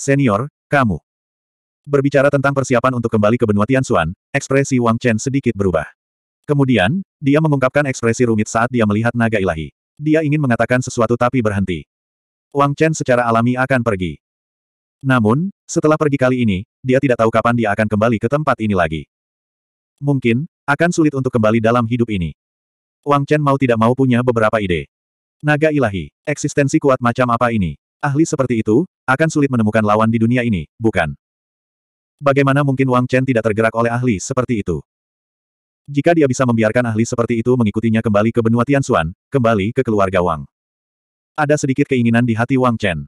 Senior, kamu. Berbicara tentang persiapan untuk kembali ke benua Tianxuan, ekspresi Wang Chen sedikit berubah. Kemudian, dia mengungkapkan ekspresi rumit saat dia melihat naga ilahi. Dia ingin mengatakan sesuatu tapi berhenti. Wang Chen secara alami akan pergi. Namun, setelah pergi kali ini, dia tidak tahu kapan dia akan kembali ke tempat ini lagi. Mungkin, akan sulit untuk kembali dalam hidup ini. Wang Chen mau tidak mau punya beberapa ide. Naga ilahi, eksistensi kuat macam apa ini? Ahli seperti itu, akan sulit menemukan lawan di dunia ini, bukan? Bagaimana mungkin Wang Chen tidak tergerak oleh ahli seperti itu? Jika dia bisa membiarkan ahli seperti itu mengikutinya kembali ke benua Tianxuan, kembali ke keluarga Wang. Ada sedikit keinginan di hati Wang Chen.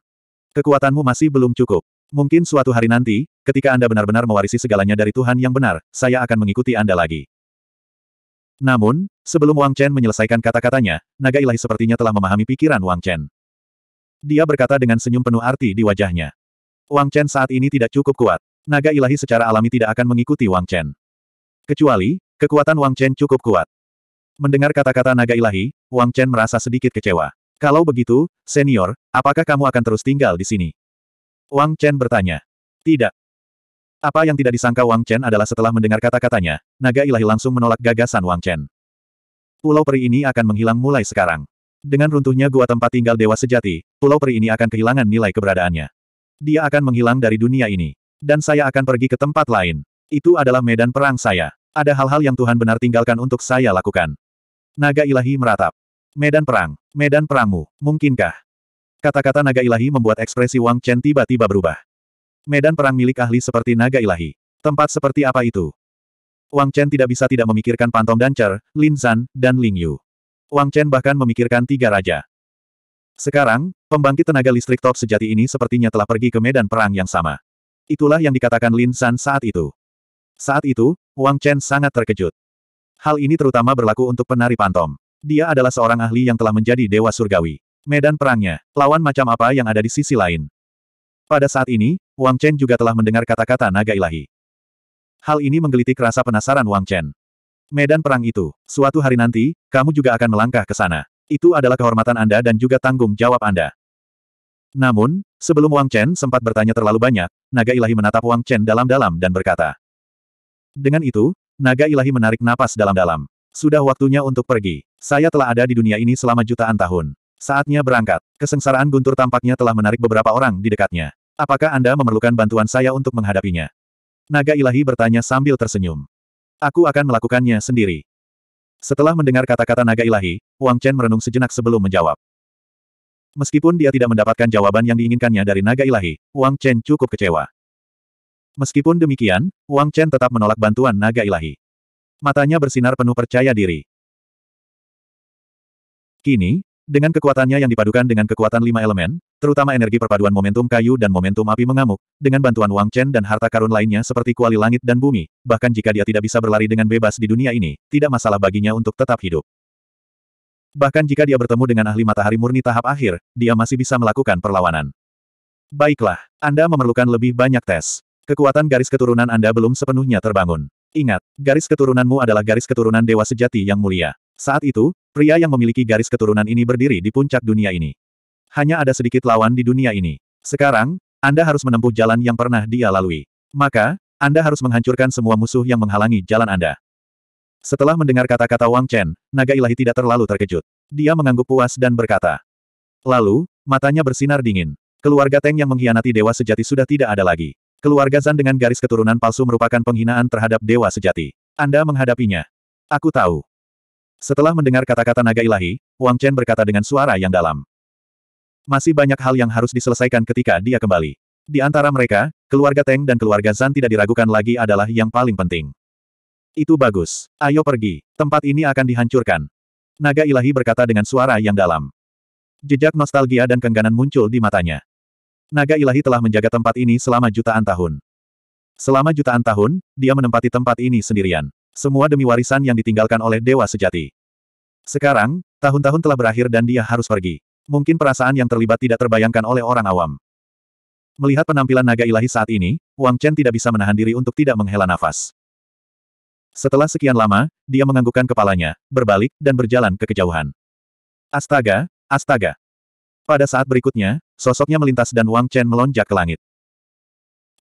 Kekuatanmu masih belum cukup. Mungkin suatu hari nanti, ketika Anda benar-benar mewarisi segalanya dari Tuhan yang benar, saya akan mengikuti Anda lagi. Namun, sebelum Wang Chen menyelesaikan kata-katanya, naga ilahi sepertinya telah memahami pikiran Wang Chen. Dia berkata dengan senyum penuh arti di wajahnya. Wang Chen saat ini tidak cukup kuat. Naga ilahi secara alami tidak akan mengikuti Wang Chen. Kecuali, kekuatan Wang Chen cukup kuat. Mendengar kata-kata naga ilahi, Wang Chen merasa sedikit kecewa. Kalau begitu, senior, apakah kamu akan terus tinggal di sini? Wang Chen bertanya. Tidak. Apa yang tidak disangka Wang Chen adalah setelah mendengar kata-katanya, naga ilahi langsung menolak gagasan Wang Chen. Pulau peri ini akan menghilang mulai sekarang. Dengan runtuhnya gua tempat tinggal dewa sejati, pulau peri ini akan kehilangan nilai keberadaannya. Dia akan menghilang dari dunia ini. Dan saya akan pergi ke tempat lain. Itu adalah medan perang saya. Ada hal-hal yang Tuhan benar tinggalkan untuk saya lakukan. Naga ilahi meratap. Medan perang. Medan perangmu. Mungkinkah? Kata-kata naga ilahi membuat ekspresi Wang Chen tiba-tiba berubah. Medan perang milik ahli seperti naga ilahi. Tempat seperti apa itu? Wang Chen tidak bisa tidak memikirkan Pantom Dancer, Lin Zan, dan Ling Yu. Wang Chen bahkan memikirkan tiga raja. Sekarang, pembangkit tenaga listrik top sejati ini sepertinya telah pergi ke medan perang yang sama. Itulah yang dikatakan Lin San saat itu. Saat itu, Wang Chen sangat terkejut. Hal ini terutama berlaku untuk penari pantom. Dia adalah seorang ahli yang telah menjadi dewa surgawi. Medan perangnya, lawan macam apa yang ada di sisi lain. Pada saat ini, Wang Chen juga telah mendengar kata-kata naga ilahi. Hal ini menggelitik rasa penasaran Wang Chen. Medan perang itu, suatu hari nanti, kamu juga akan melangkah ke sana. Itu adalah kehormatan Anda dan juga tanggung jawab Anda. Namun, sebelum Wang Chen sempat bertanya terlalu banyak, naga ilahi menatap Wang Chen dalam-dalam dan berkata. Dengan itu, naga ilahi menarik napas dalam-dalam. Sudah waktunya untuk pergi. Saya telah ada di dunia ini selama jutaan tahun. Saatnya berangkat. Kesengsaraan guntur tampaknya telah menarik beberapa orang di dekatnya. Apakah Anda memerlukan bantuan saya untuk menghadapinya? Naga ilahi bertanya sambil tersenyum. Aku akan melakukannya sendiri. Setelah mendengar kata-kata naga ilahi, Wang Chen merenung sejenak sebelum menjawab. Meskipun dia tidak mendapatkan jawaban yang diinginkannya dari naga ilahi, Wang Chen cukup kecewa. Meskipun demikian, Wang Chen tetap menolak bantuan naga ilahi. Matanya bersinar penuh percaya diri. Kini, dengan kekuatannya yang dipadukan dengan kekuatan lima elemen, terutama energi perpaduan momentum kayu dan momentum api mengamuk, dengan bantuan Wang Chen dan harta karun lainnya seperti kuali langit dan bumi, bahkan jika dia tidak bisa berlari dengan bebas di dunia ini, tidak masalah baginya untuk tetap hidup. Bahkan jika dia bertemu dengan ahli matahari murni tahap akhir, dia masih bisa melakukan perlawanan. Baiklah, Anda memerlukan lebih banyak tes. Kekuatan garis keturunan Anda belum sepenuhnya terbangun. Ingat, garis keturunanmu adalah garis keturunan dewa sejati yang mulia. Saat itu, Pria yang memiliki garis keturunan ini berdiri di puncak dunia ini. Hanya ada sedikit lawan di dunia ini. Sekarang, Anda harus menempuh jalan yang pernah dia lalui. Maka, Anda harus menghancurkan semua musuh yang menghalangi jalan Anda. Setelah mendengar kata-kata Wang Chen, naga ilahi tidak terlalu terkejut. Dia mengangguk puas dan berkata. Lalu, matanya bersinar dingin. Keluarga Teng yang mengkhianati dewa sejati sudah tidak ada lagi. Keluarga Zan dengan garis keturunan palsu merupakan penghinaan terhadap dewa sejati. Anda menghadapinya. Aku tahu. Setelah mendengar kata-kata naga ilahi, Wang Chen berkata dengan suara yang dalam. Masih banyak hal yang harus diselesaikan ketika dia kembali. Di antara mereka, keluarga Teng dan keluarga Zan tidak diragukan lagi adalah yang paling penting. Itu bagus. Ayo pergi. Tempat ini akan dihancurkan. Naga ilahi berkata dengan suara yang dalam. Jejak nostalgia dan kengganan muncul di matanya. Naga ilahi telah menjaga tempat ini selama jutaan tahun. Selama jutaan tahun, dia menempati tempat ini sendirian. Semua demi warisan yang ditinggalkan oleh dewa sejati. Sekarang, tahun-tahun telah berakhir dan dia harus pergi. Mungkin perasaan yang terlibat tidak terbayangkan oleh orang awam. Melihat penampilan naga ilahi saat ini, Wang Chen tidak bisa menahan diri untuk tidak menghela nafas. Setelah sekian lama, dia menganggukkan kepalanya, berbalik, dan berjalan ke kejauhan. Astaga, astaga. Pada saat berikutnya, sosoknya melintas dan Wang Chen melonjak ke langit.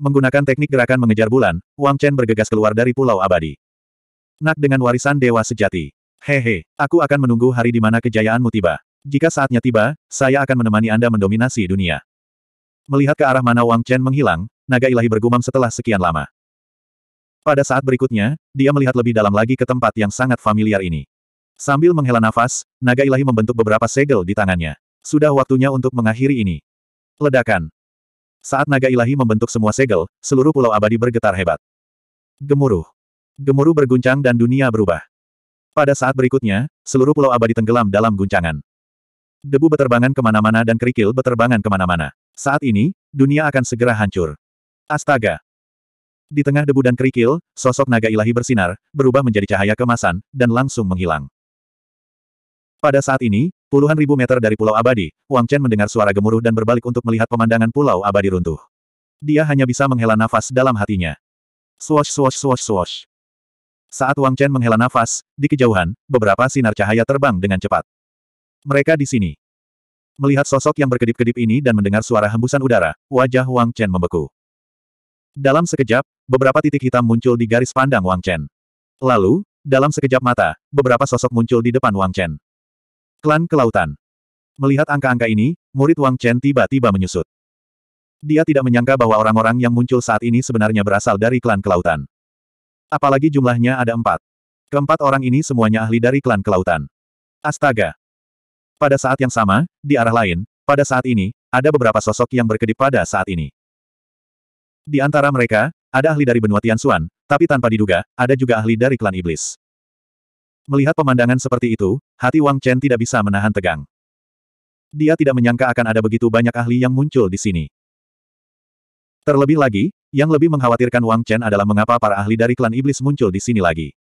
Menggunakan teknik gerakan mengejar bulan, Wang Chen bergegas keluar dari Pulau Abadi. Nak dengan warisan dewa sejati. Hehe, aku akan menunggu hari di mana kejayaanmu tiba. Jika saatnya tiba, saya akan menemani Anda mendominasi dunia. Melihat ke arah mana Wang Chen menghilang, naga ilahi bergumam setelah sekian lama. Pada saat berikutnya, dia melihat lebih dalam lagi ke tempat yang sangat familiar ini. Sambil menghela nafas, naga ilahi membentuk beberapa segel di tangannya. Sudah waktunya untuk mengakhiri ini. Ledakan. Saat naga ilahi membentuk semua segel, seluruh pulau abadi bergetar hebat. Gemuruh gemuruh berguncang dan dunia berubah. Pada saat berikutnya, seluruh pulau abadi tenggelam dalam guncangan. Debu beterbangan kemana-mana dan kerikil beterbangan kemana-mana. Saat ini, dunia akan segera hancur. Astaga! Di tengah debu dan kerikil, sosok naga ilahi bersinar, berubah menjadi cahaya kemasan, dan langsung menghilang. Pada saat ini, puluhan ribu meter dari Pulau Abadi, Wang Chen mendengar suara gemuruh dan berbalik untuk melihat pemandangan Pulau Abadi runtuh. Dia hanya bisa menghela nafas dalam hatinya. Swash swash swash swash. Saat Wang Chen menghela nafas, di kejauhan, beberapa sinar cahaya terbang dengan cepat. Mereka di sini. Melihat sosok yang berkedip-kedip ini dan mendengar suara hembusan udara, wajah Wang Chen membeku. Dalam sekejap, beberapa titik hitam muncul di garis pandang Wang Chen. Lalu, dalam sekejap mata, beberapa sosok muncul di depan Wang Chen. Klan Kelautan. Melihat angka-angka ini, murid Wang Chen tiba-tiba menyusut. Dia tidak menyangka bahwa orang-orang yang muncul saat ini sebenarnya berasal dari klan Kelautan. Apalagi jumlahnya ada empat. Keempat orang ini semuanya ahli dari klan kelautan. Astaga! Pada saat yang sama, di arah lain, pada saat ini, ada beberapa sosok yang berkedip pada saat ini. Di antara mereka, ada ahli dari benua Tianxuan, tapi tanpa diduga, ada juga ahli dari klan iblis. Melihat pemandangan seperti itu, hati Wang Chen tidak bisa menahan tegang. Dia tidak menyangka akan ada begitu banyak ahli yang muncul di sini. Terlebih lagi, yang lebih mengkhawatirkan Wang Chen adalah mengapa para ahli dari klan iblis muncul di sini lagi.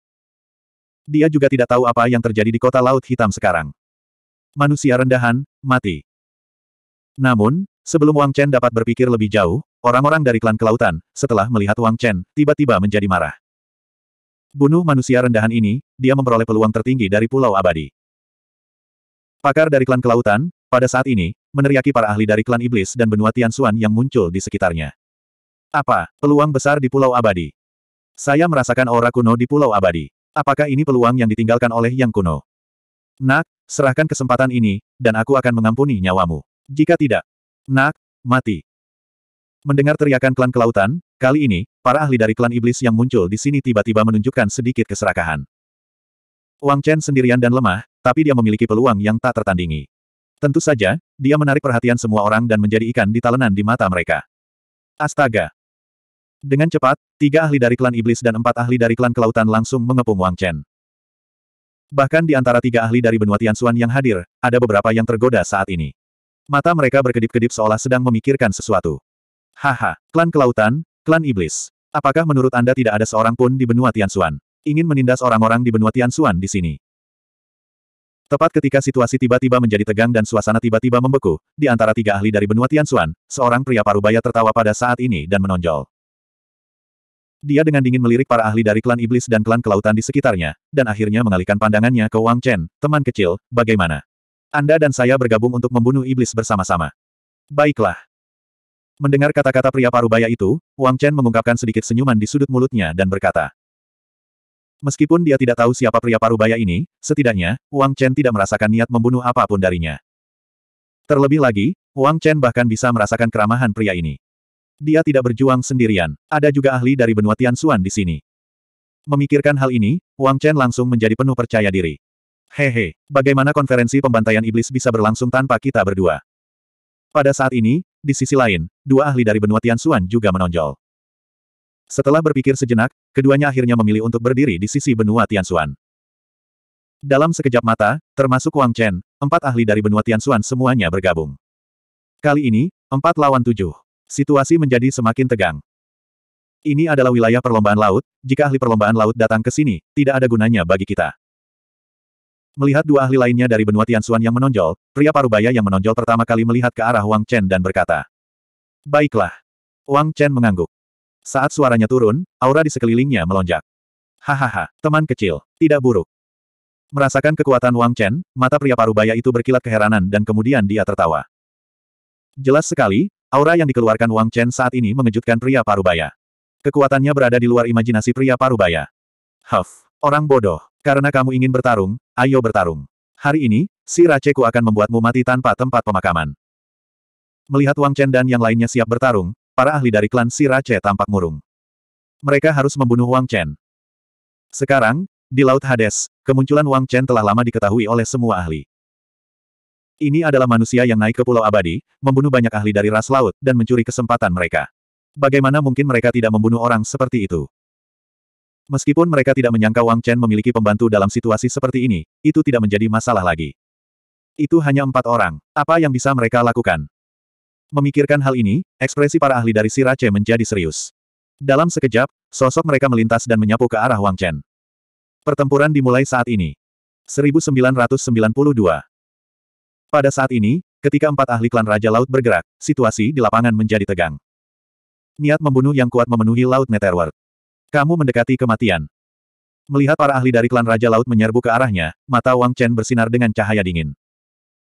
Dia juga tidak tahu apa yang terjadi di kota Laut Hitam sekarang. Manusia rendahan, mati. Namun, sebelum Wang Chen dapat berpikir lebih jauh, orang-orang dari klan kelautan, setelah melihat Wang Chen, tiba-tiba menjadi marah. Bunuh manusia rendahan ini, dia memperoleh peluang tertinggi dari Pulau Abadi. Pakar dari klan kelautan, pada saat ini, meneriaki para ahli dari klan iblis dan benua Tian Xuan yang muncul di sekitarnya. Apa, peluang besar di Pulau Abadi? Saya merasakan aura kuno di Pulau Abadi. Apakah ini peluang yang ditinggalkan oleh yang kuno? Nak, serahkan kesempatan ini, dan aku akan mengampuni nyawamu. Jika tidak, nak, mati. Mendengar teriakan klan kelautan, kali ini, para ahli dari klan iblis yang muncul di sini tiba-tiba menunjukkan sedikit keserakahan. Wang Chen sendirian dan lemah, tapi dia memiliki peluang yang tak tertandingi. Tentu saja, dia menarik perhatian semua orang dan menjadi ikan di talenan di mata mereka. Astaga, dengan cepat, tiga ahli dari klan iblis dan empat ahli dari klan kelautan langsung mengepung Wang Chen. Bahkan di antara tiga ahli dari benua Tianxuan yang hadir, ada beberapa yang tergoda saat ini. Mata mereka berkedip-kedip seolah sedang memikirkan sesuatu. Haha, klan kelautan, klan iblis. Apakah menurut Anda tidak ada seorang pun di benua Tianxuan? Ingin menindas orang-orang di benua Tianxuan di sini? Tepat ketika situasi tiba-tiba menjadi tegang dan suasana tiba-tiba membeku, di antara tiga ahli dari benua Tianxuan, seorang pria parubaya tertawa pada saat ini dan menonjol. Dia dengan dingin melirik para ahli dari klan iblis dan klan kelautan di sekitarnya, dan akhirnya mengalihkan pandangannya ke Wang Chen, teman kecil, bagaimana? Anda dan saya bergabung untuk membunuh iblis bersama-sama. Baiklah. Mendengar kata-kata pria parubaya itu, Wang Chen mengungkapkan sedikit senyuman di sudut mulutnya dan berkata. Meskipun dia tidak tahu siapa pria parubaya ini, setidaknya, Wang Chen tidak merasakan niat membunuh apapun darinya. Terlebih lagi, Wang Chen bahkan bisa merasakan keramahan pria ini. Dia tidak berjuang sendirian. Ada juga ahli dari benua Tianxuan di sini. Memikirkan hal ini, Wang Chen langsung menjadi penuh percaya diri. Hehe, bagaimana konferensi pembantaian iblis bisa berlangsung tanpa kita berdua? Pada saat ini, di sisi lain, dua ahli dari benua Tianxuan juga menonjol. Setelah berpikir sejenak, keduanya akhirnya memilih untuk berdiri di sisi benua Tianxuan. Dalam sekejap mata, termasuk Wang Chen, empat ahli dari benua Tianxuan semuanya bergabung. Kali ini, empat lawan tujuh. Situasi menjadi semakin tegang. Ini adalah wilayah perlombaan laut, jika ahli perlombaan laut datang ke sini, tidak ada gunanya bagi kita. Melihat dua ahli lainnya dari benua Tianxuan yang menonjol, pria parubaya yang menonjol pertama kali melihat ke arah Wang Chen dan berkata, Baiklah. Wang Chen mengangguk. Saat suaranya turun, aura di sekelilingnya melonjak. Hahaha, teman kecil, tidak buruk. Merasakan kekuatan Wang Chen, mata pria parubaya itu berkilat keheranan dan kemudian dia tertawa. Jelas sekali, Aura yang dikeluarkan Wang Chen saat ini mengejutkan pria parubaya. Kekuatannya berada di luar imajinasi pria parubaya. Huff, orang bodoh. Karena kamu ingin bertarung, ayo bertarung. Hari ini, si Raceku akan membuatmu mati tanpa tempat pemakaman. Melihat Wang Chen dan yang lainnya siap bertarung, para ahli dari klan si Rache tampak murung. Mereka harus membunuh Wang Chen. Sekarang, di Laut Hades, kemunculan Wang Chen telah lama diketahui oleh semua ahli. Ini adalah manusia yang naik ke Pulau Abadi, membunuh banyak ahli dari ras laut, dan mencuri kesempatan mereka. Bagaimana mungkin mereka tidak membunuh orang seperti itu? Meskipun mereka tidak menyangka Wang Chen memiliki pembantu dalam situasi seperti ini, itu tidak menjadi masalah lagi. Itu hanya empat orang. Apa yang bisa mereka lakukan? Memikirkan hal ini, ekspresi para ahli dari Sirace menjadi serius. Dalam sekejap, sosok mereka melintas dan menyapu ke arah Wang Chen. Pertempuran dimulai saat ini. 1992 pada saat ini, ketika empat ahli klan Raja Laut bergerak, situasi di lapangan menjadi tegang. Niat membunuh yang kuat memenuhi Laut Netherworld. Kamu mendekati kematian. Melihat para ahli dari klan Raja Laut menyerbu ke arahnya, mata Wang Chen bersinar dengan cahaya dingin.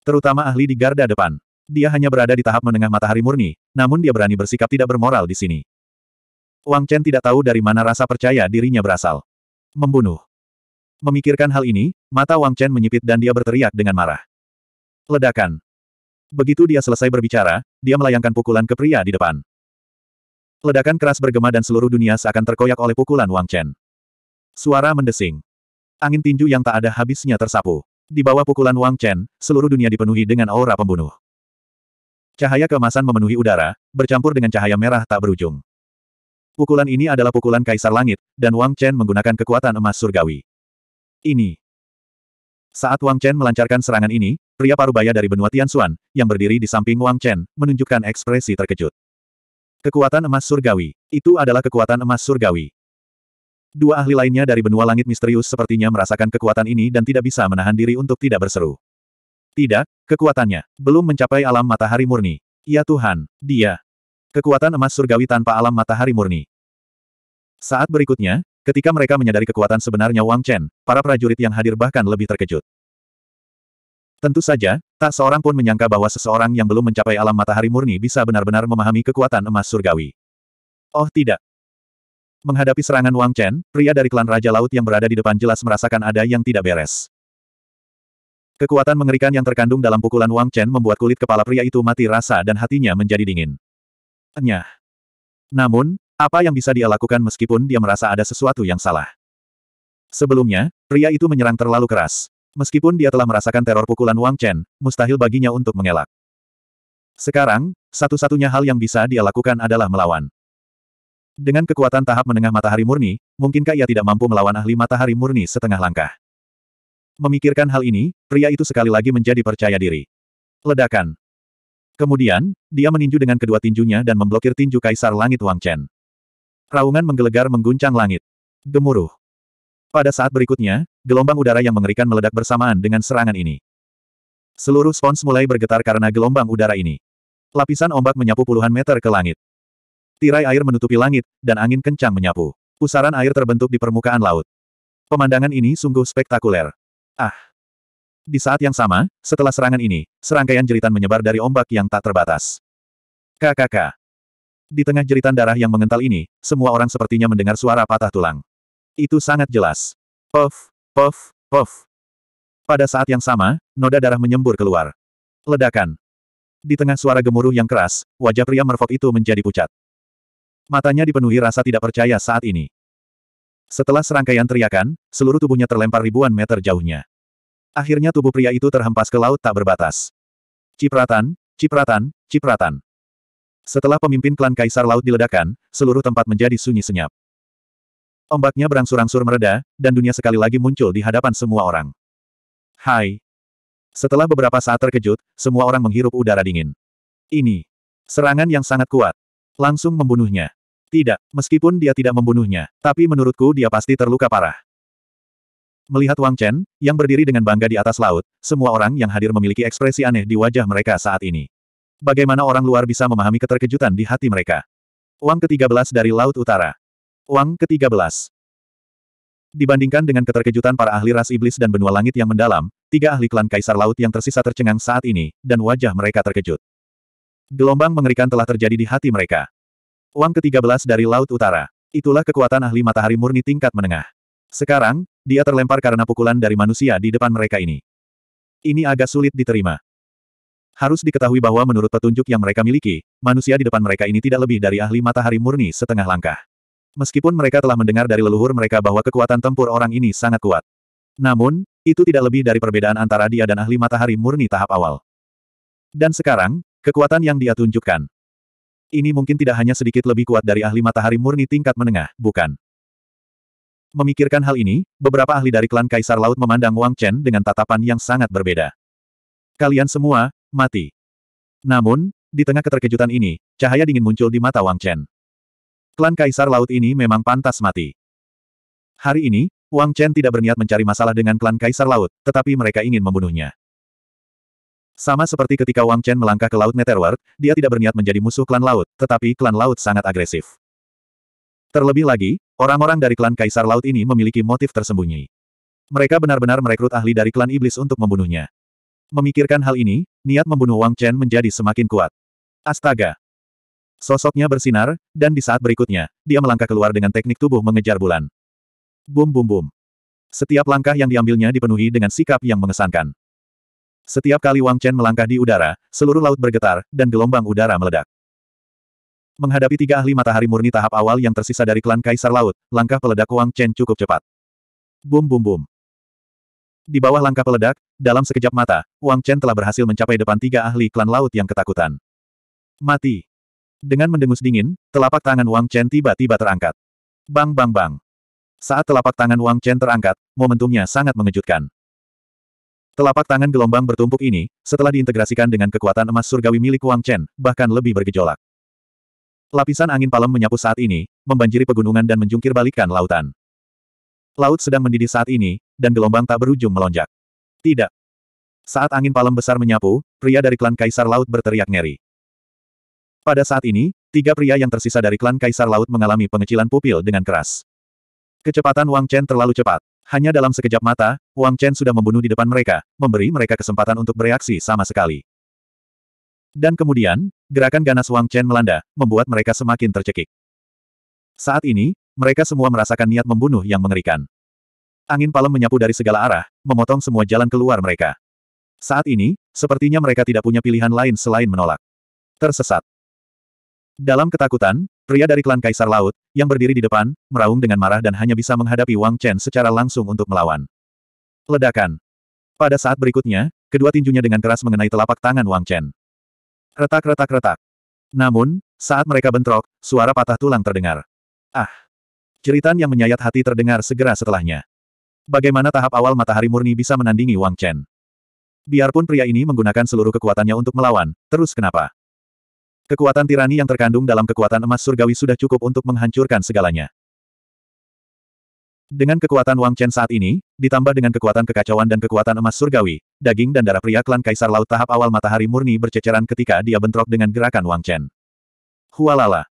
Terutama ahli di garda depan. Dia hanya berada di tahap menengah matahari murni, namun dia berani bersikap tidak bermoral di sini. Wang Chen tidak tahu dari mana rasa percaya dirinya berasal. Membunuh. Memikirkan hal ini, mata Wang Chen menyipit dan dia berteriak dengan marah. Ledakan. Begitu dia selesai berbicara, dia melayangkan pukulan ke pria di depan. Ledakan keras bergema dan seluruh dunia seakan terkoyak oleh pukulan Wang Chen. Suara mendesing. Angin tinju yang tak ada habisnya tersapu. Di bawah pukulan Wang Chen, seluruh dunia dipenuhi dengan aura pembunuh. Cahaya keemasan memenuhi udara, bercampur dengan cahaya merah tak berujung. Pukulan ini adalah pukulan Kaisar Langit, dan Wang Chen menggunakan kekuatan emas surgawi. Ini saat Wang Chen melancarkan serangan ini, pria parubaya dari benua Tianxuan, yang berdiri di samping Wang Chen, menunjukkan ekspresi terkejut. Kekuatan emas surgawi. Itu adalah kekuatan emas surgawi. Dua ahli lainnya dari benua langit misterius sepertinya merasakan kekuatan ini dan tidak bisa menahan diri untuk tidak berseru. Tidak, kekuatannya belum mencapai alam matahari murni. Ya Tuhan, dia. Kekuatan emas surgawi tanpa alam matahari murni. Saat berikutnya, Ketika mereka menyadari kekuatan sebenarnya Wang Chen, para prajurit yang hadir bahkan lebih terkejut. Tentu saja, tak seorang pun menyangka bahwa seseorang yang belum mencapai alam matahari murni bisa benar-benar memahami kekuatan emas surgawi. Oh tidak. Menghadapi serangan Wang Chen, pria dari klan Raja Laut yang berada di depan jelas merasakan ada yang tidak beres. Kekuatan mengerikan yang terkandung dalam pukulan Wang Chen membuat kulit kepala pria itu mati rasa dan hatinya menjadi dingin. Enyah. Namun, apa yang bisa dia lakukan meskipun dia merasa ada sesuatu yang salah? Sebelumnya, pria itu menyerang terlalu keras. Meskipun dia telah merasakan teror pukulan Wang Chen, mustahil baginya untuk mengelak. Sekarang, satu-satunya hal yang bisa dia lakukan adalah melawan. Dengan kekuatan tahap menengah matahari murni, mungkinkah ia tidak mampu melawan ahli matahari murni setengah langkah? Memikirkan hal ini, pria itu sekali lagi menjadi percaya diri. Ledakan. Kemudian, dia meninju dengan kedua tinjunya dan memblokir tinju Kaisar Langit Wang Chen. Raungan menggelegar mengguncang langit. Gemuruh. Pada saat berikutnya, gelombang udara yang mengerikan meledak bersamaan dengan serangan ini. Seluruh spons mulai bergetar karena gelombang udara ini. Lapisan ombak menyapu puluhan meter ke langit. Tirai air menutupi langit, dan angin kencang menyapu. Pusaran air terbentuk di permukaan laut. Pemandangan ini sungguh spektakuler. Ah! Di saat yang sama, setelah serangan ini, serangkaian jeritan menyebar dari ombak yang tak terbatas. KKK. Di tengah jeritan darah yang mengental ini, semua orang sepertinya mendengar suara patah tulang. Itu sangat jelas. Puff, puff, puff. Pada saat yang sama, noda darah menyembur keluar. Ledakan. Di tengah suara gemuruh yang keras, wajah pria merfok itu menjadi pucat. Matanya dipenuhi rasa tidak percaya saat ini. Setelah serangkaian teriakan, seluruh tubuhnya terlempar ribuan meter jauhnya. Akhirnya tubuh pria itu terhempas ke laut tak berbatas. Cipratan, cipratan, cipratan. Setelah pemimpin klan Kaisar Laut diledakkan, seluruh tempat menjadi sunyi senyap. Ombaknya berangsur-angsur mereda, dan dunia sekali lagi muncul di hadapan semua orang. Hai. Setelah beberapa saat terkejut, semua orang menghirup udara dingin. Ini. Serangan yang sangat kuat. Langsung membunuhnya. Tidak, meskipun dia tidak membunuhnya, tapi menurutku dia pasti terluka parah. Melihat Wang Chen, yang berdiri dengan bangga di atas laut, semua orang yang hadir memiliki ekspresi aneh di wajah mereka saat ini. Bagaimana orang luar bisa memahami keterkejutan di hati mereka? Uang ke-13 dari Laut Utara. Uang ke-13. Dibandingkan dengan keterkejutan para ahli ras iblis dan benua langit yang mendalam, tiga ahli klan kaisar laut yang tersisa tercengang saat ini, dan wajah mereka terkejut. Gelombang mengerikan telah terjadi di hati mereka. Uang ke-13 dari Laut Utara. Itulah kekuatan ahli matahari murni tingkat menengah. Sekarang, dia terlempar karena pukulan dari manusia di depan mereka ini. Ini agak sulit diterima. Harus diketahui bahwa menurut petunjuk yang mereka miliki, manusia di depan mereka ini tidak lebih dari ahli matahari murni setengah langkah. Meskipun mereka telah mendengar dari leluhur mereka bahwa kekuatan tempur orang ini sangat kuat. Namun, itu tidak lebih dari perbedaan antara dia dan ahli matahari murni tahap awal. Dan sekarang, kekuatan yang dia tunjukkan. Ini mungkin tidak hanya sedikit lebih kuat dari ahli matahari murni tingkat menengah, bukan? Memikirkan hal ini, beberapa ahli dari klan Kaisar Laut memandang Wang Chen dengan tatapan yang sangat berbeda. Kalian semua, mati. Namun, di tengah keterkejutan ini, cahaya dingin muncul di mata Wang Chen. Klan Kaisar Laut ini memang pantas mati. Hari ini, Wang Chen tidak berniat mencari masalah dengan klan Kaisar Laut, tetapi mereka ingin membunuhnya. Sama seperti ketika Wang Chen melangkah ke Laut Netherworld, dia tidak berniat menjadi musuh klan Laut, tetapi klan Laut sangat agresif. Terlebih lagi, orang-orang dari klan Kaisar Laut ini memiliki motif tersembunyi. Mereka benar-benar merekrut ahli dari klan Iblis untuk membunuhnya. Memikirkan hal ini, niat membunuh Wang Chen menjadi semakin kuat. Astaga! Sosoknya bersinar, dan di saat berikutnya, dia melangkah keluar dengan teknik tubuh mengejar bulan. Bum bum bum. Setiap langkah yang diambilnya dipenuhi dengan sikap yang mengesankan. Setiap kali Wang Chen melangkah di udara, seluruh laut bergetar, dan gelombang udara meledak. Menghadapi tiga ahli matahari murni tahap awal yang tersisa dari klan Kaisar Laut, langkah peledak Wang Chen cukup cepat. Bum bum bum. Di bawah langkah peledak, dalam sekejap mata, Wang Chen telah berhasil mencapai depan tiga ahli klan laut yang ketakutan. Mati. Dengan mendengus dingin, telapak tangan Wang Chen tiba-tiba terangkat. Bang bang bang. Saat telapak tangan Wang Chen terangkat, momentumnya sangat mengejutkan. Telapak tangan gelombang bertumpuk ini, setelah diintegrasikan dengan kekuatan emas surgawi milik Wang Chen, bahkan lebih bergejolak. Lapisan angin palem menyapu saat ini, membanjiri pegunungan dan menjungkir balikan lautan. Laut sedang mendidih saat ini, dan gelombang tak berujung melonjak. Tidak. Saat angin palem besar menyapu, pria dari klan Kaisar Laut berteriak ngeri. Pada saat ini, tiga pria yang tersisa dari klan Kaisar Laut mengalami pengecilan pupil dengan keras. Kecepatan Wang Chen terlalu cepat. Hanya dalam sekejap mata, Wang Chen sudah membunuh di depan mereka, memberi mereka kesempatan untuk bereaksi sama sekali. Dan kemudian, gerakan ganas Wang Chen melanda, membuat mereka semakin tercekik. Saat ini, mereka semua merasakan niat membunuh yang mengerikan. Angin palem menyapu dari segala arah, memotong semua jalan keluar mereka. Saat ini, sepertinya mereka tidak punya pilihan lain selain menolak. Tersesat. Dalam ketakutan, pria dari klan Kaisar Laut, yang berdiri di depan, meraung dengan marah dan hanya bisa menghadapi Wang Chen secara langsung untuk melawan. Ledakan. Pada saat berikutnya, kedua tinjunya dengan keras mengenai telapak tangan Wang Chen. Retak-retak-retak. Namun, saat mereka bentrok, suara patah tulang terdengar. Ah! Jeritan yang menyayat hati terdengar segera setelahnya. Bagaimana tahap awal matahari murni bisa menandingi Wang Chen? Biarpun pria ini menggunakan seluruh kekuatannya untuk melawan, terus kenapa? Kekuatan tirani yang terkandung dalam kekuatan emas surgawi sudah cukup untuk menghancurkan segalanya. Dengan kekuatan Wang Chen saat ini, ditambah dengan kekuatan kekacauan dan kekuatan emas surgawi, daging dan darah pria klan Kaisar Laut tahap awal matahari murni berceceran ketika dia bentrok dengan gerakan Wang Chen. Hualala.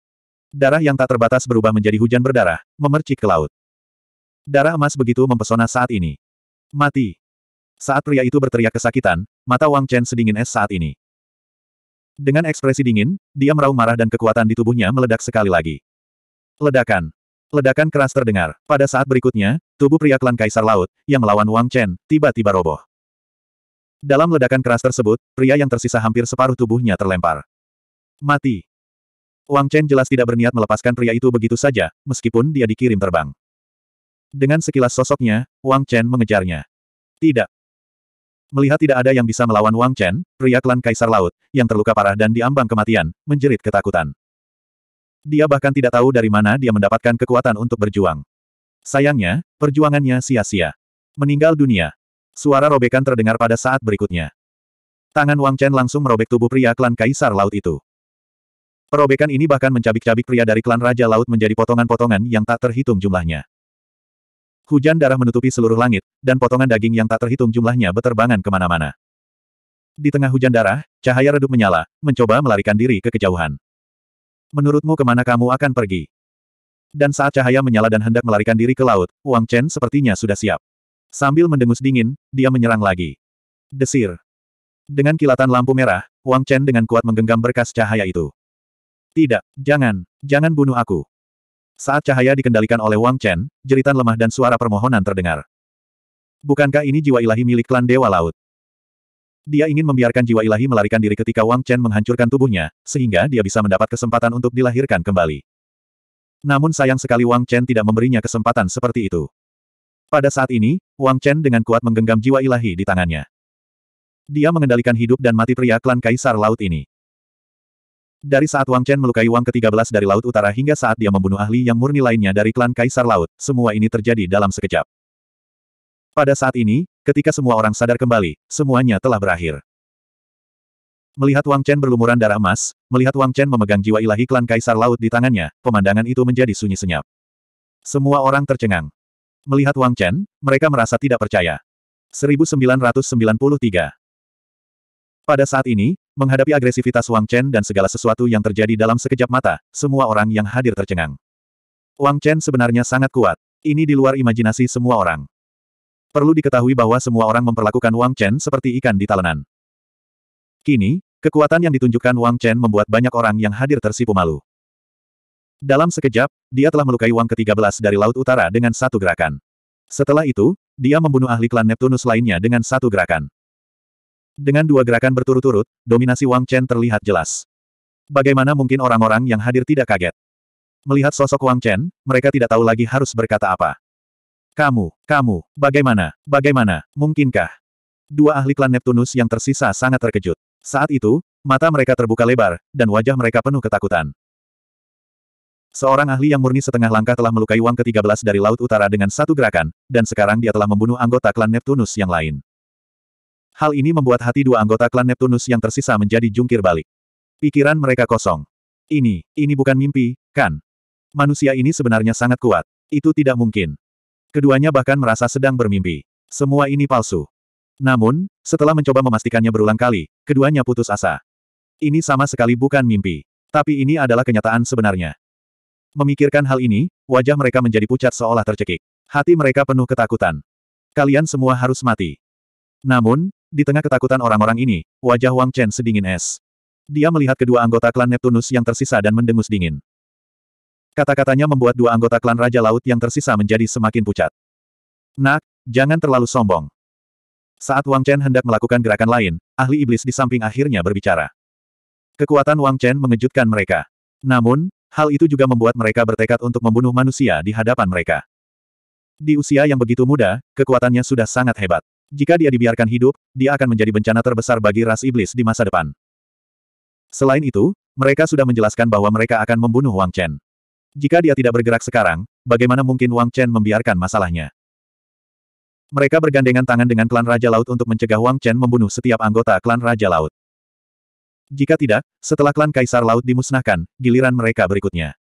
Darah yang tak terbatas berubah menjadi hujan berdarah, memercik ke laut. Darah emas begitu mempesona saat ini. Mati. Saat pria itu berteriak kesakitan, mata Wang Chen sedingin es saat ini. Dengan ekspresi dingin, dia meraung marah dan kekuatan di tubuhnya meledak sekali lagi. Ledakan. Ledakan keras terdengar. Pada saat berikutnya, tubuh pria klan Kaisar Laut, yang melawan Wang Chen, tiba-tiba roboh. Dalam ledakan keras tersebut, pria yang tersisa hampir separuh tubuhnya terlempar. Mati. Wang Chen jelas tidak berniat melepaskan pria itu begitu saja, meskipun dia dikirim terbang. Dengan sekilas sosoknya, Wang Chen mengejarnya. Tidak. Melihat tidak ada yang bisa melawan Wang Chen, pria klan Kaisar Laut, yang terluka parah dan diambang kematian, menjerit ketakutan. Dia bahkan tidak tahu dari mana dia mendapatkan kekuatan untuk berjuang. Sayangnya, perjuangannya sia-sia. Meninggal dunia. Suara robekan terdengar pada saat berikutnya. Tangan Wang Chen langsung merobek tubuh pria klan Kaisar Laut itu. Perobekan ini bahkan mencabik-cabik pria dari klan Raja Laut menjadi potongan-potongan yang tak terhitung jumlahnya. Hujan darah menutupi seluruh langit, dan potongan daging yang tak terhitung jumlahnya beterbangan kemana-mana. Di tengah hujan darah, cahaya redup menyala, mencoba melarikan diri ke kejauhan. Menurutmu kemana kamu akan pergi? Dan saat cahaya menyala dan hendak melarikan diri ke laut, Wang Chen sepertinya sudah siap. Sambil mendengus dingin, dia menyerang lagi. Desir. Dengan kilatan lampu merah, Wang Chen dengan kuat menggenggam berkas cahaya itu. Tidak, jangan, jangan bunuh aku. Saat cahaya dikendalikan oleh Wang Chen, jeritan lemah dan suara permohonan terdengar. Bukankah ini jiwa ilahi milik klan Dewa Laut? Dia ingin membiarkan jiwa ilahi melarikan diri ketika Wang Chen menghancurkan tubuhnya, sehingga dia bisa mendapat kesempatan untuk dilahirkan kembali. Namun sayang sekali Wang Chen tidak memberinya kesempatan seperti itu. Pada saat ini, Wang Chen dengan kuat menggenggam jiwa ilahi di tangannya. Dia mengendalikan hidup dan mati pria klan Kaisar Laut ini. Dari saat Wang Chen melukai Wang ke-13 dari Laut Utara hingga saat dia membunuh ahli yang murni lainnya dari klan Kaisar Laut, semua ini terjadi dalam sekejap. Pada saat ini, ketika semua orang sadar kembali, semuanya telah berakhir. Melihat Wang Chen berlumuran darah emas, melihat Wang Chen memegang jiwa ilahi klan Kaisar Laut di tangannya, pemandangan itu menjadi sunyi senyap. Semua orang tercengang. Melihat Wang Chen, mereka merasa tidak percaya. 1993 Pada saat ini, Menghadapi agresivitas Wang Chen dan segala sesuatu yang terjadi dalam sekejap mata, semua orang yang hadir tercengang. Wang Chen sebenarnya sangat kuat. Ini di luar imajinasi semua orang. Perlu diketahui bahwa semua orang memperlakukan Wang Chen seperti ikan di talenan. Kini, kekuatan yang ditunjukkan Wang Chen membuat banyak orang yang hadir tersipu malu. Dalam sekejap, dia telah melukai Wang ke-13 dari Laut Utara dengan satu gerakan. Setelah itu, dia membunuh ahli klan Neptunus lainnya dengan satu gerakan. Dengan dua gerakan berturut-turut, dominasi Wang Chen terlihat jelas. Bagaimana mungkin orang-orang yang hadir tidak kaget? Melihat sosok Wang Chen, mereka tidak tahu lagi harus berkata apa. Kamu, kamu, bagaimana, bagaimana, mungkinkah? Dua ahli klan Neptunus yang tersisa sangat terkejut. Saat itu, mata mereka terbuka lebar, dan wajah mereka penuh ketakutan. Seorang ahli yang murni setengah langkah telah melukai Wang ke-13 dari Laut Utara dengan satu gerakan, dan sekarang dia telah membunuh anggota klan Neptunus yang lain. Hal ini membuat hati dua anggota klan Neptunus yang tersisa menjadi jungkir balik. Pikiran mereka kosong. Ini, ini bukan mimpi, kan? Manusia ini sebenarnya sangat kuat. Itu tidak mungkin. Keduanya bahkan merasa sedang bermimpi. Semua ini palsu. Namun, setelah mencoba memastikannya berulang kali, keduanya putus asa. Ini sama sekali bukan mimpi. Tapi ini adalah kenyataan sebenarnya. Memikirkan hal ini, wajah mereka menjadi pucat seolah tercekik. Hati mereka penuh ketakutan. Kalian semua harus mati. Namun, di tengah ketakutan orang-orang ini, wajah Wang Chen sedingin es. Dia melihat kedua anggota klan Neptunus yang tersisa dan mendengus dingin. Kata-katanya membuat dua anggota klan Raja Laut yang tersisa menjadi semakin pucat. Nak, jangan terlalu sombong. Saat Wang Chen hendak melakukan gerakan lain, ahli iblis di samping akhirnya berbicara. Kekuatan Wang Chen mengejutkan mereka. Namun, hal itu juga membuat mereka bertekad untuk membunuh manusia di hadapan mereka. Di usia yang begitu muda, kekuatannya sudah sangat hebat. Jika dia dibiarkan hidup, dia akan menjadi bencana terbesar bagi ras iblis di masa depan. Selain itu, mereka sudah menjelaskan bahwa mereka akan membunuh Wang Chen. Jika dia tidak bergerak sekarang, bagaimana mungkin Wang Chen membiarkan masalahnya? Mereka bergandengan tangan dengan klan Raja Laut untuk mencegah Wang Chen membunuh setiap anggota klan Raja Laut. Jika tidak, setelah klan Kaisar Laut dimusnahkan, giliran mereka berikutnya.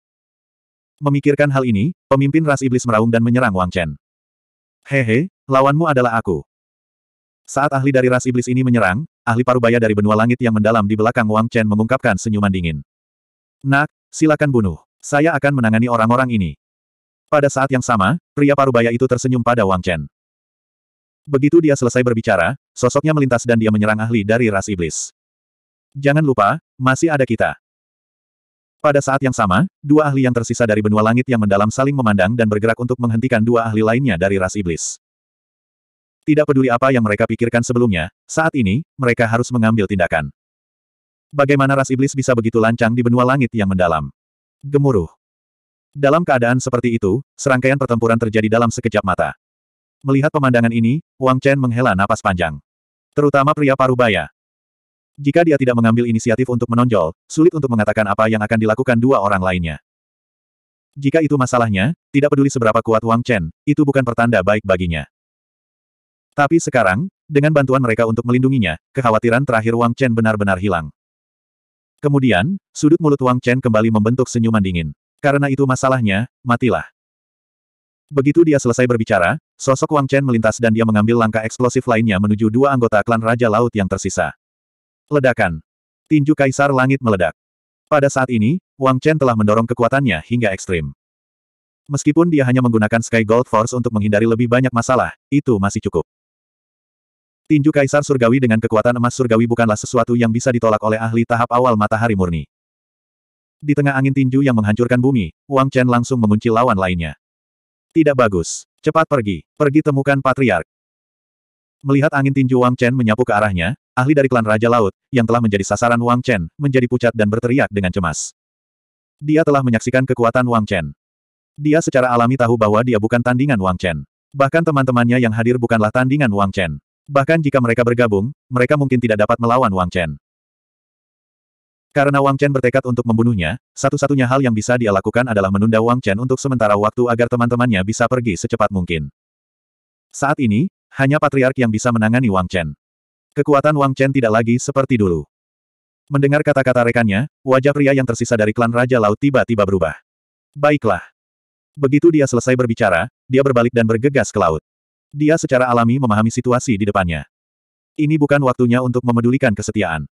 Memikirkan hal ini, pemimpin ras iblis meraung dan menyerang Wang Chen. Hehe, lawanmu adalah aku. Saat ahli dari ras iblis ini menyerang, ahli parubaya dari benua langit yang mendalam di belakang Wang Chen mengungkapkan senyuman dingin. Nak, silakan bunuh. Saya akan menangani orang-orang ini. Pada saat yang sama, pria parubaya itu tersenyum pada Wang Chen. Begitu dia selesai berbicara, sosoknya melintas dan dia menyerang ahli dari ras iblis. Jangan lupa, masih ada kita. Pada saat yang sama, dua ahli yang tersisa dari benua langit yang mendalam saling memandang dan bergerak untuk menghentikan dua ahli lainnya dari ras iblis. Tidak peduli apa yang mereka pikirkan sebelumnya, saat ini, mereka harus mengambil tindakan. Bagaimana ras iblis bisa begitu lancang di benua langit yang mendalam? Gemuruh. Dalam keadaan seperti itu, serangkaian pertempuran terjadi dalam sekejap mata. Melihat pemandangan ini, Wang Chen menghela napas panjang. Terutama pria parubaya. Jika dia tidak mengambil inisiatif untuk menonjol, sulit untuk mengatakan apa yang akan dilakukan dua orang lainnya. Jika itu masalahnya, tidak peduli seberapa kuat Wang Chen, itu bukan pertanda baik baginya. Tapi sekarang, dengan bantuan mereka untuk melindunginya, kekhawatiran terakhir Wang Chen benar-benar hilang. Kemudian, sudut mulut Wang Chen kembali membentuk senyuman dingin. Karena itu masalahnya, matilah. Begitu dia selesai berbicara, sosok Wang Chen melintas dan dia mengambil langkah eksplosif lainnya menuju dua anggota klan Raja Laut yang tersisa. Ledakan. Tinju Kaisar Langit meledak. Pada saat ini, Wang Chen telah mendorong kekuatannya hingga ekstrim. Meskipun dia hanya menggunakan Sky Gold Force untuk menghindari lebih banyak masalah, itu masih cukup. Tinju Kaisar Surgawi dengan kekuatan emas surgawi bukanlah sesuatu yang bisa ditolak oleh ahli tahap awal matahari murni. Di tengah angin tinju yang menghancurkan bumi, Wang Chen langsung mengunci lawan lainnya. Tidak bagus. Cepat pergi. Pergi temukan Patriark. Melihat angin tinju Wang Chen menyapu ke arahnya, ahli dari klan Raja Laut, yang telah menjadi sasaran Wang Chen, menjadi pucat dan berteriak dengan cemas. Dia telah menyaksikan kekuatan Wang Chen. Dia secara alami tahu bahwa dia bukan tandingan Wang Chen. Bahkan teman-temannya yang hadir bukanlah tandingan Wang Chen. Bahkan jika mereka bergabung, mereka mungkin tidak dapat melawan Wang Chen. Karena Wang Chen bertekad untuk membunuhnya, satu-satunya hal yang bisa dia lakukan adalah menunda Wang Chen untuk sementara waktu agar teman-temannya bisa pergi secepat mungkin. Saat ini, hanya patriark yang bisa menangani Wang Chen. Kekuatan Wang Chen tidak lagi seperti dulu. Mendengar kata-kata rekannya, wajah pria yang tersisa dari klan Raja Laut tiba-tiba berubah. Baiklah. Begitu dia selesai berbicara, dia berbalik dan bergegas ke laut. Dia secara alami memahami situasi di depannya. Ini bukan waktunya untuk memedulikan kesetiaan.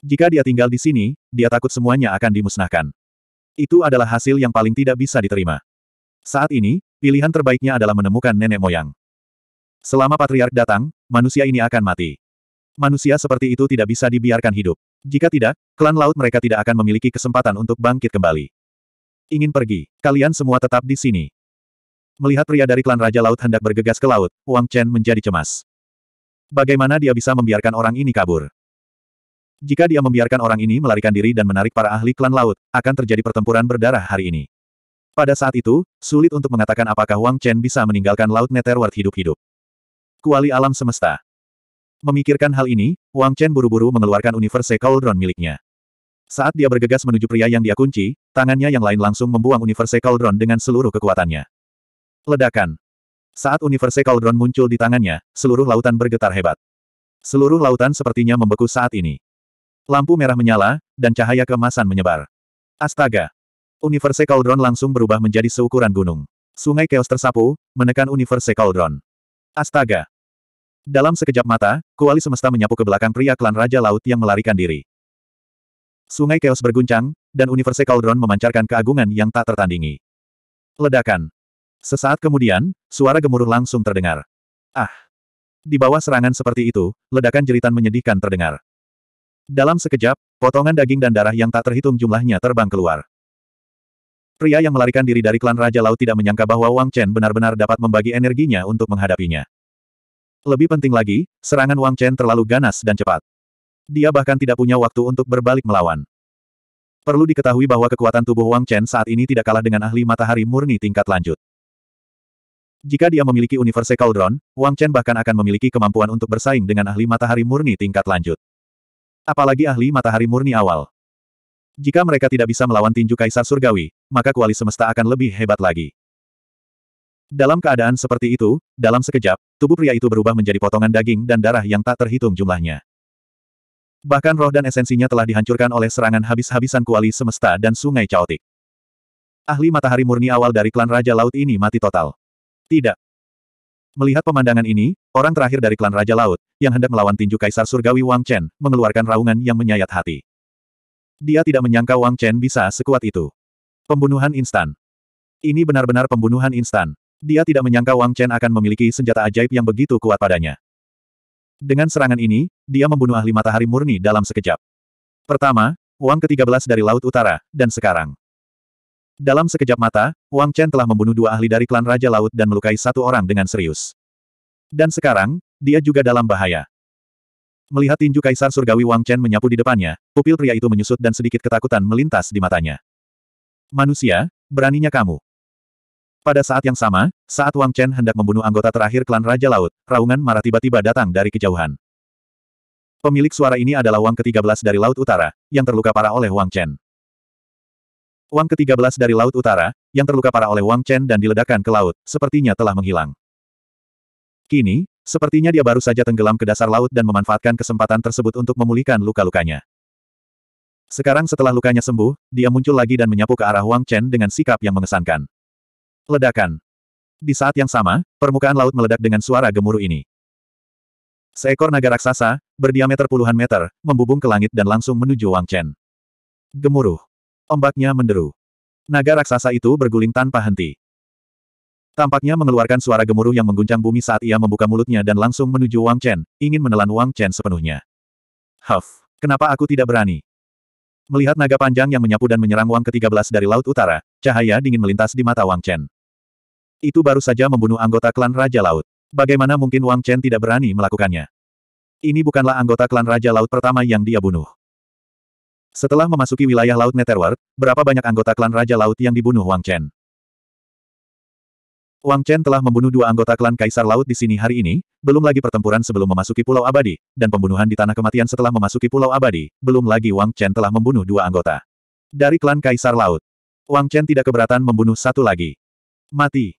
Jika dia tinggal di sini, dia takut semuanya akan dimusnahkan. Itu adalah hasil yang paling tidak bisa diterima. Saat ini, pilihan terbaiknya adalah menemukan nenek moyang. Selama patriark datang, manusia ini akan mati. Manusia seperti itu tidak bisa dibiarkan hidup. Jika tidak, klan laut mereka tidak akan memiliki kesempatan untuk bangkit kembali. Ingin pergi, kalian semua tetap di sini. Melihat pria dari klan Raja Laut hendak bergegas ke laut, Wang Chen menjadi cemas. Bagaimana dia bisa membiarkan orang ini kabur? Jika dia membiarkan orang ini melarikan diri dan menarik para ahli klan laut, akan terjadi pertempuran berdarah hari ini. Pada saat itu, sulit untuk mengatakan apakah Wang Chen bisa meninggalkan Laut Netherworld hidup-hidup. Kuali alam semesta. Memikirkan hal ini, Wang Chen buru-buru mengeluarkan Universe Cauldron miliknya. Saat dia bergegas menuju pria yang dia kunci, tangannya yang lain langsung membuang Universe Cauldron dengan seluruh kekuatannya. Ledakan. Saat Universe Cauldron muncul di tangannya, seluruh lautan bergetar hebat. Seluruh lautan sepertinya membeku saat ini. Lampu merah menyala, dan cahaya kemasan menyebar. Astaga! Universe Cauldron langsung berubah menjadi seukuran gunung. Sungai Chaos tersapu, menekan Universe Cauldron. Astaga! Dalam sekejap mata, kuali semesta menyapu ke belakang pria klan Raja Laut yang melarikan diri. Sungai Chaos berguncang, dan Universe Cauldron memancarkan keagungan yang tak tertandingi. Ledakan. Sesaat kemudian, suara gemuruh langsung terdengar. Ah! Di bawah serangan seperti itu, ledakan jeritan menyedihkan terdengar. Dalam sekejap, potongan daging dan darah yang tak terhitung jumlahnya terbang keluar. Pria yang melarikan diri dari klan Raja Laut tidak menyangka bahwa Wang Chen benar-benar dapat membagi energinya untuk menghadapinya. Lebih penting lagi, serangan Wang Chen terlalu ganas dan cepat. Dia bahkan tidak punya waktu untuk berbalik melawan. Perlu diketahui bahwa kekuatan tubuh Wang Chen saat ini tidak kalah dengan ahli matahari murni tingkat lanjut. Jika dia memiliki Universe Cauldron, Wang Chen bahkan akan memiliki kemampuan untuk bersaing dengan ahli matahari murni tingkat lanjut. Apalagi ahli matahari murni awal. Jika mereka tidak bisa melawan tinju kaisar surgawi, maka kuali semesta akan lebih hebat lagi. Dalam keadaan seperti itu, dalam sekejap, tubuh pria itu berubah menjadi potongan daging dan darah yang tak terhitung jumlahnya. Bahkan roh dan esensinya telah dihancurkan oleh serangan habis-habisan kuali semesta dan sungai caotik. Ahli matahari murni awal dari klan Raja Laut ini mati total. Tidak. Melihat pemandangan ini, orang terakhir dari klan Raja Laut, yang hendak melawan tinju Kaisar Surgawi Wang Chen, mengeluarkan raungan yang menyayat hati. Dia tidak menyangka Wang Chen bisa sekuat itu. Pembunuhan instan. Ini benar-benar pembunuhan instan. Dia tidak menyangka Wang Chen akan memiliki senjata ajaib yang begitu kuat padanya. Dengan serangan ini, dia membunuh ahli matahari murni dalam sekejap. Pertama, Wang ke-13 dari Laut Utara, dan sekarang. Dalam sekejap mata, Wang Chen telah membunuh dua ahli dari klan Raja Laut dan melukai satu orang dengan serius. Dan sekarang, dia juga dalam bahaya. Melihat tinju kaisar surgawi Wang Chen menyapu di depannya, pupil pria itu menyusut dan sedikit ketakutan melintas di matanya. Manusia, beraninya kamu. Pada saat yang sama, saat Wang Chen hendak membunuh anggota terakhir klan Raja Laut, raungan marah tiba-tiba datang dari kejauhan. Pemilik suara ini adalah Wang ke-13 dari Laut Utara, yang terluka parah oleh Wang Chen. Wang ke-13 dari Laut Utara, yang terluka parah oleh Wang Chen dan diledakkan ke laut, sepertinya telah menghilang. Kini, sepertinya dia baru saja tenggelam ke dasar laut dan memanfaatkan kesempatan tersebut untuk memulihkan luka-lukanya. Sekarang setelah lukanya sembuh, dia muncul lagi dan menyapu ke arah Wang Chen dengan sikap yang mengesankan. Ledakan. Di saat yang sama, permukaan laut meledak dengan suara gemuruh ini. Seekor naga raksasa, berdiameter puluhan meter, membubung ke langit dan langsung menuju Wang Chen. Gemuruh. Ombaknya menderu. Naga raksasa itu berguling tanpa henti. Tampaknya mengeluarkan suara gemuruh yang mengguncang bumi saat ia membuka mulutnya dan langsung menuju Wang Chen, ingin menelan Wang Chen sepenuhnya. Huff, kenapa aku tidak berani? Melihat naga panjang yang menyapu dan menyerang Wang ke-13 dari Laut Utara, cahaya dingin melintas di mata Wang Chen. Itu baru saja membunuh anggota klan Raja Laut. Bagaimana mungkin Wang Chen tidak berani melakukannya? Ini bukanlah anggota klan Raja Laut pertama yang dia bunuh. Setelah memasuki wilayah Laut Netherworld, berapa banyak anggota klan Raja Laut yang dibunuh Wang Chen? Wang Chen telah membunuh dua anggota klan Kaisar Laut di sini hari ini, belum lagi pertempuran sebelum memasuki Pulau Abadi, dan pembunuhan di Tanah Kematian setelah memasuki Pulau Abadi, belum lagi Wang Chen telah membunuh dua anggota. Dari klan Kaisar Laut, Wang Chen tidak keberatan membunuh satu lagi. Mati.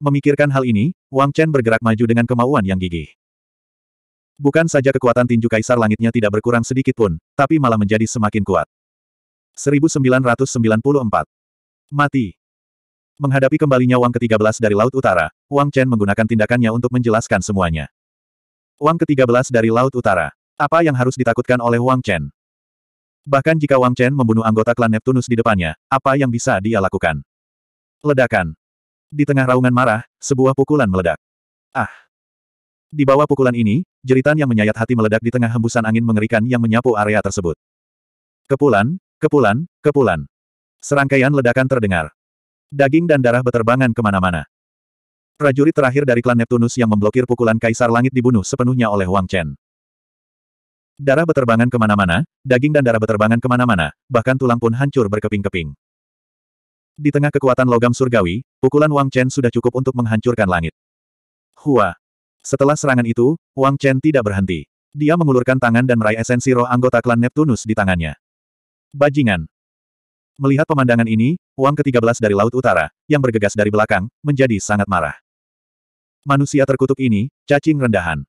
Memikirkan hal ini, Wang Chen bergerak maju dengan kemauan yang gigih. Bukan saja kekuatan tinju kaisar langitnya tidak berkurang sedikit pun, tapi malah menjadi semakin kuat. 1994. Mati. Menghadapi kembalinya Wang ke-13 dari Laut Utara, Wang Chen menggunakan tindakannya untuk menjelaskan semuanya. Wang ke-13 dari Laut Utara. Apa yang harus ditakutkan oleh Wang Chen? Bahkan jika Wang Chen membunuh anggota klan Neptunus di depannya, apa yang bisa dia lakukan? Ledakan. Di tengah raungan marah, sebuah pukulan meledak. Ah! Di bawah pukulan ini, jeritan yang menyayat hati meledak di tengah hembusan angin mengerikan yang menyapu area tersebut. Kepulan, kepulan, kepulan. Serangkaian ledakan terdengar. Daging dan darah beterbangan kemana-mana. Prajurit terakhir dari klan Neptunus yang memblokir pukulan Kaisar Langit dibunuh sepenuhnya oleh Wang Chen. Darah beterbangan kemana-mana, daging dan darah beterbangan kemana-mana, bahkan tulang pun hancur berkeping-keping. Di tengah kekuatan logam surgawi, pukulan Wang Chen sudah cukup untuk menghancurkan langit. Hua! Setelah serangan itu, Wang Chen tidak berhenti. Dia mengulurkan tangan dan meraih esensi roh anggota klan Neptunus di tangannya. Bajingan. Melihat pemandangan ini, Wang ke-13 dari Laut Utara, yang bergegas dari belakang, menjadi sangat marah. Manusia terkutuk ini, cacing rendahan.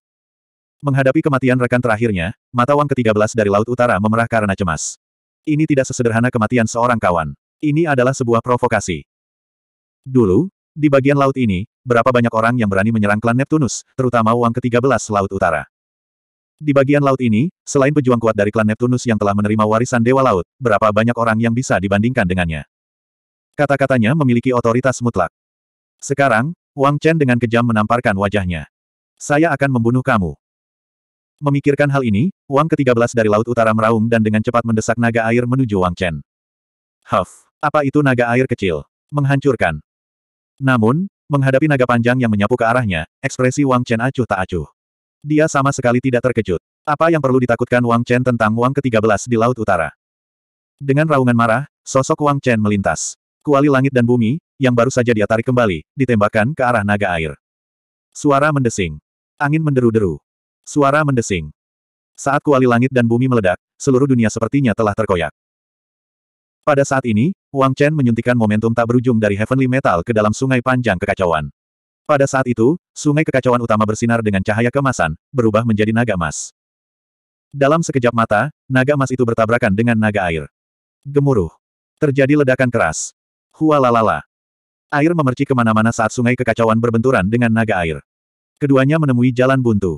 Menghadapi kematian rekan terakhirnya, mata Wang ke-13 dari Laut Utara memerah karena cemas. Ini tidak sesederhana kematian seorang kawan. Ini adalah sebuah provokasi. Dulu, di bagian laut ini, berapa banyak orang yang berani menyerang klan Neptunus, terutama Wang ke-13 Laut Utara. Di bagian laut ini, selain pejuang kuat dari klan Neptunus yang telah menerima warisan Dewa Laut, berapa banyak orang yang bisa dibandingkan dengannya. Kata-katanya memiliki otoritas mutlak. Sekarang, Wang Chen dengan kejam menamparkan wajahnya. Saya akan membunuh kamu. Memikirkan hal ini, Wang ke-13 dari Laut Utara meraung dan dengan cepat mendesak naga air menuju Wang Chen. Huff! Apa itu naga air kecil? Menghancurkan. Namun, menghadapi naga panjang yang menyapu ke arahnya, ekspresi Wang Chen acuh tak acuh. Dia sama sekali tidak terkejut. Apa yang perlu ditakutkan Wang Chen tentang Wang ke-13 di Laut Utara? Dengan raungan marah, sosok Wang Chen melintas. Kuali langit dan bumi, yang baru saja dia tarik kembali, ditembakkan ke arah naga air. Suara mendesing. Angin menderu-deru. Suara mendesing. Saat kuali langit dan bumi meledak, seluruh dunia sepertinya telah terkoyak. Pada saat ini, Wang Chen menyuntikkan momentum tak berujung dari Heavenly Metal ke dalam sungai panjang kekacauan. Pada saat itu, sungai kekacauan utama bersinar dengan cahaya kemasan, berubah menjadi naga emas. Dalam sekejap mata, naga emas itu bertabrakan dengan naga air. Gemuruh. Terjadi ledakan keras. Hualalala. Air memercik kemana-mana saat sungai kekacauan berbenturan dengan naga air. Keduanya menemui jalan buntu.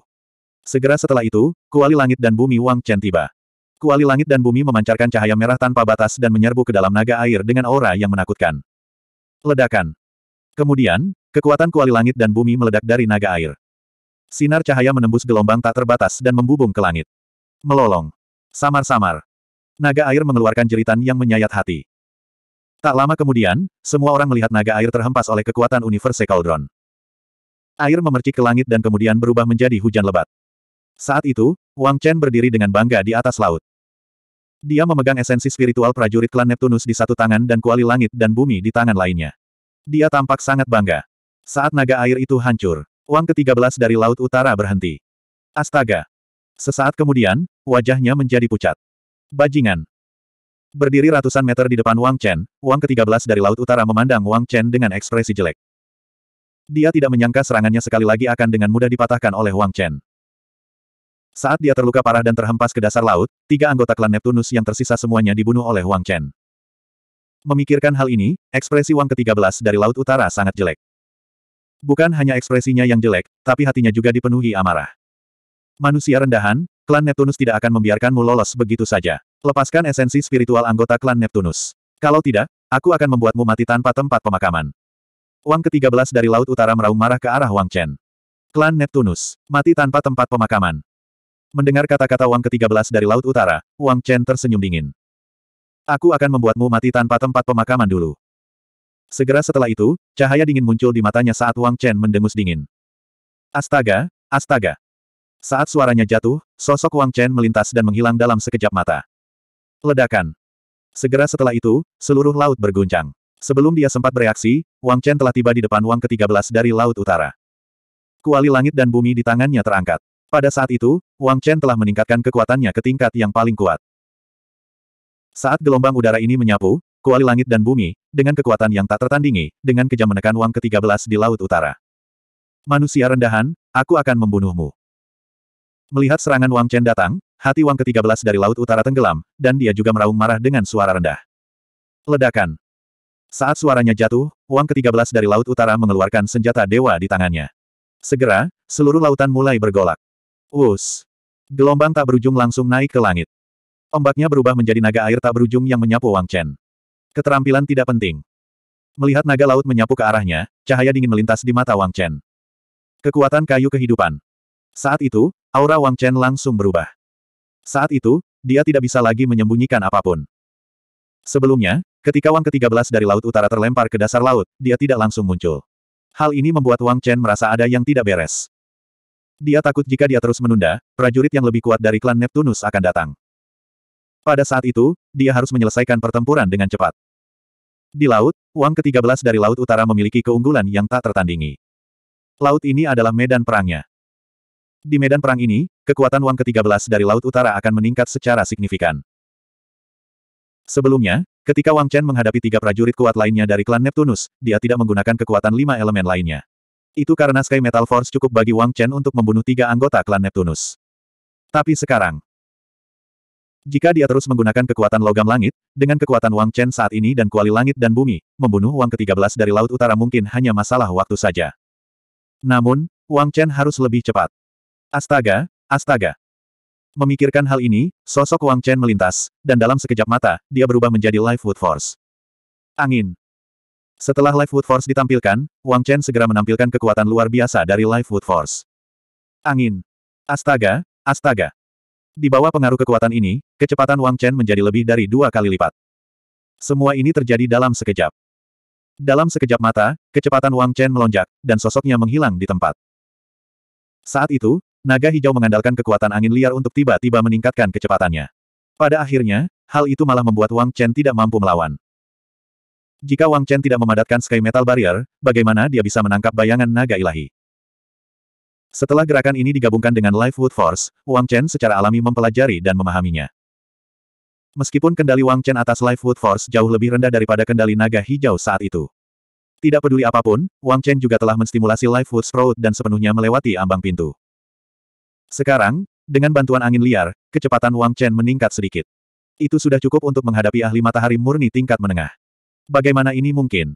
Segera setelah itu, kuali langit dan bumi Wang Chen tiba. Kuali langit dan bumi memancarkan cahaya merah tanpa batas dan menyerbu ke dalam naga air dengan aura yang menakutkan. Ledakan. Kemudian, kekuatan kuali langit dan bumi meledak dari naga air. Sinar cahaya menembus gelombang tak terbatas dan membubung ke langit. Melolong. Samar-samar. Naga air mengeluarkan jeritan yang menyayat hati. Tak lama kemudian, semua orang melihat naga air terhempas oleh kekuatan Universe Cauldron. Air memercik ke langit dan kemudian berubah menjadi hujan lebat. Saat itu, Wang Chen berdiri dengan bangga di atas laut. Dia memegang esensi spiritual prajurit klan Neptunus di satu tangan dan kuali langit dan bumi di tangan lainnya. Dia tampak sangat bangga. Saat naga air itu hancur, uang ke-13 dari Laut Utara berhenti. Astaga! Sesaat kemudian, wajahnya menjadi pucat. Bajingan! Berdiri ratusan meter di depan Wang Chen, uang ke-13 dari Laut Utara memandang Wang Chen dengan ekspresi jelek. Dia tidak menyangka serangannya sekali lagi akan dengan mudah dipatahkan oleh Wang Chen. Saat dia terluka parah dan terhempas ke dasar laut, tiga anggota klan Neptunus yang tersisa semuanya dibunuh oleh Wang Chen. Memikirkan hal ini, ekspresi Wang ke-13 dari Laut Utara sangat jelek. Bukan hanya ekspresinya yang jelek, tapi hatinya juga dipenuhi amarah. Manusia rendahan, klan Neptunus tidak akan membiarkanmu lolos begitu saja. Lepaskan esensi spiritual anggota klan Neptunus. Kalau tidak, aku akan membuatmu mati tanpa tempat pemakaman. Wang ke-13 dari Laut Utara meraung marah ke arah Wang Chen. Klan Neptunus, mati tanpa tempat pemakaman. Mendengar kata-kata Wang ke-13 dari Laut Utara, Wang Chen tersenyum dingin. Aku akan membuatmu mati tanpa tempat pemakaman dulu. Segera setelah itu, cahaya dingin muncul di matanya saat Wang Chen mendengus dingin. Astaga, astaga. Saat suaranya jatuh, sosok Wang Chen melintas dan menghilang dalam sekejap mata. Ledakan. Segera setelah itu, seluruh laut berguncang. Sebelum dia sempat bereaksi, Wang Chen telah tiba di depan Wang ke-13 dari Laut Utara. Kuali langit dan bumi di tangannya terangkat. Pada saat itu, Wang Chen telah meningkatkan kekuatannya ke tingkat yang paling kuat. Saat gelombang udara ini menyapu, kuali langit dan bumi, dengan kekuatan yang tak tertandingi, dengan kejam menekan Wang ke-13 di Laut Utara. Manusia rendahan, aku akan membunuhmu. Melihat serangan Wang Chen datang, hati Wang ke-13 dari Laut Utara tenggelam, dan dia juga meraung marah dengan suara rendah. Ledakan. Saat suaranya jatuh, Wang ke-13 dari Laut Utara mengeluarkan senjata dewa di tangannya. Segera, seluruh lautan mulai bergolak. Us. Gelombang tak berujung langsung naik ke langit. Ombaknya berubah menjadi naga air tak berujung yang menyapu Wang Chen. Keterampilan tidak penting. Melihat naga laut menyapu ke arahnya, cahaya dingin melintas di mata Wang Chen. Kekuatan kayu kehidupan. Saat itu, aura Wang Chen langsung berubah. Saat itu, dia tidak bisa lagi menyembunyikan apapun. Sebelumnya, ketika Wang ke-13 dari Laut Utara terlempar ke dasar laut, dia tidak langsung muncul. Hal ini membuat Wang Chen merasa ada yang tidak beres. Dia takut jika dia terus menunda, prajurit yang lebih kuat dari klan Neptunus akan datang. Pada saat itu, dia harus menyelesaikan pertempuran dengan cepat. Di laut, Wang ke-13 dari Laut Utara memiliki keunggulan yang tak tertandingi. Laut ini adalah medan perangnya. Di medan perang ini, kekuatan Wang ke-13 dari Laut Utara akan meningkat secara signifikan. Sebelumnya, ketika Wang Chen menghadapi tiga prajurit kuat lainnya dari klan Neptunus, dia tidak menggunakan kekuatan lima elemen lainnya. Itu karena Sky Metal Force cukup bagi Wang Chen untuk membunuh tiga anggota klan Neptunus. Tapi sekarang, jika dia terus menggunakan kekuatan logam langit, dengan kekuatan Wang Chen saat ini dan kuali langit dan bumi, membunuh Wang ke-13 dari Laut Utara mungkin hanya masalah waktu saja. Namun, Wang Chen harus lebih cepat. Astaga, astaga. Memikirkan hal ini, sosok Wang Chen melintas, dan dalam sekejap mata, dia berubah menjadi Lifewood Force. Angin. Setelah Life Wood Force ditampilkan, Wang Chen segera menampilkan kekuatan luar biasa dari Life Wood Force. Angin. Astaga, astaga. Di bawah pengaruh kekuatan ini, kecepatan Wang Chen menjadi lebih dari dua kali lipat. Semua ini terjadi dalam sekejap. Dalam sekejap mata, kecepatan Wang Chen melonjak, dan sosoknya menghilang di tempat. Saat itu, naga hijau mengandalkan kekuatan angin liar untuk tiba-tiba meningkatkan kecepatannya. Pada akhirnya, hal itu malah membuat Wang Chen tidak mampu melawan. Jika Wang Chen tidak memadatkan Sky Metal Barrier, bagaimana dia bisa menangkap bayangan naga ilahi? Setelah gerakan ini digabungkan dengan Life Wood Force, Wang Chen secara alami mempelajari dan memahaminya. Meskipun kendali Wang Chen atas Life Wood Force jauh lebih rendah daripada kendali naga hijau saat itu. Tidak peduli apapun, Wang Chen juga telah menstimulasi Life Wood Sprout dan sepenuhnya melewati ambang pintu. Sekarang, dengan bantuan angin liar, kecepatan Wang Chen meningkat sedikit. Itu sudah cukup untuk menghadapi ahli matahari murni tingkat menengah. Bagaimana ini mungkin?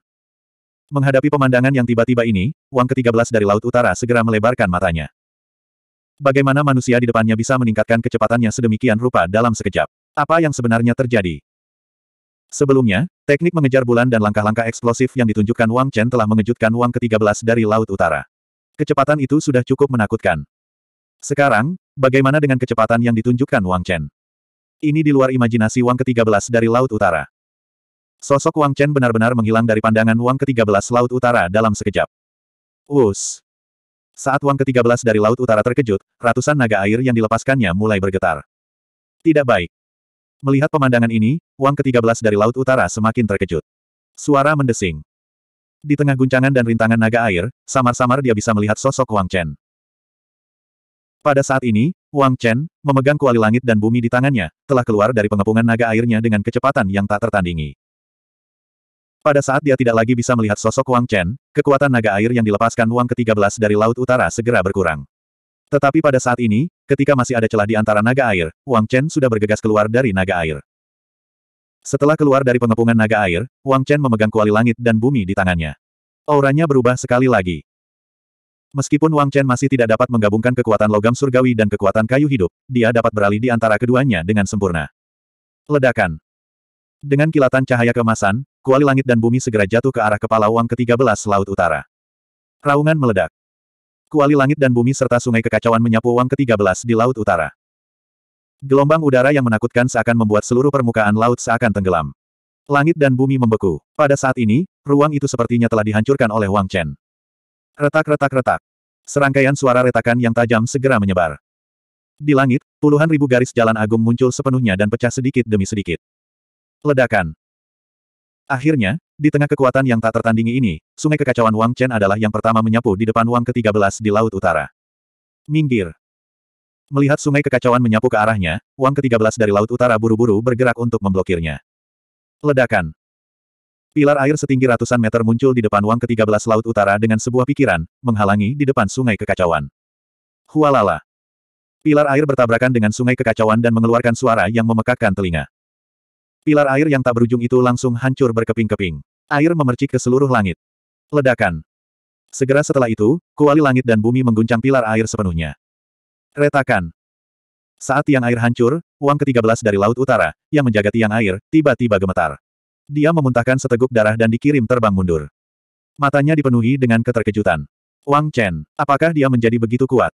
Menghadapi pemandangan yang tiba-tiba ini, Wang ke-13 dari Laut Utara segera melebarkan matanya. Bagaimana manusia di depannya bisa meningkatkan kecepatannya sedemikian rupa dalam sekejap? Apa yang sebenarnya terjadi? Sebelumnya, teknik mengejar bulan dan langkah-langkah eksplosif yang ditunjukkan Wang Chen telah mengejutkan Wang ke-13 dari Laut Utara. Kecepatan itu sudah cukup menakutkan. Sekarang, bagaimana dengan kecepatan yang ditunjukkan Wang Chen? Ini di luar imajinasi Wang ke-13 dari Laut Utara. Sosok Wang Chen benar-benar menghilang dari pandangan Wang ke-13 Laut Utara dalam sekejap. Wus! Saat Wang ke-13 dari Laut Utara terkejut, ratusan naga air yang dilepaskannya mulai bergetar. Tidak baik. Melihat pemandangan ini, Wang ke-13 dari Laut Utara semakin terkejut. Suara mendesing. Di tengah guncangan dan rintangan naga air, samar-samar dia bisa melihat sosok Wang Chen. Pada saat ini, Wang Chen, memegang kuali langit dan bumi di tangannya, telah keluar dari pengepungan naga airnya dengan kecepatan yang tak tertandingi. Pada saat dia tidak lagi bisa melihat sosok Wang Chen, kekuatan naga air yang dilepaskan Wang ke-13 dari Laut Utara segera berkurang. Tetapi pada saat ini, ketika masih ada celah di antara naga air, Wang Chen sudah bergegas keluar dari naga air. Setelah keluar dari pengepungan naga air, Wang Chen memegang kuali langit dan bumi di tangannya. Auranya berubah sekali lagi. Meskipun Wang Chen masih tidak dapat menggabungkan kekuatan logam surgawi dan kekuatan kayu hidup, dia dapat beralih di antara keduanya dengan sempurna. Ledakan. Dengan kilatan cahaya kemasan, kuali langit dan bumi segera jatuh ke arah kepala Wang ke-13 Laut Utara. Raungan meledak. Kuali langit dan bumi serta sungai kekacauan menyapu Wang ke-13 di Laut Utara. Gelombang udara yang menakutkan seakan membuat seluruh permukaan laut seakan tenggelam. Langit dan bumi membeku. Pada saat ini, ruang itu sepertinya telah dihancurkan oleh Wang Chen. Retak-retak-retak. Serangkaian suara retakan yang tajam segera menyebar. Di langit, puluhan ribu garis jalan agung muncul sepenuhnya dan pecah sedikit demi sedikit. Ledakan. Akhirnya, di tengah kekuatan yang tak tertandingi ini, sungai kekacauan Wang Chen adalah yang pertama menyapu di depan Wang ke-13 di Laut Utara. Minggir. Melihat sungai kekacauan menyapu ke arahnya, Wang ke-13 dari Laut Utara buru-buru bergerak untuk memblokirnya. Ledakan. Pilar air setinggi ratusan meter muncul di depan Wang ke-13 Laut Utara dengan sebuah pikiran, menghalangi di depan sungai kekacauan. Hualala. Pilar air bertabrakan dengan sungai kekacauan dan mengeluarkan suara yang memekakkan telinga. Pilar air yang tak berujung itu langsung hancur berkeping-keping. Air memercik ke seluruh langit. Ledakan. Segera setelah itu, kuali langit dan bumi mengguncang pilar air sepenuhnya. Retakan. Saat tiang air hancur, uang ke-13 dari Laut Utara, yang menjaga tiang air, tiba-tiba gemetar. Dia memuntahkan seteguk darah dan dikirim terbang mundur. Matanya dipenuhi dengan keterkejutan. Wang Chen, apakah dia menjadi begitu kuat?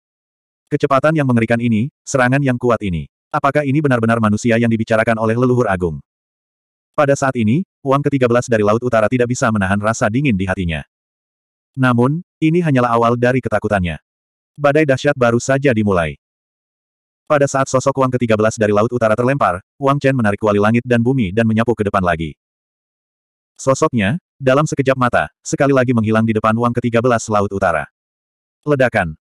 Kecepatan yang mengerikan ini, serangan yang kuat ini. Apakah ini benar-benar manusia yang dibicarakan oleh leluhur agung? Pada saat ini, uang ke-13 dari Laut Utara tidak bisa menahan rasa dingin di hatinya. Namun, ini hanyalah awal dari ketakutannya. Badai dahsyat baru saja dimulai. Pada saat sosok uang ke-13 dari Laut Utara terlempar, Wang Chen menarik kuali langit dan bumi dan menyapu ke depan lagi. Sosoknya, dalam sekejap mata, sekali lagi menghilang di depan uang ke-13 Laut Utara. Ledakan.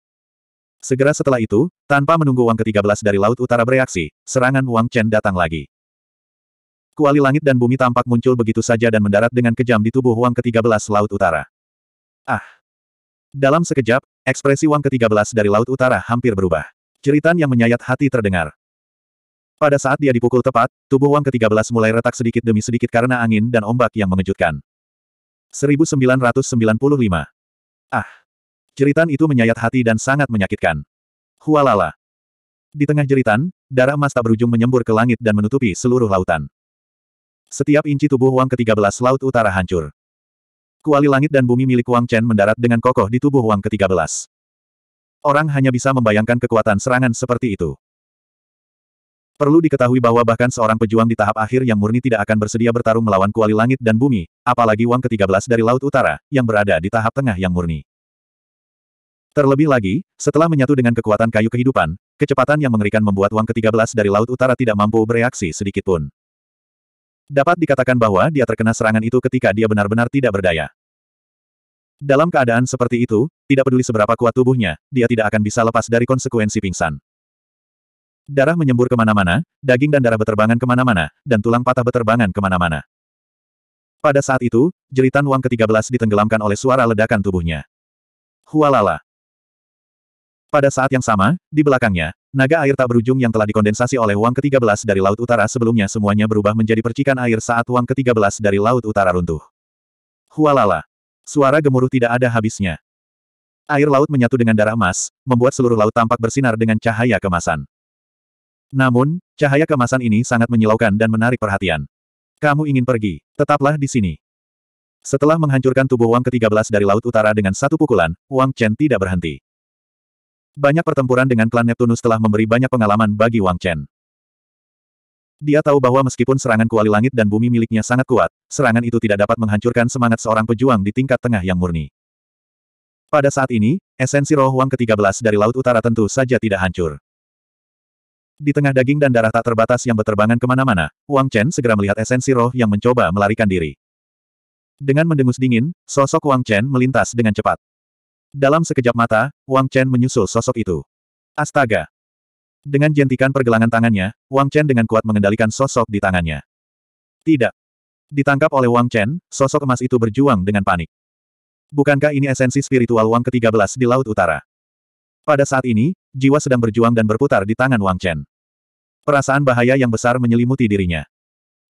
Segera setelah itu, tanpa menunggu uang ke-13 dari Laut Utara bereaksi, serangan Wang Chen datang lagi. Kuali langit dan bumi tampak muncul begitu saja dan mendarat dengan kejam di tubuh Wang ke-13 Laut Utara. Ah! Dalam sekejap, ekspresi Wang ke-13 dari Laut Utara hampir berubah. Jeritan yang menyayat hati terdengar. Pada saat dia dipukul tepat, tubuh Wang ke-13 mulai retak sedikit demi sedikit karena angin dan ombak yang mengejutkan. 1995. Ah! Jeritan itu menyayat hati dan sangat menyakitkan. Hualala. Di tengah jeritan, darah emas tak berujung menyembur ke langit dan menutupi seluruh lautan. Setiap inci tubuh Wang ke-13 Laut Utara hancur. Kuali langit dan bumi milik Wang Chen mendarat dengan kokoh di tubuh Wang ke-13. Orang hanya bisa membayangkan kekuatan serangan seperti itu. Perlu diketahui bahwa bahkan seorang pejuang di tahap akhir yang murni tidak akan bersedia bertarung melawan kuali langit dan bumi, apalagi Wang ke-13 dari Laut Utara, yang berada di tahap tengah yang murni. Terlebih lagi, setelah menyatu dengan kekuatan kayu kehidupan, kecepatan yang mengerikan membuat Wang ke-13 dari Laut Utara tidak mampu bereaksi sedikitpun. Dapat dikatakan bahwa dia terkena serangan itu ketika dia benar-benar tidak berdaya. Dalam keadaan seperti itu, tidak peduli seberapa kuat tubuhnya, dia tidak akan bisa lepas dari konsekuensi pingsan. Darah menyembur kemana-mana, daging dan darah beterbangan kemana-mana, dan tulang patah beterbangan kemana-mana. Pada saat itu, jeritan uang ke-13 ditenggelamkan oleh suara ledakan tubuhnya. Hualala. Pada saat yang sama, di belakangnya, Naga air tak berujung yang telah dikondensasi oleh Wang ke-13 dari Laut Utara sebelumnya semuanya berubah menjadi percikan air saat Wang ke-13 dari Laut Utara runtuh. Hualala. Suara gemuruh tidak ada habisnya. Air laut menyatu dengan darah emas, membuat seluruh laut tampak bersinar dengan cahaya kemasan. Namun, cahaya kemasan ini sangat menyilaukan dan menarik perhatian. Kamu ingin pergi, tetaplah di sini. Setelah menghancurkan tubuh Wang ke-13 dari Laut Utara dengan satu pukulan, Wang Chen tidak berhenti. Banyak pertempuran dengan klan Neptunus telah memberi banyak pengalaman bagi Wang Chen. Dia tahu bahwa meskipun serangan kuali langit dan bumi miliknya sangat kuat, serangan itu tidak dapat menghancurkan semangat seorang pejuang di tingkat tengah yang murni. Pada saat ini, esensi roh Wang ke-13 dari Laut Utara tentu saja tidak hancur. Di tengah daging dan darah tak terbatas yang berterbangan kemana-mana, Wang Chen segera melihat esensi roh yang mencoba melarikan diri. Dengan mendengus dingin, sosok Wang Chen melintas dengan cepat. Dalam sekejap mata, Wang Chen menyusul sosok itu. Astaga! Dengan jentikan pergelangan tangannya, Wang Chen dengan kuat mengendalikan sosok di tangannya. Tidak. Ditangkap oleh Wang Chen, sosok emas itu berjuang dengan panik. Bukankah ini esensi spiritual Wang ke-13 di Laut Utara? Pada saat ini, jiwa sedang berjuang dan berputar di tangan Wang Chen. Perasaan bahaya yang besar menyelimuti dirinya.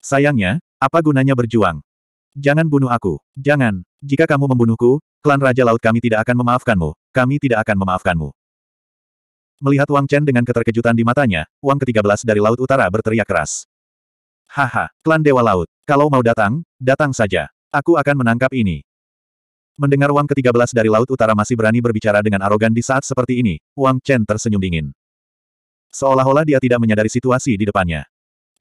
Sayangnya, apa gunanya berjuang? Jangan bunuh aku. Jangan. Jika kamu membunuhku, klan Raja Laut kami tidak akan memaafkanmu. Kami tidak akan memaafkanmu. Melihat Wang Chen dengan keterkejutan di matanya, Wang ke-13 dari Laut Utara berteriak keras. Haha, klan Dewa Laut, kalau mau datang, datang saja. Aku akan menangkap ini. Mendengar Wang ke-13 dari Laut Utara masih berani berbicara dengan arogan di saat seperti ini, Wang Chen tersenyum dingin. Seolah-olah dia tidak menyadari situasi di depannya.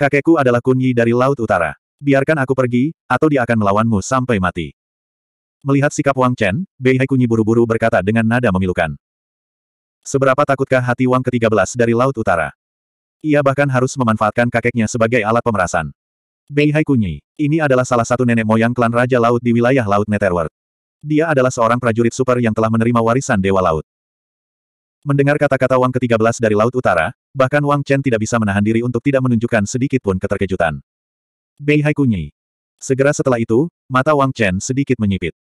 Kakekku adalah Kunyi dari Laut Utara. Biarkan aku pergi, atau dia akan melawanmu sampai mati. Melihat sikap Wang Chen, Bei Hai Haikunyi buru-buru berkata dengan nada memilukan. Seberapa takutkah hati Wang ke-13 dari Laut Utara? Ia bahkan harus memanfaatkan kakeknya sebagai alat pemerasan. Bei Hai Haikunyi, ini adalah salah satu nenek moyang klan Raja Laut di wilayah Laut Netherworld. Dia adalah seorang prajurit super yang telah menerima warisan Dewa Laut. Mendengar kata-kata Wang ke-13 dari Laut Utara, bahkan Wang Chen tidak bisa menahan diri untuk tidak menunjukkan sedikit pun keterkejutan. Bei Hai Kunyi. Segera setelah itu, mata Wang Chen sedikit menyipit.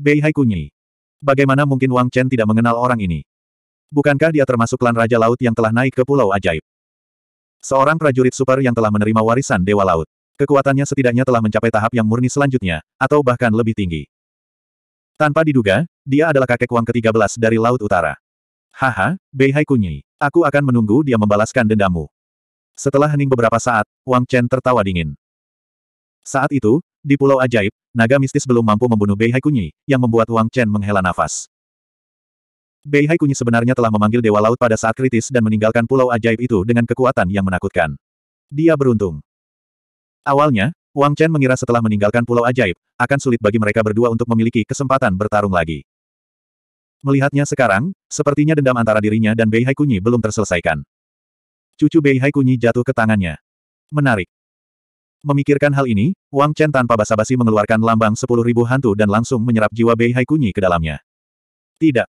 Bei Hai Kunyi. Bagaimana mungkin Wang Chen tidak mengenal orang ini? Bukankah dia termasuk klan Raja Laut yang telah naik ke Pulau Ajaib? Seorang prajurit super yang telah menerima warisan Dewa Laut. Kekuatannya setidaknya telah mencapai tahap yang murni selanjutnya, atau bahkan lebih tinggi. Tanpa diduga, dia adalah kakek Wang ke-13 dari Laut Utara. Haha, Bei Hai Kunyi, aku akan menunggu dia membalaskan dendamu. Setelah hening beberapa saat, Wang Chen tertawa dingin. Saat itu, di Pulau Ajaib, naga mistis belum mampu membunuh Bei Haikunyi, yang membuat Wang Chen menghela nafas. Bei Haikunyi sebenarnya telah memanggil Dewa Laut pada saat kritis dan meninggalkan Pulau Ajaib itu dengan kekuatan yang menakutkan. Dia beruntung. Awalnya, Wang Chen mengira setelah meninggalkan Pulau Ajaib, akan sulit bagi mereka berdua untuk memiliki kesempatan bertarung lagi. Melihatnya sekarang, sepertinya dendam antara dirinya dan Bei Haikunyi belum terselesaikan. Cucu Bei Haikunyi jatuh ke tangannya. Menarik. Memikirkan hal ini, Wang Chen tanpa basa-basi mengeluarkan lambang sepuluh ribu hantu dan langsung menyerap jiwa Bei Hai Kunyi ke dalamnya. Tidak.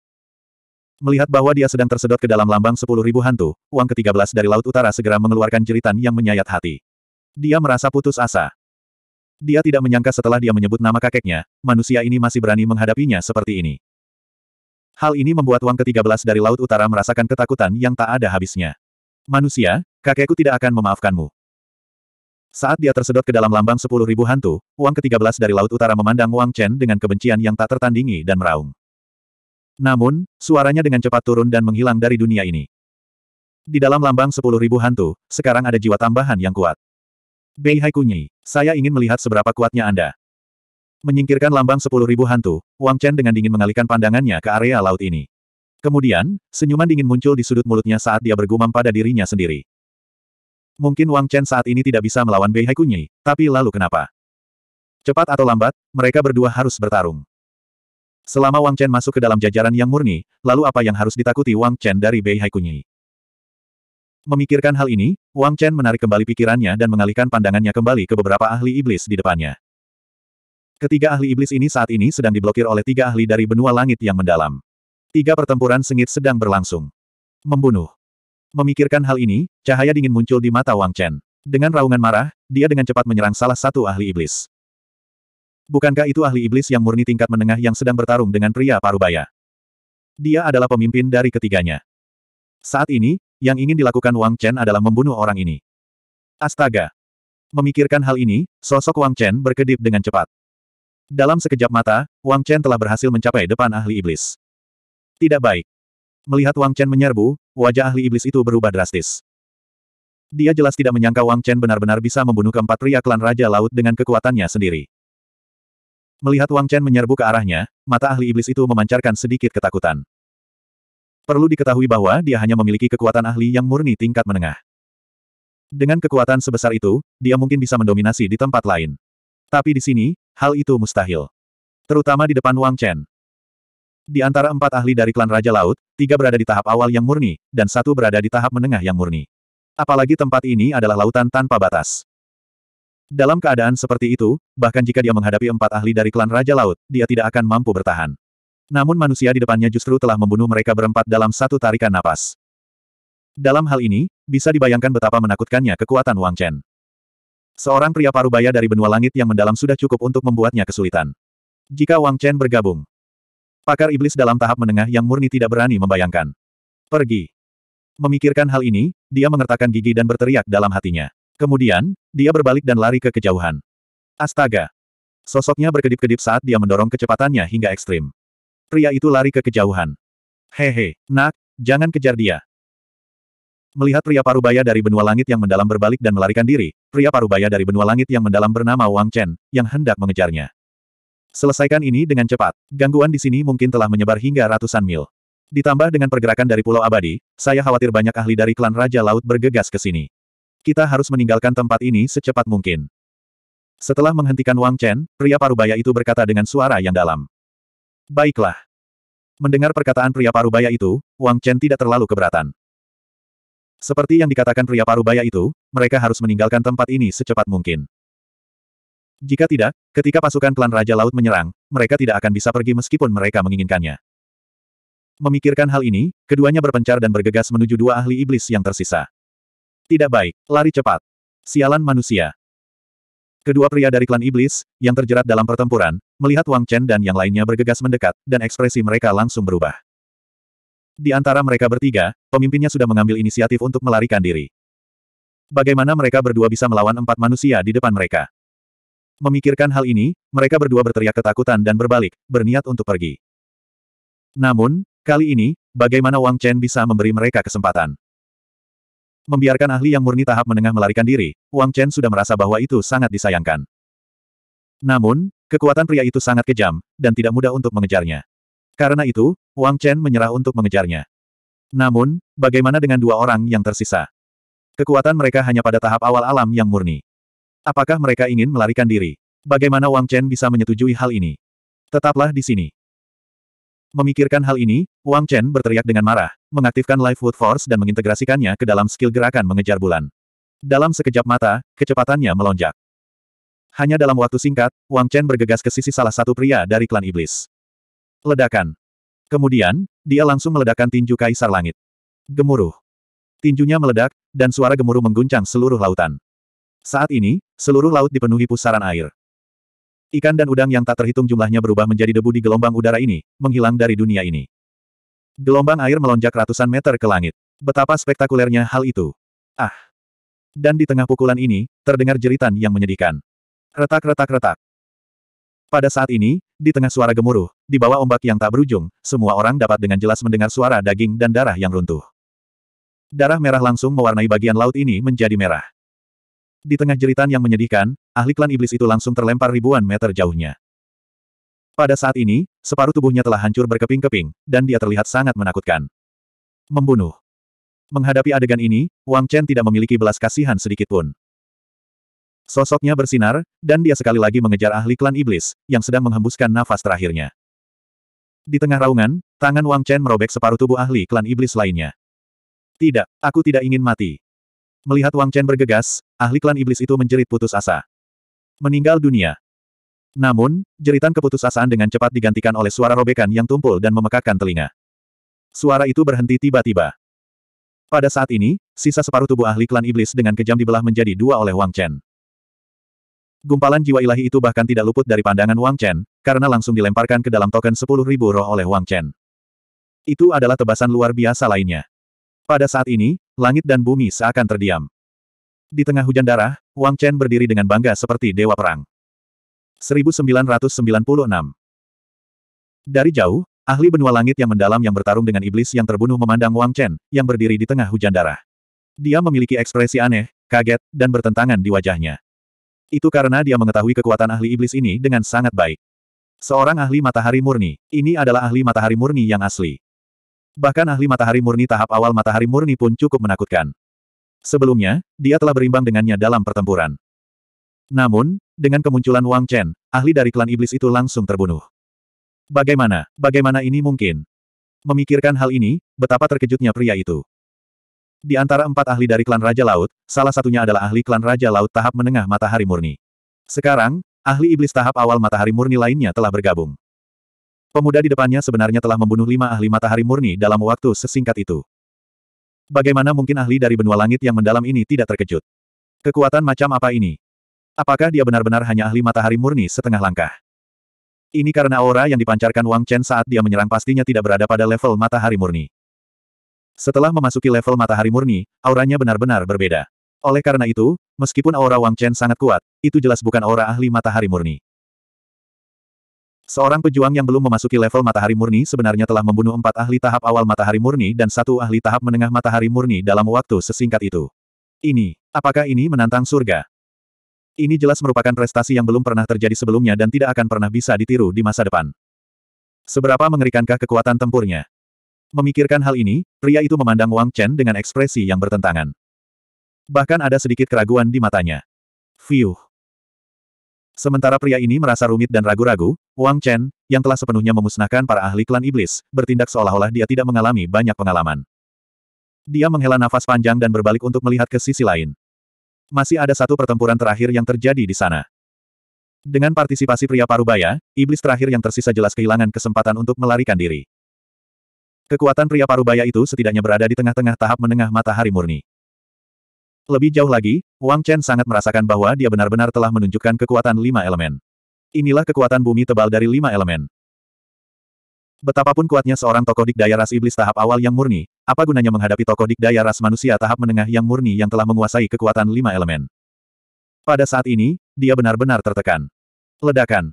Melihat bahwa dia sedang tersedot ke dalam lambang sepuluh ribu hantu, Wang ke-13 dari Laut Utara segera mengeluarkan jeritan yang menyayat hati. Dia merasa putus asa. Dia tidak menyangka setelah dia menyebut nama kakeknya, manusia ini masih berani menghadapinya seperti ini. Hal ini membuat Wang ke-13 dari Laut Utara merasakan ketakutan yang tak ada habisnya. Manusia, kakekku tidak akan memaafkanmu. Saat dia tersedot ke dalam lambang sepuluh ribu hantu, Wang ke-13 dari Laut Utara memandang Wang Chen dengan kebencian yang tak tertandingi dan meraung. Namun, suaranya dengan cepat turun dan menghilang dari dunia ini. Di dalam lambang sepuluh ribu hantu, sekarang ada jiwa tambahan yang kuat. Bei Hai Kunyi, saya ingin melihat seberapa kuatnya Anda. Menyingkirkan lambang sepuluh ribu hantu, Wang Chen dengan dingin mengalihkan pandangannya ke area laut ini. Kemudian, senyuman dingin muncul di sudut mulutnya saat dia bergumam pada dirinya sendiri. Mungkin Wang Chen saat ini tidak bisa melawan Bei Haikunyi, tapi lalu kenapa? Cepat atau lambat, mereka berdua harus bertarung. Selama Wang Chen masuk ke dalam jajaran yang murni, lalu apa yang harus ditakuti Wang Chen dari Bei Haikunyi? Memikirkan hal ini, Wang Chen menarik kembali pikirannya dan mengalihkan pandangannya kembali ke beberapa ahli iblis di depannya. Ketiga ahli iblis ini saat ini sedang diblokir oleh tiga ahli dari benua langit yang mendalam. Tiga pertempuran sengit sedang berlangsung. Membunuh. Memikirkan hal ini, cahaya dingin muncul di mata Wang Chen. Dengan raungan marah, dia dengan cepat menyerang salah satu ahli iblis. Bukankah itu ahli iblis yang murni tingkat menengah yang sedang bertarung dengan pria parubaya? Dia adalah pemimpin dari ketiganya. Saat ini, yang ingin dilakukan Wang Chen adalah membunuh orang ini. Astaga! Memikirkan hal ini, sosok Wang Chen berkedip dengan cepat. Dalam sekejap mata, Wang Chen telah berhasil mencapai depan ahli iblis. Tidak baik. Melihat Wang Chen menyerbu, wajah ahli iblis itu berubah drastis. Dia jelas tidak menyangka Wang Chen benar-benar bisa membunuh keempat pria klan Raja Laut dengan kekuatannya sendiri. Melihat Wang Chen menyerbu ke arahnya, mata ahli iblis itu memancarkan sedikit ketakutan. Perlu diketahui bahwa dia hanya memiliki kekuatan ahli yang murni tingkat menengah. Dengan kekuatan sebesar itu, dia mungkin bisa mendominasi di tempat lain. Tapi di sini, hal itu mustahil. Terutama di depan Wang Chen. Di antara empat ahli dari klan Raja Laut, tiga berada di tahap awal yang murni, dan satu berada di tahap menengah yang murni. Apalagi tempat ini adalah lautan tanpa batas. Dalam keadaan seperti itu, bahkan jika dia menghadapi empat ahli dari klan Raja Laut, dia tidak akan mampu bertahan. Namun manusia di depannya justru telah membunuh mereka berempat dalam satu tarikan napas. Dalam hal ini, bisa dibayangkan betapa menakutkannya kekuatan Wang Chen. Seorang pria parubaya dari benua langit yang mendalam sudah cukup untuk membuatnya kesulitan. Jika Wang Chen bergabung, Pakar iblis dalam tahap menengah yang murni tidak berani membayangkan. Pergi. Memikirkan hal ini, dia mengertakkan gigi dan berteriak dalam hatinya. Kemudian, dia berbalik dan lari ke kejauhan. Astaga! Sosoknya berkedip-kedip saat dia mendorong kecepatannya hingga ekstrim. Pria itu lari ke kejauhan. Hehe, nak, jangan kejar dia. Melihat pria parubaya dari benua langit yang mendalam berbalik dan melarikan diri, pria parubaya dari benua langit yang mendalam bernama Wang Chen, yang hendak mengejarnya. Selesaikan ini dengan cepat. Gangguan di sini mungkin telah menyebar hingga ratusan mil. Ditambah dengan pergerakan dari Pulau Abadi, saya khawatir banyak ahli dari klan Raja Laut bergegas ke sini. Kita harus meninggalkan tempat ini secepat mungkin. Setelah menghentikan Wang Chen, pria parubaya itu berkata dengan suara yang dalam. Baiklah. Mendengar perkataan pria parubaya itu, Wang Chen tidak terlalu keberatan. Seperti yang dikatakan pria parubaya itu, mereka harus meninggalkan tempat ini secepat mungkin. Jika tidak, ketika pasukan klan Raja Laut menyerang, mereka tidak akan bisa pergi meskipun mereka menginginkannya. Memikirkan hal ini, keduanya berpencar dan bergegas menuju dua ahli iblis yang tersisa. Tidak baik, lari cepat. Sialan manusia. Kedua pria dari klan iblis, yang terjerat dalam pertempuran, melihat Wang Chen dan yang lainnya bergegas mendekat, dan ekspresi mereka langsung berubah. Di antara mereka bertiga, pemimpinnya sudah mengambil inisiatif untuk melarikan diri. Bagaimana mereka berdua bisa melawan empat manusia di depan mereka? Memikirkan hal ini, mereka berdua berteriak ketakutan dan berbalik, berniat untuk pergi. Namun, kali ini, bagaimana Wang Chen bisa memberi mereka kesempatan? Membiarkan ahli yang murni tahap menengah melarikan diri, Wang Chen sudah merasa bahwa itu sangat disayangkan. Namun, kekuatan pria itu sangat kejam, dan tidak mudah untuk mengejarnya. Karena itu, Wang Chen menyerah untuk mengejarnya. Namun, bagaimana dengan dua orang yang tersisa? Kekuatan mereka hanya pada tahap awal alam yang murni. Apakah mereka ingin melarikan diri? Bagaimana Wang Chen bisa menyetujui hal ini? Tetaplah di sini. Memikirkan hal ini, Wang Chen berteriak dengan marah, mengaktifkan Life Wood Force dan mengintegrasikannya ke dalam skill gerakan mengejar bulan. Dalam sekejap mata, kecepatannya melonjak. Hanya dalam waktu singkat, Wang Chen bergegas ke sisi salah satu pria dari klan iblis. Ledakan. Kemudian, dia langsung meledakkan tinju kaisar langit. Gemuruh. Tinjunya meledak, dan suara gemuruh mengguncang seluruh lautan. Saat ini, seluruh laut dipenuhi pusaran air. Ikan dan udang yang tak terhitung jumlahnya berubah menjadi debu di gelombang udara ini, menghilang dari dunia ini. Gelombang air melonjak ratusan meter ke langit. Betapa spektakulernya hal itu. Ah! Dan di tengah pukulan ini, terdengar jeritan yang menyedihkan. Retak-retak-retak. Pada saat ini, di tengah suara gemuruh, di bawah ombak yang tak berujung, semua orang dapat dengan jelas mendengar suara daging dan darah yang runtuh. Darah merah langsung mewarnai bagian laut ini menjadi merah. Di tengah jeritan yang menyedihkan, ahli klan iblis itu langsung terlempar ribuan meter jauhnya. Pada saat ini, separuh tubuhnya telah hancur berkeping-keping, dan dia terlihat sangat menakutkan. Membunuh. Menghadapi adegan ini, Wang Chen tidak memiliki belas kasihan sedikitpun. Sosoknya bersinar, dan dia sekali lagi mengejar ahli klan iblis, yang sedang menghembuskan nafas terakhirnya. Di tengah raungan, tangan Wang Chen merobek separuh tubuh ahli klan iblis lainnya. Tidak, aku tidak ingin mati. Melihat Wang Chen bergegas, ahli klan iblis itu menjerit putus asa. Meninggal dunia. Namun, jeritan keputusasaan dengan cepat digantikan oleh suara robekan yang tumpul dan memekakkan telinga. Suara itu berhenti tiba-tiba. Pada saat ini, sisa separuh tubuh ahli klan iblis dengan kejam dibelah menjadi dua oleh Wang Chen. Gumpalan jiwa ilahi itu bahkan tidak luput dari pandangan Wang Chen, karena langsung dilemparkan ke dalam token 10.000 roh oleh Wang Chen. Itu adalah tebasan luar biasa lainnya. Pada saat ini, langit dan bumi seakan terdiam. Di tengah hujan darah, Wang Chen berdiri dengan bangga seperti dewa perang. 1996 Dari jauh, ahli benua langit yang mendalam yang bertarung dengan iblis yang terbunuh memandang Wang Chen, yang berdiri di tengah hujan darah. Dia memiliki ekspresi aneh, kaget, dan bertentangan di wajahnya. Itu karena dia mengetahui kekuatan ahli iblis ini dengan sangat baik. Seorang ahli matahari murni, ini adalah ahli matahari murni yang asli. Bahkan ahli matahari murni tahap awal matahari murni pun cukup menakutkan. Sebelumnya, dia telah berimbang dengannya dalam pertempuran. Namun, dengan kemunculan Wang Chen, ahli dari klan iblis itu langsung terbunuh. Bagaimana, bagaimana ini mungkin? Memikirkan hal ini, betapa terkejutnya pria itu. Di antara empat ahli dari klan Raja Laut, salah satunya adalah ahli klan Raja Laut tahap menengah matahari murni. Sekarang, ahli iblis tahap awal matahari murni lainnya telah bergabung. Pemuda di depannya sebenarnya telah membunuh lima ahli matahari murni dalam waktu sesingkat itu. Bagaimana mungkin ahli dari benua langit yang mendalam ini tidak terkejut? Kekuatan macam apa ini? Apakah dia benar-benar hanya ahli matahari murni setengah langkah? Ini karena aura yang dipancarkan Wang Chen saat dia menyerang pastinya tidak berada pada level matahari murni. Setelah memasuki level matahari murni, auranya benar-benar berbeda. Oleh karena itu, meskipun aura Wang Chen sangat kuat, itu jelas bukan aura ahli matahari murni. Seorang pejuang yang belum memasuki level matahari murni sebenarnya telah membunuh empat ahli tahap awal matahari murni dan satu ahli tahap menengah matahari murni dalam waktu sesingkat itu. Ini, apakah ini menantang surga? Ini jelas merupakan prestasi yang belum pernah terjadi sebelumnya dan tidak akan pernah bisa ditiru di masa depan. Seberapa mengerikankah kekuatan tempurnya? Memikirkan hal ini, pria itu memandang Wang Chen dengan ekspresi yang bertentangan. Bahkan ada sedikit keraguan di matanya. Fiuh. Sementara pria ini merasa rumit dan ragu-ragu, Wang Chen, yang telah sepenuhnya memusnahkan para ahli klan iblis, bertindak seolah-olah dia tidak mengalami banyak pengalaman. Dia menghela nafas panjang dan berbalik untuk melihat ke sisi lain. Masih ada satu pertempuran terakhir yang terjadi di sana. Dengan partisipasi pria parubaya, iblis terakhir yang tersisa jelas kehilangan kesempatan untuk melarikan diri. Kekuatan pria parubaya itu setidaknya berada di tengah-tengah tahap menengah matahari murni. Lebih jauh lagi, Wang Chen sangat merasakan bahwa dia benar-benar telah menunjukkan kekuatan lima elemen. Inilah kekuatan bumi tebal dari lima elemen. Betapapun kuatnya seorang tokoh dikdaya ras iblis tahap awal yang murni, apa gunanya menghadapi tokoh dikdaya ras manusia tahap menengah yang murni yang telah menguasai kekuatan lima elemen? Pada saat ini, dia benar-benar tertekan. Ledakan.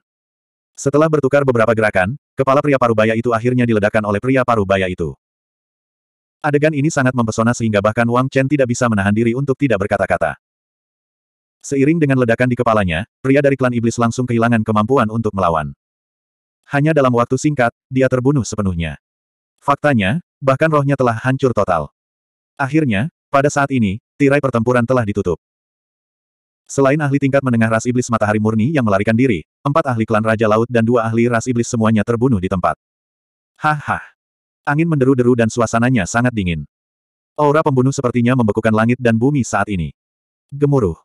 Setelah bertukar beberapa gerakan, kepala pria parubaya itu akhirnya diledakkan oleh pria parubaya itu. Adegan ini sangat mempesona sehingga bahkan Wang Chen tidak bisa menahan diri untuk tidak berkata-kata. Seiring dengan ledakan di kepalanya, pria dari klan iblis langsung kehilangan kemampuan untuk melawan. Hanya dalam waktu singkat, dia terbunuh sepenuhnya. Faktanya, bahkan rohnya telah hancur total. Akhirnya, pada saat ini, tirai pertempuran telah ditutup. Selain ahli tingkat menengah ras iblis matahari murni yang melarikan diri, empat ahli klan Raja Laut dan dua ahli ras iblis semuanya terbunuh di tempat. Haha. Angin menderu-deru dan suasananya sangat dingin. Aura pembunuh sepertinya membekukan langit dan bumi saat ini. Gemuruh.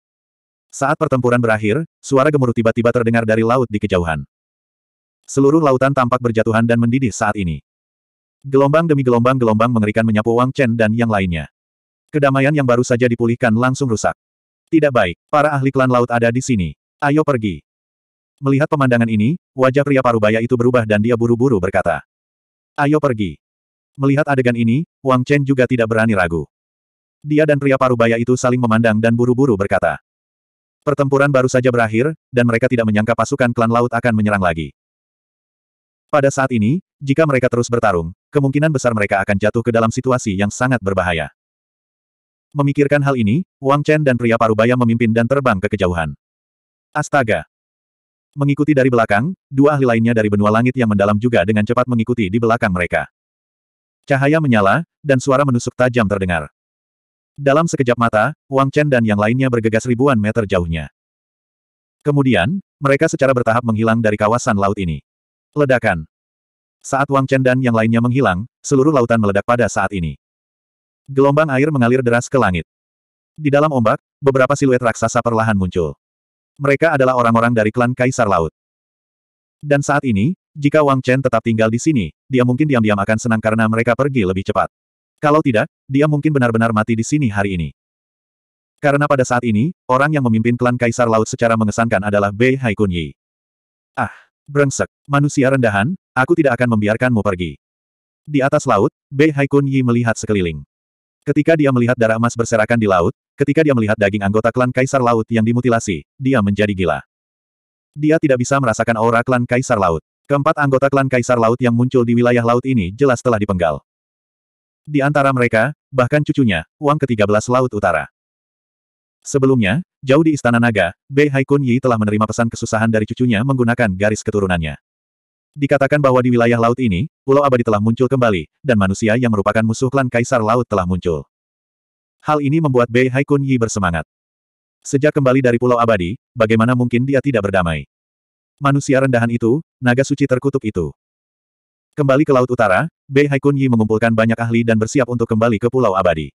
Saat pertempuran berakhir, suara gemuruh tiba-tiba terdengar dari laut di kejauhan. Seluruh lautan tampak berjatuhan dan mendidih saat ini. Gelombang demi gelombang-gelombang mengerikan menyapu Wang Chen dan yang lainnya. Kedamaian yang baru saja dipulihkan langsung rusak. Tidak baik, para ahli klan laut ada di sini. Ayo pergi. Melihat pemandangan ini, wajah pria parubaya itu berubah dan dia buru-buru berkata. Ayo pergi. Melihat adegan ini, Wang Chen juga tidak berani ragu. Dia dan pria parubaya itu saling memandang dan buru-buru berkata. Pertempuran baru saja berakhir, dan mereka tidak menyangka pasukan klan laut akan menyerang lagi. Pada saat ini, jika mereka terus bertarung, kemungkinan besar mereka akan jatuh ke dalam situasi yang sangat berbahaya. Memikirkan hal ini, Wang Chen dan pria parubaya memimpin dan terbang ke kejauhan. Astaga! Mengikuti dari belakang, dua ahli lainnya dari benua langit yang mendalam juga dengan cepat mengikuti di belakang mereka. Cahaya menyala, dan suara menusuk tajam terdengar. Dalam sekejap mata, Wang Chen dan yang lainnya bergegas ribuan meter jauhnya. Kemudian, mereka secara bertahap menghilang dari kawasan laut ini. Ledakan. Saat Wang Chen dan yang lainnya menghilang, seluruh lautan meledak pada saat ini. Gelombang air mengalir deras ke langit. Di dalam ombak, beberapa siluet raksasa perlahan muncul. Mereka adalah orang-orang dari klan Kaisar Laut. Dan saat ini, jika Wang Chen tetap tinggal di sini, dia mungkin diam-diam akan senang karena mereka pergi lebih cepat. Kalau tidak, dia mungkin benar-benar mati di sini hari ini. Karena pada saat ini, orang yang memimpin klan Kaisar Laut secara mengesankan adalah Bei Yi. Ah, brengsek, manusia rendahan, aku tidak akan membiarkanmu pergi. Di atas laut, Bei Yi melihat sekeliling. Ketika dia melihat darah emas berserakan di laut, ketika dia melihat daging anggota klan Kaisar Laut yang dimutilasi, dia menjadi gila. Dia tidak bisa merasakan aura klan Kaisar Laut. Keempat anggota klan Kaisar Laut yang muncul di wilayah laut ini jelas telah dipenggal. Di antara mereka, bahkan cucunya, Wang ke-13 Laut Utara. Sebelumnya, jauh di Istana Naga, Bei Haikun Yi telah menerima pesan kesusahan dari cucunya menggunakan garis keturunannya. Dikatakan bahwa di wilayah laut ini, Pulau Abadi telah muncul kembali, dan manusia yang merupakan musuh klan Kaisar Laut telah muncul. Hal ini membuat Bei Haikun Yi bersemangat. Sejak kembali dari Pulau Abadi, bagaimana mungkin dia tidak berdamai? Manusia rendahan itu, naga suci terkutuk itu. Kembali ke Laut Utara, Bei Haikun Yi mengumpulkan banyak ahli dan bersiap untuk kembali ke Pulau Abadi.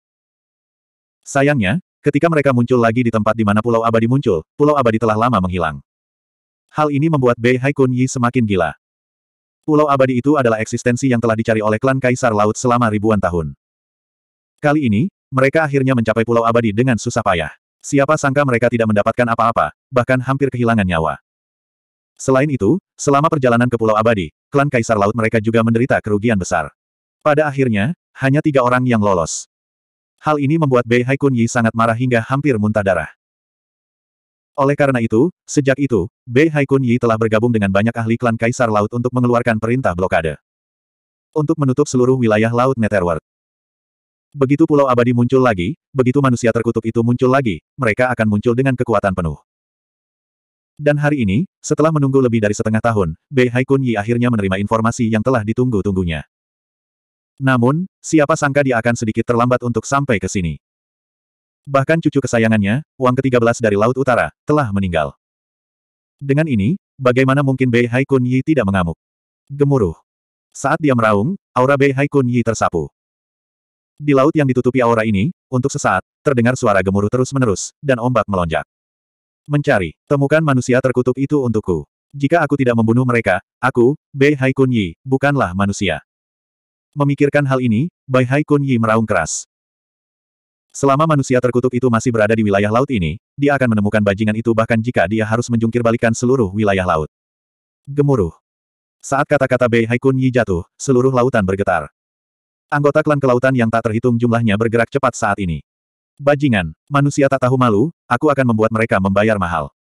Sayangnya, ketika mereka muncul lagi di tempat di mana Pulau Abadi muncul, Pulau Abadi telah lama menghilang. Hal ini membuat Bei Haikun Yi semakin gila. Pulau Abadi itu adalah eksistensi yang telah dicari oleh klan Kaisar Laut selama ribuan tahun. Kali ini, mereka akhirnya mencapai Pulau Abadi dengan susah payah. Siapa sangka mereka tidak mendapatkan apa-apa, bahkan hampir kehilangan nyawa. Selain itu, selama perjalanan ke Pulau Abadi, klan Kaisar Laut mereka juga menderita kerugian besar. Pada akhirnya, hanya tiga orang yang lolos. Hal ini membuat Bei Haikun Yi sangat marah hingga hampir muntah darah. Oleh karena itu, sejak itu, Bei Haikun Yi telah bergabung dengan banyak ahli klan Kaisar Laut untuk mengeluarkan perintah blokade. Untuk menutup seluruh wilayah Laut Netherworld. Begitu pulau abadi muncul lagi, begitu manusia terkutuk itu muncul lagi, mereka akan muncul dengan kekuatan penuh. Dan hari ini, setelah menunggu lebih dari setengah tahun, Bei Haikun Yi akhirnya menerima informasi yang telah ditunggu-tunggunya. Namun, siapa sangka dia akan sedikit terlambat untuk sampai ke sini. Bahkan cucu kesayangannya, Wang ke-13 dari Laut Utara, telah meninggal. Dengan ini, bagaimana mungkin Bei Haikun Yi tidak mengamuk? Gemuruh. Saat dia meraung, aura Bei Haikun Yi tersapu. Di laut yang ditutupi aura ini, untuk sesaat, terdengar suara gemuruh terus-menerus, dan ombak melonjak. Mencari, temukan manusia terkutuk itu untukku. Jika aku tidak membunuh mereka, aku, Bei Hai Kun Yi, bukanlah manusia. Memikirkan hal ini, Bai Hai Kun Yi meraung keras. Selama manusia terkutuk itu masih berada di wilayah laut ini, dia akan menemukan bajingan itu bahkan jika dia harus menjungkir seluruh wilayah laut. Gemuruh. Saat kata-kata Bei Hai Kun Yi jatuh, seluruh lautan bergetar. Anggota klan kelautan yang tak terhitung jumlahnya bergerak cepat saat ini. Bajingan, manusia tak tahu malu, aku akan membuat mereka membayar mahal.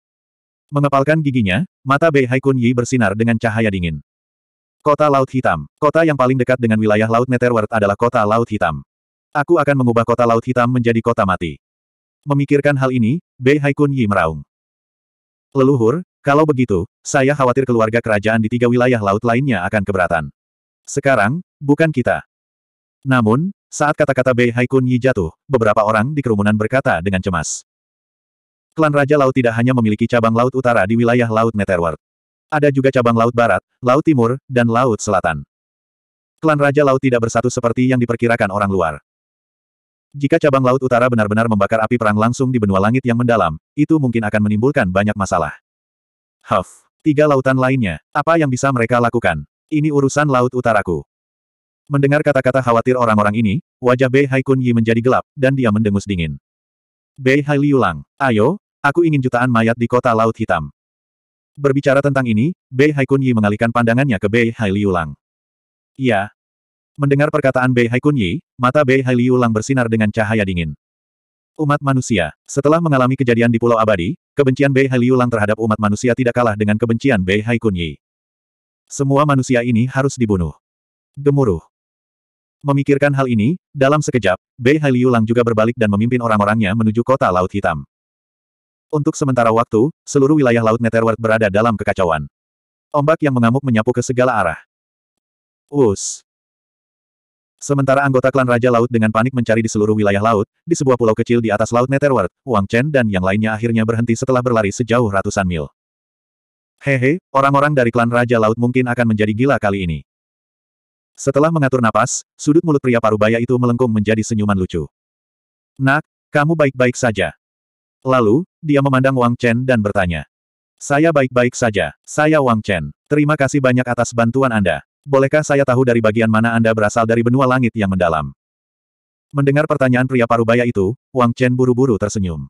Mengepalkan giginya, mata Bei Haikun Yi bersinar dengan cahaya dingin. Kota Laut Hitam, kota yang paling dekat dengan wilayah Laut Netherworld adalah kota Laut Hitam. Aku akan mengubah kota Laut Hitam menjadi kota mati. Memikirkan hal ini, Bei Haikun Yi meraung. Leluhur, kalau begitu, saya khawatir keluarga kerajaan di tiga wilayah laut lainnya akan keberatan. Sekarang, bukan kita. Namun, saat kata-kata Bei Haikun Yi jatuh, beberapa orang di kerumunan berkata dengan cemas. Klan Raja Laut tidak hanya memiliki cabang Laut Utara di wilayah Laut Netherworld. Ada juga cabang Laut Barat, Laut Timur, dan Laut Selatan. Klan Raja Laut tidak bersatu seperti yang diperkirakan orang luar. Jika cabang Laut Utara benar-benar membakar api perang langsung di benua langit yang mendalam, itu mungkin akan menimbulkan banyak masalah. Huff. Tiga lautan lainnya, apa yang bisa mereka lakukan? Ini urusan Laut Utaraku. Mendengar kata-kata khawatir orang-orang ini, wajah Bei Hai Kun Yi menjadi gelap, dan dia mendengus dingin. Bei Hai Liulang, ayo, aku ingin jutaan mayat di kota Laut Hitam. Berbicara tentang ini, Bei Hai Kun Yi mengalihkan pandangannya ke Bei Hai Liulang. Iya. Mendengar perkataan Bei Hai Kun Yi, mata Bei Hai Liulang bersinar dengan cahaya dingin. Umat manusia, setelah mengalami kejadian di Pulau Abadi, kebencian Bei Hai Liulang terhadap umat manusia tidak kalah dengan kebencian Bei Hai Kun Yi. Semua manusia ini harus dibunuh. Gemuruh. Memikirkan hal ini, dalam sekejap, Bei Hailiu Lang juga berbalik dan memimpin orang-orangnya menuju kota Laut Hitam. Untuk sementara waktu, seluruh wilayah Laut Netherworld berada dalam kekacauan. Ombak yang mengamuk menyapu ke segala arah. Us. Sementara anggota klan Raja Laut dengan panik mencari di seluruh wilayah laut, di sebuah pulau kecil di atas Laut Netherworld, Wang Chen dan yang lainnya akhirnya berhenti setelah berlari sejauh ratusan mil. Hehe, orang-orang dari klan Raja Laut mungkin akan menjadi gila kali ini. Setelah mengatur napas, sudut mulut pria parubaya itu melengkung menjadi senyuman lucu. Nak, kamu baik-baik saja. Lalu, dia memandang Wang Chen dan bertanya. Saya baik-baik saja. Saya Wang Chen. Terima kasih banyak atas bantuan Anda. Bolehkah saya tahu dari bagian mana Anda berasal dari benua langit yang mendalam? Mendengar pertanyaan pria parubaya itu, Wang Chen buru-buru tersenyum.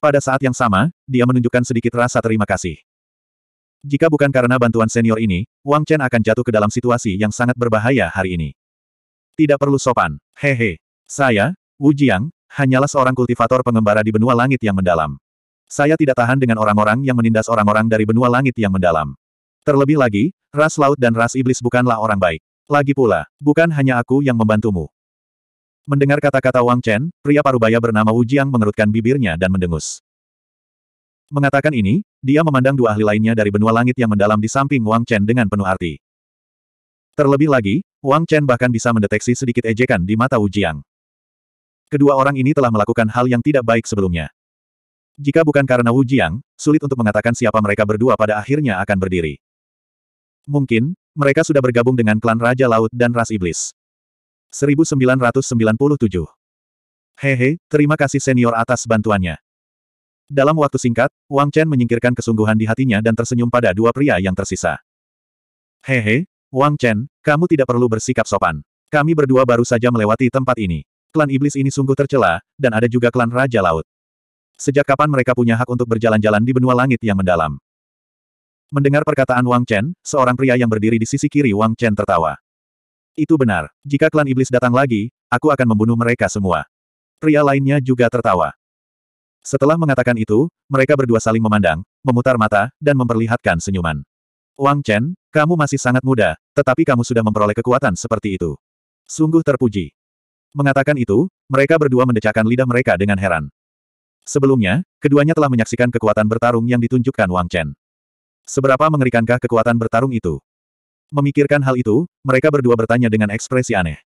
Pada saat yang sama, dia menunjukkan sedikit rasa terima kasih. Jika bukan karena bantuan senior ini, Wang Chen akan jatuh ke dalam situasi yang sangat berbahaya hari ini. Tidak perlu sopan. Hehe. Saya, Wu Jiang, hanyalah seorang kultivator pengembara di benua langit yang mendalam. Saya tidak tahan dengan orang-orang yang menindas orang-orang dari benua langit yang mendalam. Terlebih lagi, ras laut dan ras iblis bukanlah orang baik. Lagi pula, bukan hanya aku yang membantumu. Mendengar kata-kata Wang Chen, pria parubaya bernama Wu Jiang mengerutkan bibirnya dan mendengus. Mengatakan ini, dia memandang dua ahli lainnya dari benua langit yang mendalam di samping Wang Chen dengan penuh arti. Terlebih lagi, Wang Chen bahkan bisa mendeteksi sedikit ejekan di mata Wu Jiang. Kedua orang ini telah melakukan hal yang tidak baik sebelumnya. Jika bukan karena Wu Jiang, sulit untuk mengatakan siapa mereka berdua pada akhirnya akan berdiri. Mungkin, mereka sudah bergabung dengan klan Raja Laut dan Ras Iblis. 1997 Hehe, terima kasih senior atas bantuannya. Dalam waktu singkat, Wang Chen menyingkirkan kesungguhan di hatinya dan tersenyum pada dua pria yang tersisa. Hehe, Wang Chen, kamu tidak perlu bersikap sopan. Kami berdua baru saja melewati tempat ini. Klan iblis ini sungguh tercela, dan ada juga klan Raja Laut. Sejak kapan mereka punya hak untuk berjalan-jalan di benua langit yang mendalam? Mendengar perkataan Wang Chen, seorang pria yang berdiri di sisi kiri Wang Chen tertawa. Itu benar. Jika klan iblis datang lagi, aku akan membunuh mereka semua. Pria lainnya juga tertawa. Setelah mengatakan itu, mereka berdua saling memandang, memutar mata, dan memperlihatkan senyuman. Wang Chen, kamu masih sangat muda, tetapi kamu sudah memperoleh kekuatan seperti itu. Sungguh terpuji. Mengatakan itu, mereka berdua mendecakkan lidah mereka dengan heran. Sebelumnya, keduanya telah menyaksikan kekuatan bertarung yang ditunjukkan Wang Chen. Seberapa mengerikankah kekuatan bertarung itu? Memikirkan hal itu, mereka berdua bertanya dengan ekspresi aneh.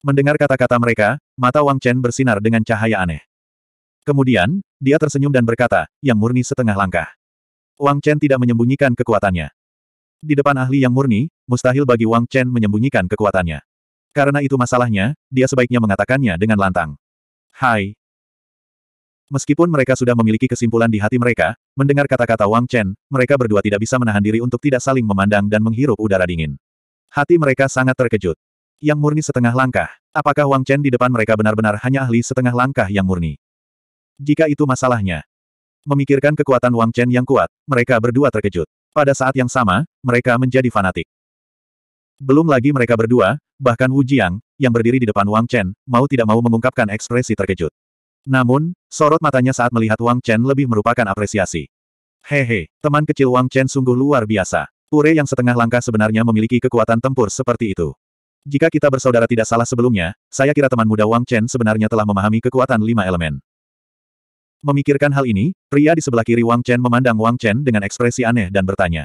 Mendengar kata-kata mereka, mata Wang Chen bersinar dengan cahaya aneh. Kemudian, dia tersenyum dan berkata, yang murni setengah langkah. Wang Chen tidak menyembunyikan kekuatannya. Di depan ahli yang murni, mustahil bagi Wang Chen menyembunyikan kekuatannya. Karena itu masalahnya, dia sebaiknya mengatakannya dengan lantang. Hai. Meskipun mereka sudah memiliki kesimpulan di hati mereka, mendengar kata-kata Wang Chen, mereka berdua tidak bisa menahan diri untuk tidak saling memandang dan menghirup udara dingin. Hati mereka sangat terkejut. Yang murni setengah langkah. Apakah Wang Chen di depan mereka benar-benar hanya ahli setengah langkah yang murni? Jika itu masalahnya. Memikirkan kekuatan Wang Chen yang kuat, mereka berdua terkejut. Pada saat yang sama, mereka menjadi fanatik. Belum lagi mereka berdua, bahkan Wu Jiang, yang berdiri di depan Wang Chen, mau tidak mau mengungkapkan ekspresi terkejut. Namun, sorot matanya saat melihat Wang Chen lebih merupakan apresiasi. Hehe, teman kecil Wang Chen sungguh luar biasa. Pure yang setengah langkah sebenarnya memiliki kekuatan tempur seperti itu. Jika kita bersaudara tidak salah sebelumnya, saya kira teman muda Wang Chen sebenarnya telah memahami kekuatan lima elemen. Memikirkan hal ini, pria di sebelah kiri Wang Chen memandang Wang Chen dengan ekspresi aneh dan bertanya.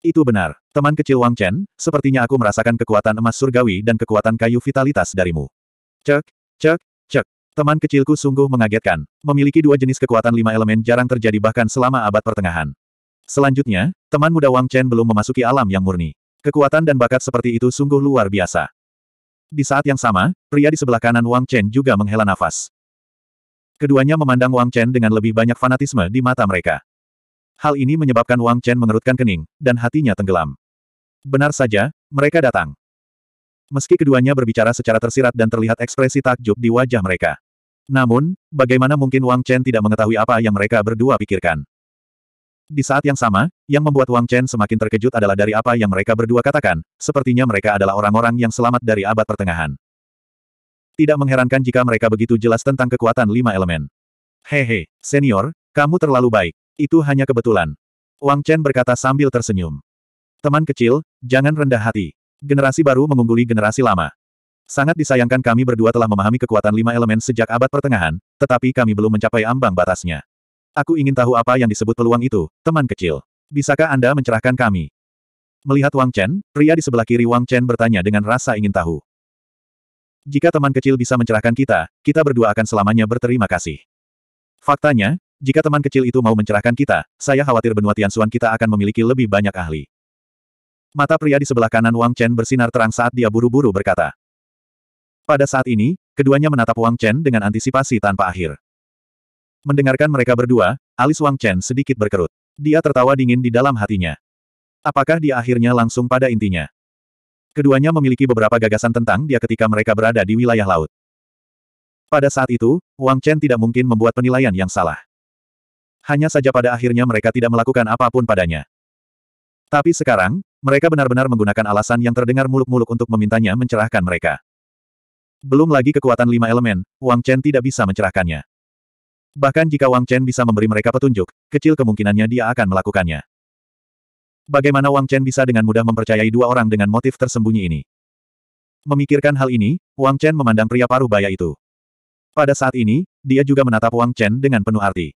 Itu benar, teman kecil Wang Chen, sepertinya aku merasakan kekuatan emas surgawi dan kekuatan kayu vitalitas darimu. Cek, cek, cek. Teman kecilku sungguh mengagetkan. Memiliki dua jenis kekuatan lima elemen jarang terjadi bahkan selama abad pertengahan. Selanjutnya, teman muda Wang Chen belum memasuki alam yang murni. Kekuatan dan bakat seperti itu sungguh luar biasa. Di saat yang sama, pria di sebelah kanan Wang Chen juga menghela nafas. Keduanya memandang Wang Chen dengan lebih banyak fanatisme di mata mereka. Hal ini menyebabkan Wang Chen mengerutkan kening, dan hatinya tenggelam. Benar saja, mereka datang. Meski keduanya berbicara secara tersirat dan terlihat ekspresi takjub di wajah mereka. Namun, bagaimana mungkin Wang Chen tidak mengetahui apa yang mereka berdua pikirkan? Di saat yang sama, yang membuat Wang Chen semakin terkejut adalah dari apa yang mereka berdua katakan, sepertinya mereka adalah orang-orang yang selamat dari abad pertengahan. Tidak mengherankan jika mereka begitu jelas tentang kekuatan lima elemen. Hehe, senior, kamu terlalu baik. Itu hanya kebetulan. Wang Chen berkata sambil tersenyum. Teman kecil, jangan rendah hati. Generasi baru mengungguli generasi lama. Sangat disayangkan kami berdua telah memahami kekuatan lima elemen sejak abad pertengahan, tetapi kami belum mencapai ambang batasnya. Aku ingin tahu apa yang disebut peluang itu, teman kecil. Bisakah Anda mencerahkan kami? Melihat Wang Chen, pria di sebelah kiri Wang Chen bertanya dengan rasa ingin tahu. Jika teman kecil bisa mencerahkan kita, kita berdua akan selamanya berterima kasih. Faktanya, jika teman kecil itu mau mencerahkan kita, saya khawatir benua Tianxuan kita akan memiliki lebih banyak ahli. Mata pria di sebelah kanan Wang Chen bersinar terang saat dia buru-buru berkata. Pada saat ini, keduanya menatap Wang Chen dengan antisipasi tanpa akhir. Mendengarkan mereka berdua, alis Wang Chen sedikit berkerut. Dia tertawa dingin di dalam hatinya. Apakah dia akhirnya langsung pada intinya? Keduanya memiliki beberapa gagasan tentang dia ketika mereka berada di wilayah laut. Pada saat itu, Wang Chen tidak mungkin membuat penilaian yang salah. Hanya saja pada akhirnya mereka tidak melakukan apapun padanya. Tapi sekarang, mereka benar-benar menggunakan alasan yang terdengar muluk-muluk untuk memintanya mencerahkan mereka. Belum lagi kekuatan lima elemen, Wang Chen tidak bisa mencerahkannya. Bahkan jika Wang Chen bisa memberi mereka petunjuk, kecil kemungkinannya dia akan melakukannya. Bagaimana Wang Chen bisa dengan mudah mempercayai dua orang dengan motif tersembunyi ini? Memikirkan hal ini, Wang Chen memandang pria paruh baya itu. Pada saat ini, dia juga menatap Wang Chen dengan penuh arti.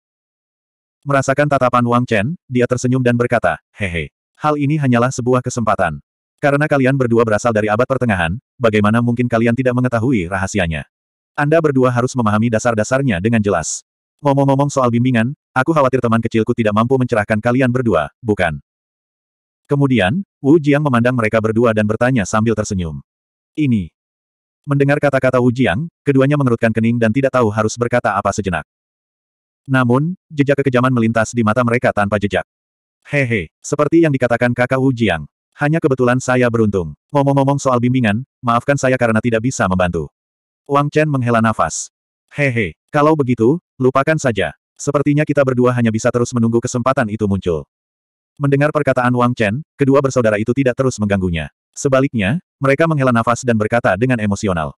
Merasakan tatapan Wang Chen, dia tersenyum dan berkata, hehe. Hal ini hanyalah sebuah kesempatan. Karena kalian berdua berasal dari abad pertengahan, bagaimana mungkin kalian tidak mengetahui rahasianya? Anda berdua harus memahami dasar-dasarnya dengan jelas. Ngomong-ngomong soal bimbingan, aku khawatir teman kecilku tidak mampu mencerahkan kalian berdua, bukan? Kemudian, Wu Jiang memandang mereka berdua dan bertanya sambil tersenyum. Ini. Mendengar kata-kata Wu Jiang, keduanya mengerutkan kening dan tidak tahu harus berkata apa sejenak. Namun, jejak kekejaman melintas di mata mereka tanpa jejak. Hehe, seperti yang dikatakan kakak Wu Jiang. Hanya kebetulan saya beruntung. Ngomong-ngomong soal bimbingan, maafkan saya karena tidak bisa membantu. Wang Chen menghela nafas. Hehe, kalau begitu, lupakan saja. Sepertinya kita berdua hanya bisa terus menunggu kesempatan itu muncul. Mendengar perkataan Wang Chen, kedua bersaudara itu tidak terus mengganggunya. Sebaliknya, mereka menghela nafas dan berkata dengan emosional.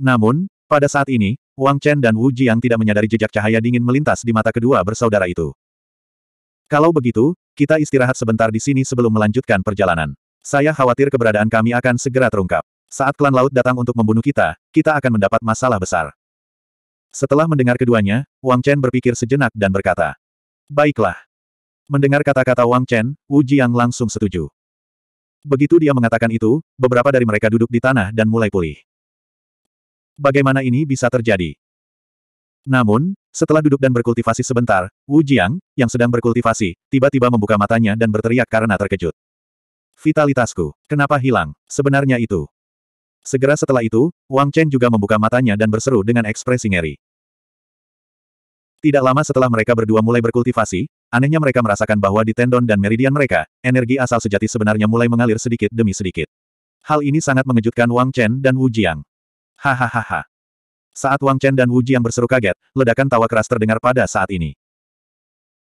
Namun, pada saat ini, Wang Chen dan Wu Jiang tidak menyadari jejak cahaya dingin melintas di mata kedua bersaudara itu. Kalau begitu, kita istirahat sebentar di sini sebelum melanjutkan perjalanan. Saya khawatir keberadaan kami akan segera terungkap. Saat klan laut datang untuk membunuh kita, kita akan mendapat masalah besar. Setelah mendengar keduanya, Wang Chen berpikir sejenak dan berkata, Baiklah, Mendengar kata-kata Wang Chen, Wu Jiang langsung setuju. Begitu dia mengatakan itu, beberapa dari mereka duduk di tanah dan mulai pulih. Bagaimana ini bisa terjadi? Namun, setelah duduk dan berkultivasi sebentar, Wu Jiang, yang sedang berkultivasi, tiba-tiba membuka matanya dan berteriak karena terkejut. Vitalitasku, kenapa hilang? Sebenarnya itu. Segera setelah itu, Wang Chen juga membuka matanya dan berseru dengan ekspresi ngeri. Tidak lama setelah mereka berdua mulai berkultivasi, anehnya mereka merasakan bahwa di tendon dan meridian mereka, energi asal sejati sebenarnya mulai mengalir sedikit demi sedikit. Hal ini sangat mengejutkan Wang Chen dan Wu Jiang. Hahaha. Saat Wang Chen dan Wu Jiang berseru kaget, ledakan tawa keras terdengar pada saat ini.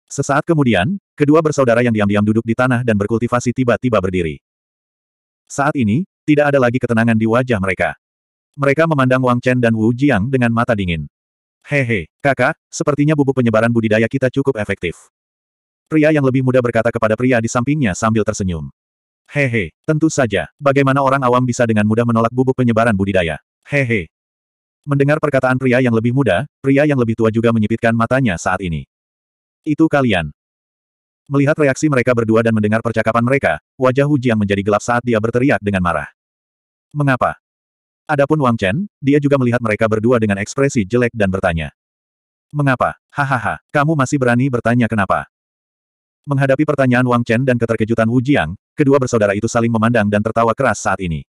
Sesaat kemudian, kedua bersaudara yang diam-diam duduk di tanah dan berkultivasi tiba-tiba berdiri. Saat ini, tidak ada lagi ketenangan di wajah mereka. Mereka memandang Wang Chen dan Wu Jiang dengan mata dingin. Hehe, kakak, sepertinya bubuk penyebaran budidaya kita cukup efektif. Pria yang lebih muda berkata kepada pria di sampingnya sambil tersenyum. Hehe, tentu saja, bagaimana orang awam bisa dengan mudah menolak bubuk penyebaran budidaya? Hehe. Mendengar perkataan pria yang lebih muda, pria yang lebih tua juga menyipitkan matanya saat ini. Itu kalian. Melihat reaksi mereka berdua dan mendengar percakapan mereka, wajah Hu Jiang menjadi gelap saat dia berteriak dengan marah. Mengapa? Adapun Wang Chen, dia juga melihat mereka berdua dengan ekspresi jelek dan bertanya. Mengapa? Hahaha, kamu masih berani bertanya kenapa? Menghadapi pertanyaan Wang Chen dan keterkejutan Wu Jiang, kedua bersaudara itu saling memandang dan tertawa keras saat ini.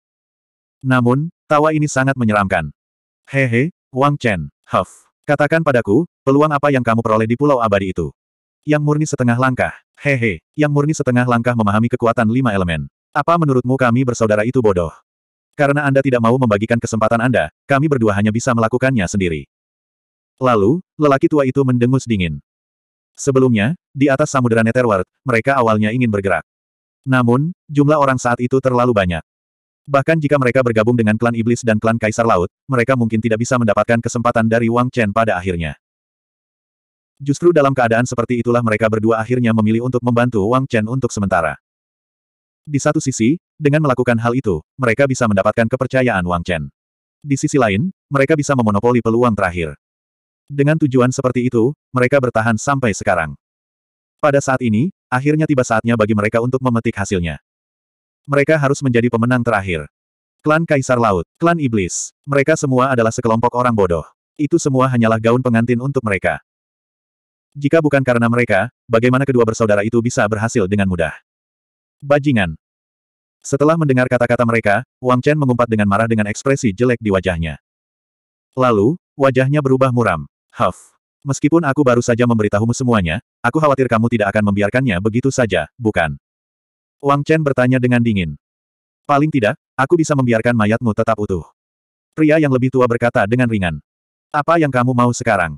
Namun, tawa ini sangat menyeramkan. Hehe, Wang Chen, huff. Katakan padaku, peluang apa yang kamu peroleh di pulau abadi itu? Yang murni setengah langkah. Hehe, yang murni setengah langkah memahami kekuatan lima elemen. Apa menurutmu kami bersaudara itu bodoh? Karena Anda tidak mau membagikan kesempatan Anda, kami berdua hanya bisa melakukannya sendiri. Lalu, lelaki tua itu mendengus dingin. Sebelumnya, di atas samudera Netherworld, mereka awalnya ingin bergerak. Namun, jumlah orang saat itu terlalu banyak. Bahkan jika mereka bergabung dengan klan iblis dan klan kaisar laut, mereka mungkin tidak bisa mendapatkan kesempatan dari Wang Chen pada akhirnya. Justru dalam keadaan seperti itulah mereka berdua akhirnya memilih untuk membantu Wang Chen untuk sementara. Di satu sisi, dengan melakukan hal itu, mereka bisa mendapatkan kepercayaan Wang Chen. Di sisi lain, mereka bisa memonopoli peluang terakhir. Dengan tujuan seperti itu, mereka bertahan sampai sekarang. Pada saat ini, akhirnya tiba saatnya bagi mereka untuk memetik hasilnya. Mereka harus menjadi pemenang terakhir. Klan Kaisar Laut, Klan Iblis, mereka semua adalah sekelompok orang bodoh. Itu semua hanyalah gaun pengantin untuk mereka. Jika bukan karena mereka, bagaimana kedua bersaudara itu bisa berhasil dengan mudah? Bajingan. Setelah mendengar kata-kata mereka, Wang Chen mengumpat dengan marah dengan ekspresi jelek di wajahnya. Lalu, wajahnya berubah muram. Huff. Meskipun aku baru saja memberitahumu semuanya, aku khawatir kamu tidak akan membiarkannya begitu saja, bukan? Wang Chen bertanya dengan dingin. Paling tidak, aku bisa membiarkan mayatmu tetap utuh. Pria yang lebih tua berkata dengan ringan. Apa yang kamu mau sekarang?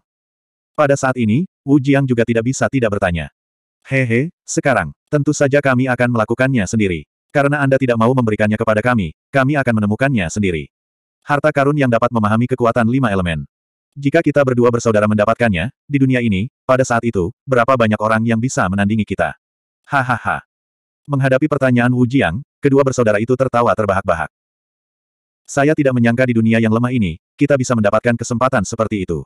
Pada saat ini, Wu Jiang juga tidak bisa tidak bertanya. Hehe, sekarang, tentu saja kami akan melakukannya sendiri. Karena Anda tidak mau memberikannya kepada kami, kami akan menemukannya sendiri. Harta karun yang dapat memahami kekuatan lima elemen. Jika kita berdua bersaudara mendapatkannya, di dunia ini, pada saat itu, berapa banyak orang yang bisa menandingi kita? Hahaha. Menghadapi pertanyaan Wu Jiang, kedua bersaudara itu tertawa terbahak-bahak. Saya tidak menyangka di dunia yang lemah ini, kita bisa mendapatkan kesempatan seperti itu.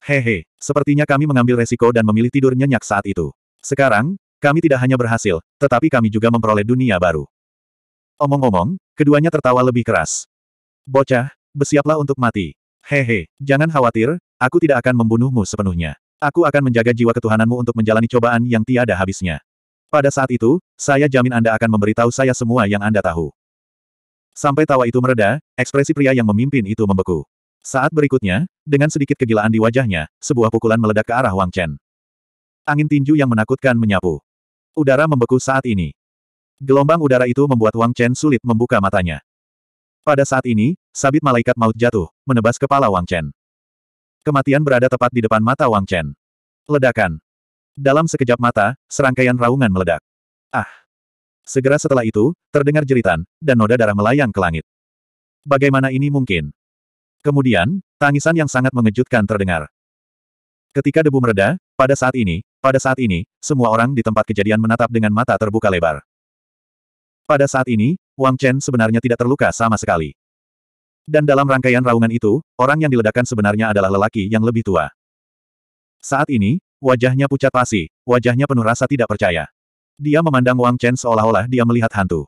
Hehe, sepertinya kami mengambil resiko dan memilih tidur nyenyak saat itu. Sekarang, kami tidak hanya berhasil, tetapi kami juga memperoleh dunia baru. Omong-omong, keduanya tertawa lebih keras. Bocah, bersiaplah untuk mati. Hehe, jangan khawatir, aku tidak akan membunuhmu sepenuhnya. Aku akan menjaga jiwa ketuhananmu untuk menjalani cobaan yang tiada habisnya. Pada saat itu, saya jamin Anda akan memberitahu saya semua yang Anda tahu. Sampai tawa itu mereda, ekspresi pria yang memimpin itu membeku. Saat berikutnya, dengan sedikit kegilaan di wajahnya, sebuah pukulan meledak ke arah Wang Chen. Angin tinju yang menakutkan menyapu. Udara membeku saat ini. Gelombang udara itu membuat Wang Chen sulit membuka matanya. Pada saat ini, sabit malaikat maut jatuh, menebas kepala Wang Chen. Kematian berada tepat di depan mata Wang Chen. Ledakan. Dalam sekejap mata, serangkaian raungan meledak. Ah! Segera setelah itu, terdengar jeritan, dan noda darah melayang ke langit. Bagaimana ini mungkin? Kemudian, tangisan yang sangat mengejutkan terdengar. Ketika debu mereda, pada saat ini, pada saat ini, semua orang di tempat kejadian menatap dengan mata terbuka lebar. Pada saat ini, Wang Chen sebenarnya tidak terluka sama sekali. Dan dalam rangkaian raungan itu, orang yang diledakkan sebenarnya adalah lelaki yang lebih tua. Saat ini, wajahnya pucat pasi, wajahnya penuh rasa tidak percaya. Dia memandang Wang Chen seolah-olah dia melihat hantu.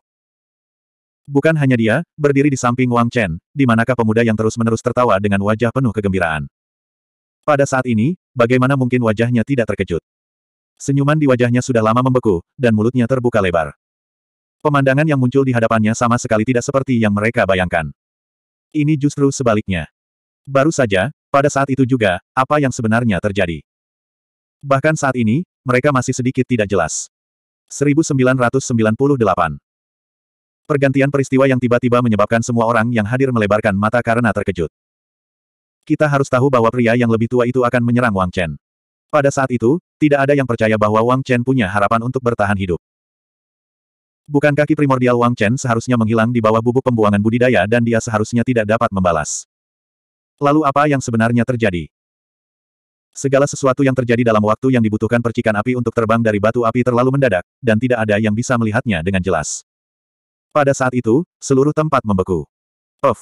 Bukan hanya dia, berdiri di samping Wang Chen, di manakah pemuda yang terus-menerus tertawa dengan wajah penuh kegembiraan. Pada saat ini, bagaimana mungkin wajahnya tidak terkejut? Senyuman di wajahnya sudah lama membeku, dan mulutnya terbuka lebar. Pemandangan yang muncul di hadapannya sama sekali tidak seperti yang mereka bayangkan. Ini justru sebaliknya. Baru saja, pada saat itu juga, apa yang sebenarnya terjadi. Bahkan saat ini, mereka masih sedikit tidak jelas. 1998 Pergantian peristiwa yang tiba-tiba menyebabkan semua orang yang hadir melebarkan mata karena terkejut. Kita harus tahu bahwa pria yang lebih tua itu akan menyerang Wang Chen. Pada saat itu, tidak ada yang percaya bahwa Wang Chen punya harapan untuk bertahan hidup. Bukan kaki primordial Wang Chen seharusnya menghilang di bawah bubuk pembuangan budidaya dan dia seharusnya tidak dapat membalas. Lalu apa yang sebenarnya terjadi? Segala sesuatu yang terjadi dalam waktu yang dibutuhkan percikan api untuk terbang dari batu api terlalu mendadak, dan tidak ada yang bisa melihatnya dengan jelas. Pada saat itu, seluruh tempat membeku. Of!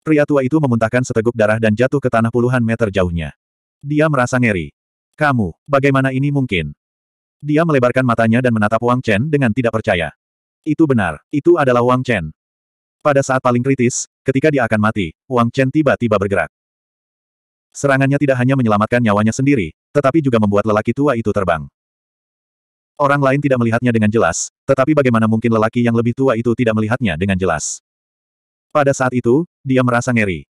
Pria tua itu memuntahkan seteguk darah dan jatuh ke tanah puluhan meter jauhnya. Dia merasa ngeri. Kamu, bagaimana ini mungkin? Dia melebarkan matanya dan menatap Wang Chen dengan tidak percaya. Itu benar, itu adalah Wang Chen. Pada saat paling kritis, ketika dia akan mati, Wang Chen tiba-tiba bergerak. Serangannya tidak hanya menyelamatkan nyawanya sendiri, tetapi juga membuat lelaki tua itu terbang. Orang lain tidak melihatnya dengan jelas, tetapi bagaimana mungkin lelaki yang lebih tua itu tidak melihatnya dengan jelas. Pada saat itu, dia merasa ngeri.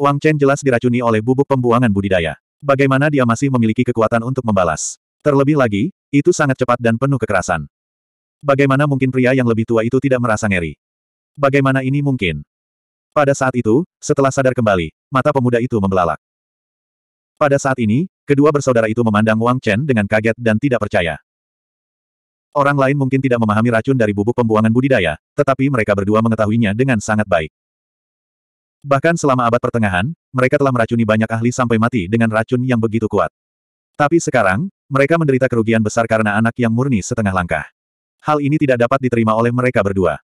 Wang Chen jelas diracuni oleh bubuk pembuangan budidaya. Bagaimana dia masih memiliki kekuatan untuk membalas? Terlebih lagi, itu sangat cepat dan penuh kekerasan. Bagaimana mungkin pria yang lebih tua itu tidak merasa ngeri? Bagaimana ini mungkin? Pada saat itu, setelah sadar kembali, mata pemuda itu membelalak. Pada saat ini, kedua bersaudara itu memandang Wang Chen dengan kaget dan tidak percaya. Orang lain mungkin tidak memahami racun dari bubuk pembuangan budidaya, tetapi mereka berdua mengetahuinya dengan sangat baik. Bahkan selama abad pertengahan, mereka telah meracuni banyak ahli sampai mati dengan racun yang begitu kuat. Tapi sekarang, mereka menderita kerugian besar karena anak yang murni setengah langkah. Hal ini tidak dapat diterima oleh mereka berdua.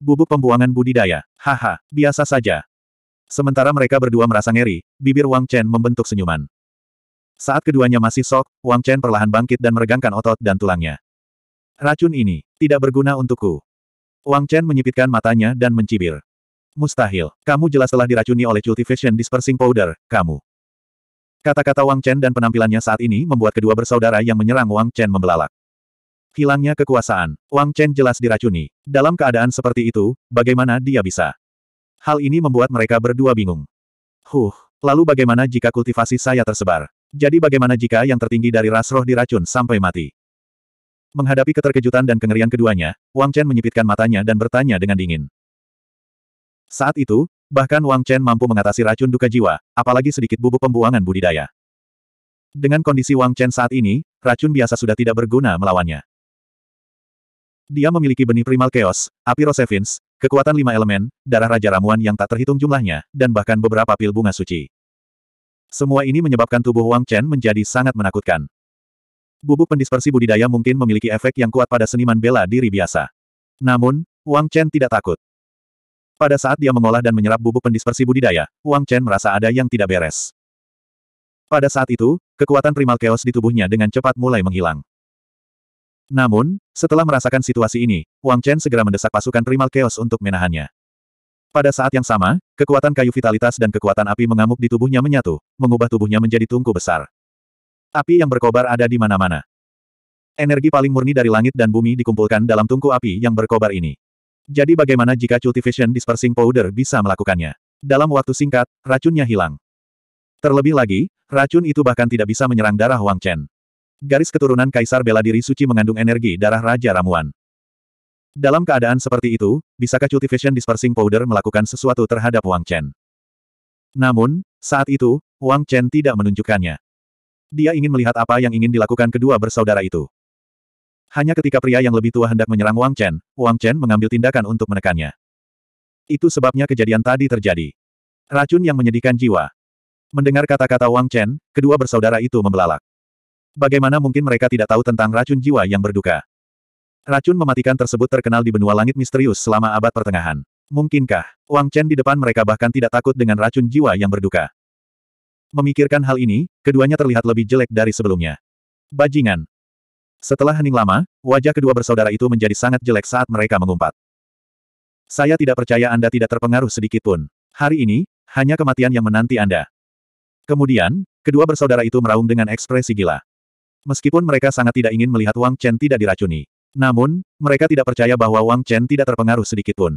Bubuk pembuangan budidaya, haha, biasa saja. Sementara mereka berdua merasa ngeri, bibir Wang Chen membentuk senyuman. Saat keduanya masih sok, Wang Chen perlahan bangkit dan meregangkan otot dan tulangnya. Racun ini, tidak berguna untukku. Wang Chen menyipitkan matanya dan mencibir. Mustahil. Kamu jelas telah diracuni oleh cultivation dispersing powder, kamu. Kata-kata Wang Chen dan penampilannya saat ini membuat kedua bersaudara yang menyerang Wang Chen membelalak. Hilangnya kekuasaan, Wang Chen jelas diracuni. Dalam keadaan seperti itu, bagaimana dia bisa? Hal ini membuat mereka berdua bingung. Huh, lalu bagaimana jika kultivasi saya tersebar? Jadi bagaimana jika yang tertinggi dari ras roh diracun sampai mati? Menghadapi keterkejutan dan kengerian keduanya, Wang Chen menyipitkan matanya dan bertanya dengan dingin. Saat itu, bahkan Wang Chen mampu mengatasi racun duka jiwa, apalagi sedikit bubuk pembuangan budidaya. Dengan kondisi Wang Chen saat ini, racun biasa sudah tidak berguna melawannya. Dia memiliki benih primal chaos, api Rosevins, kekuatan lima elemen, darah raja ramuan yang tak terhitung jumlahnya, dan bahkan beberapa pil bunga suci. Semua ini menyebabkan tubuh Wang Chen menjadi sangat menakutkan. Bubuk pendispersi budidaya mungkin memiliki efek yang kuat pada seniman bela diri biasa. Namun, Wang Chen tidak takut. Pada saat dia mengolah dan menyerap bubuk pendispersi budidaya, Wang Chen merasa ada yang tidak beres. Pada saat itu, kekuatan primal chaos di tubuhnya dengan cepat mulai menghilang. Namun, setelah merasakan situasi ini, Wang Chen segera mendesak pasukan primal chaos untuk menahannya. Pada saat yang sama, kekuatan kayu vitalitas dan kekuatan api mengamuk di tubuhnya menyatu, mengubah tubuhnya menjadi tungku besar. Api yang berkobar ada di mana-mana. Energi paling murni dari langit dan bumi dikumpulkan dalam tungku api yang berkobar ini. Jadi bagaimana jika cultivation dispersing powder bisa melakukannya? Dalam waktu singkat, racunnya hilang. Terlebih lagi, racun itu bahkan tidak bisa menyerang darah Wang Chen. Garis keturunan Kaisar Bela Diri Suci mengandung energi darah Raja Ramuan. Dalam keadaan seperti itu, bisakah cultivation dispersing powder melakukan sesuatu terhadap Wang Chen? Namun, saat itu, Wang Chen tidak menunjukkannya. Dia ingin melihat apa yang ingin dilakukan kedua bersaudara itu. Hanya ketika pria yang lebih tua hendak menyerang Wang Chen, Wang Chen mengambil tindakan untuk menekannya. Itu sebabnya kejadian tadi terjadi. Racun yang menyedihkan jiwa. Mendengar kata-kata Wang Chen, kedua bersaudara itu membelalak. Bagaimana mungkin mereka tidak tahu tentang racun jiwa yang berduka? Racun mematikan tersebut terkenal di benua langit misterius selama abad pertengahan. Mungkinkah, Wang Chen di depan mereka bahkan tidak takut dengan racun jiwa yang berduka? Memikirkan hal ini, keduanya terlihat lebih jelek dari sebelumnya. Bajingan, setelah hening lama, wajah kedua bersaudara itu menjadi sangat jelek saat mereka mengumpat. Saya tidak percaya Anda tidak terpengaruh sedikit pun. Hari ini, hanya kematian yang menanti Anda. Kemudian, kedua bersaudara itu meraung dengan ekspresi gila. Meskipun mereka sangat tidak ingin melihat Wang Chen tidak diracuni. Namun, mereka tidak percaya bahwa Wang Chen tidak terpengaruh sedikit pun.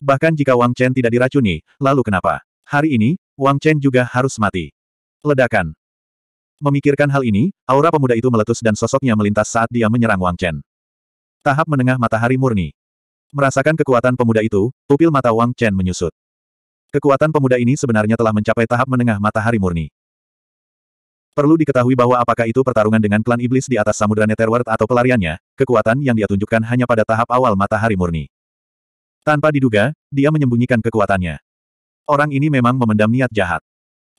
Bahkan jika Wang Chen tidak diracuni, lalu kenapa? Hari ini, Wang Chen juga harus mati. Ledakan. Memikirkan hal ini, aura pemuda itu meletus dan sosoknya melintas saat dia menyerang Wang Chen. Tahap menengah matahari murni. Merasakan kekuatan pemuda itu, pupil mata Wang Chen menyusut. Kekuatan pemuda ini sebenarnya telah mencapai tahap menengah matahari murni. Perlu diketahui bahwa apakah itu pertarungan dengan klan iblis di atas samudera Netherworld atau pelariannya, kekuatan yang dia tunjukkan hanya pada tahap awal matahari murni. Tanpa diduga, dia menyembunyikan kekuatannya. Orang ini memang memendam niat jahat.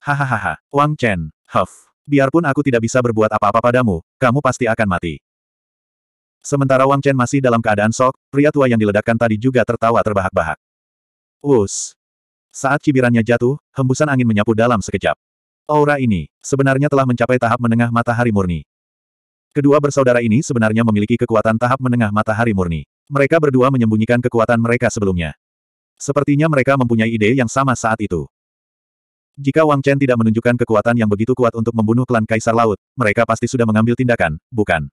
Hahaha, Wang Chen, huff. Biarpun aku tidak bisa berbuat apa-apa padamu, kamu pasti akan mati. Sementara Wang Chen masih dalam keadaan sok, pria tua yang diledakkan tadi juga tertawa terbahak-bahak. Us. Saat cibirannya jatuh, hembusan angin menyapu dalam sekejap. Aura ini, sebenarnya telah mencapai tahap menengah matahari murni. Kedua bersaudara ini sebenarnya memiliki kekuatan tahap menengah matahari murni. Mereka berdua menyembunyikan kekuatan mereka sebelumnya. Sepertinya mereka mempunyai ide yang sama saat itu. Jika Wang Chen tidak menunjukkan kekuatan yang begitu kuat untuk membunuh klan Kaisar Laut, mereka pasti sudah mengambil tindakan, bukan?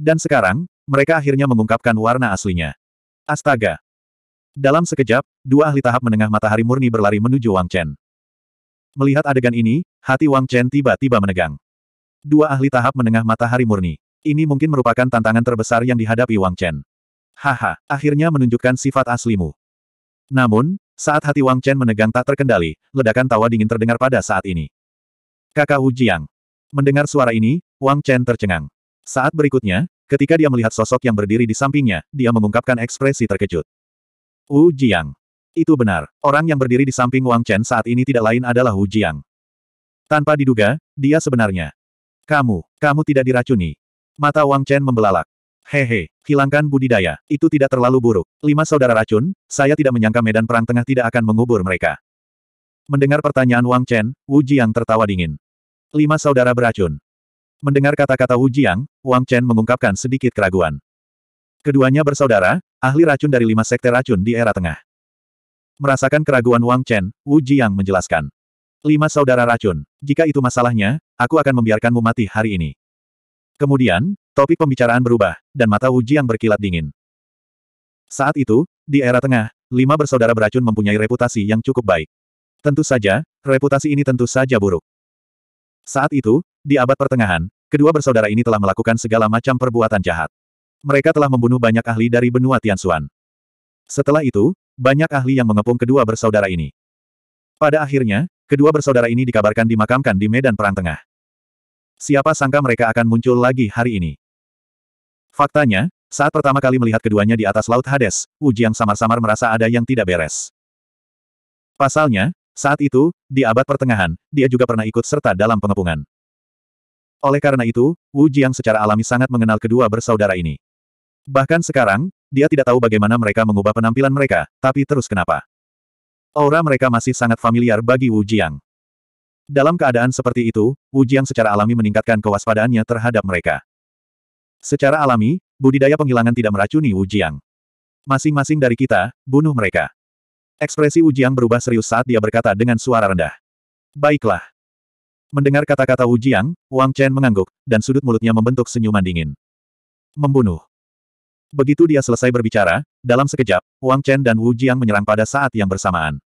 Dan sekarang, mereka akhirnya mengungkapkan warna aslinya. Astaga! Dalam sekejap, dua ahli tahap menengah matahari murni berlari menuju Wang Chen. Melihat adegan ini, hati Wang Chen tiba-tiba menegang. Dua ahli tahap menengah matahari murni. Ini mungkin merupakan tantangan terbesar yang dihadapi Wang Chen. Haha, akhirnya menunjukkan sifat aslimu. Namun, saat hati Wang Chen menegang tak terkendali, ledakan tawa dingin terdengar pada saat ini. Kakak Wu Jiang. Mendengar suara ini, Wang Chen tercengang. Saat berikutnya, ketika dia melihat sosok yang berdiri di sampingnya, dia mengungkapkan ekspresi terkejut. Wu Jiang. Itu benar, orang yang berdiri di samping Wang Chen saat ini tidak lain adalah Wu Jiang. Tanpa diduga, dia sebenarnya. Kamu, kamu tidak diracuni. Mata Wang Chen membelalak. Hehe, hilangkan budidaya, itu tidak terlalu buruk. Lima saudara racun, saya tidak menyangka medan perang tengah tidak akan mengubur mereka. Mendengar pertanyaan Wang Chen, Wu Jiang tertawa dingin. Lima saudara beracun. Mendengar kata-kata Wu Jiang, Wang Chen mengungkapkan sedikit keraguan. Keduanya bersaudara, ahli racun dari lima sekte racun di era tengah. Merasakan keraguan Wang Chen, Wu Jiang menjelaskan. Lima saudara racun. Jika itu masalahnya, aku akan membiarkanmu mati hari ini. Kemudian, topik pembicaraan berubah, dan mata Wu yang berkilat dingin. Saat itu, di era tengah, lima bersaudara beracun mempunyai reputasi yang cukup baik. Tentu saja, reputasi ini tentu saja buruk. Saat itu, di abad pertengahan, kedua bersaudara ini telah melakukan segala macam perbuatan jahat. Mereka telah membunuh banyak ahli dari benua Tianxuan. Setelah itu, banyak ahli yang mengepung kedua bersaudara ini. Pada akhirnya, kedua bersaudara ini dikabarkan dimakamkan di medan perang tengah. Siapa sangka mereka akan muncul lagi hari ini. Faktanya, saat pertama kali melihat keduanya di atas Laut Hades, Wu Jiang samar-samar merasa ada yang tidak beres. Pasalnya, saat itu, di abad pertengahan, dia juga pernah ikut serta dalam pengepungan. Oleh karena itu, Wu Jiang secara alami sangat mengenal kedua bersaudara ini. Bahkan sekarang, dia tidak tahu bagaimana mereka mengubah penampilan mereka, tapi terus kenapa. Aura mereka masih sangat familiar bagi Wu Jiang. Dalam keadaan seperti itu, Wu Jiang secara alami meningkatkan kewaspadaannya terhadap mereka. Secara alami, budidaya penghilangan tidak meracuni Wu Jiang. Masing-masing dari kita, bunuh mereka. Ekspresi Wu Jiang berubah serius saat dia berkata dengan suara rendah. Baiklah. Mendengar kata-kata Wu Jiang, Wang Chen mengangguk, dan sudut mulutnya membentuk senyuman dingin. Membunuh. Begitu dia selesai berbicara, dalam sekejap, Wang Chen dan Wu Jiang menyerang pada saat yang bersamaan.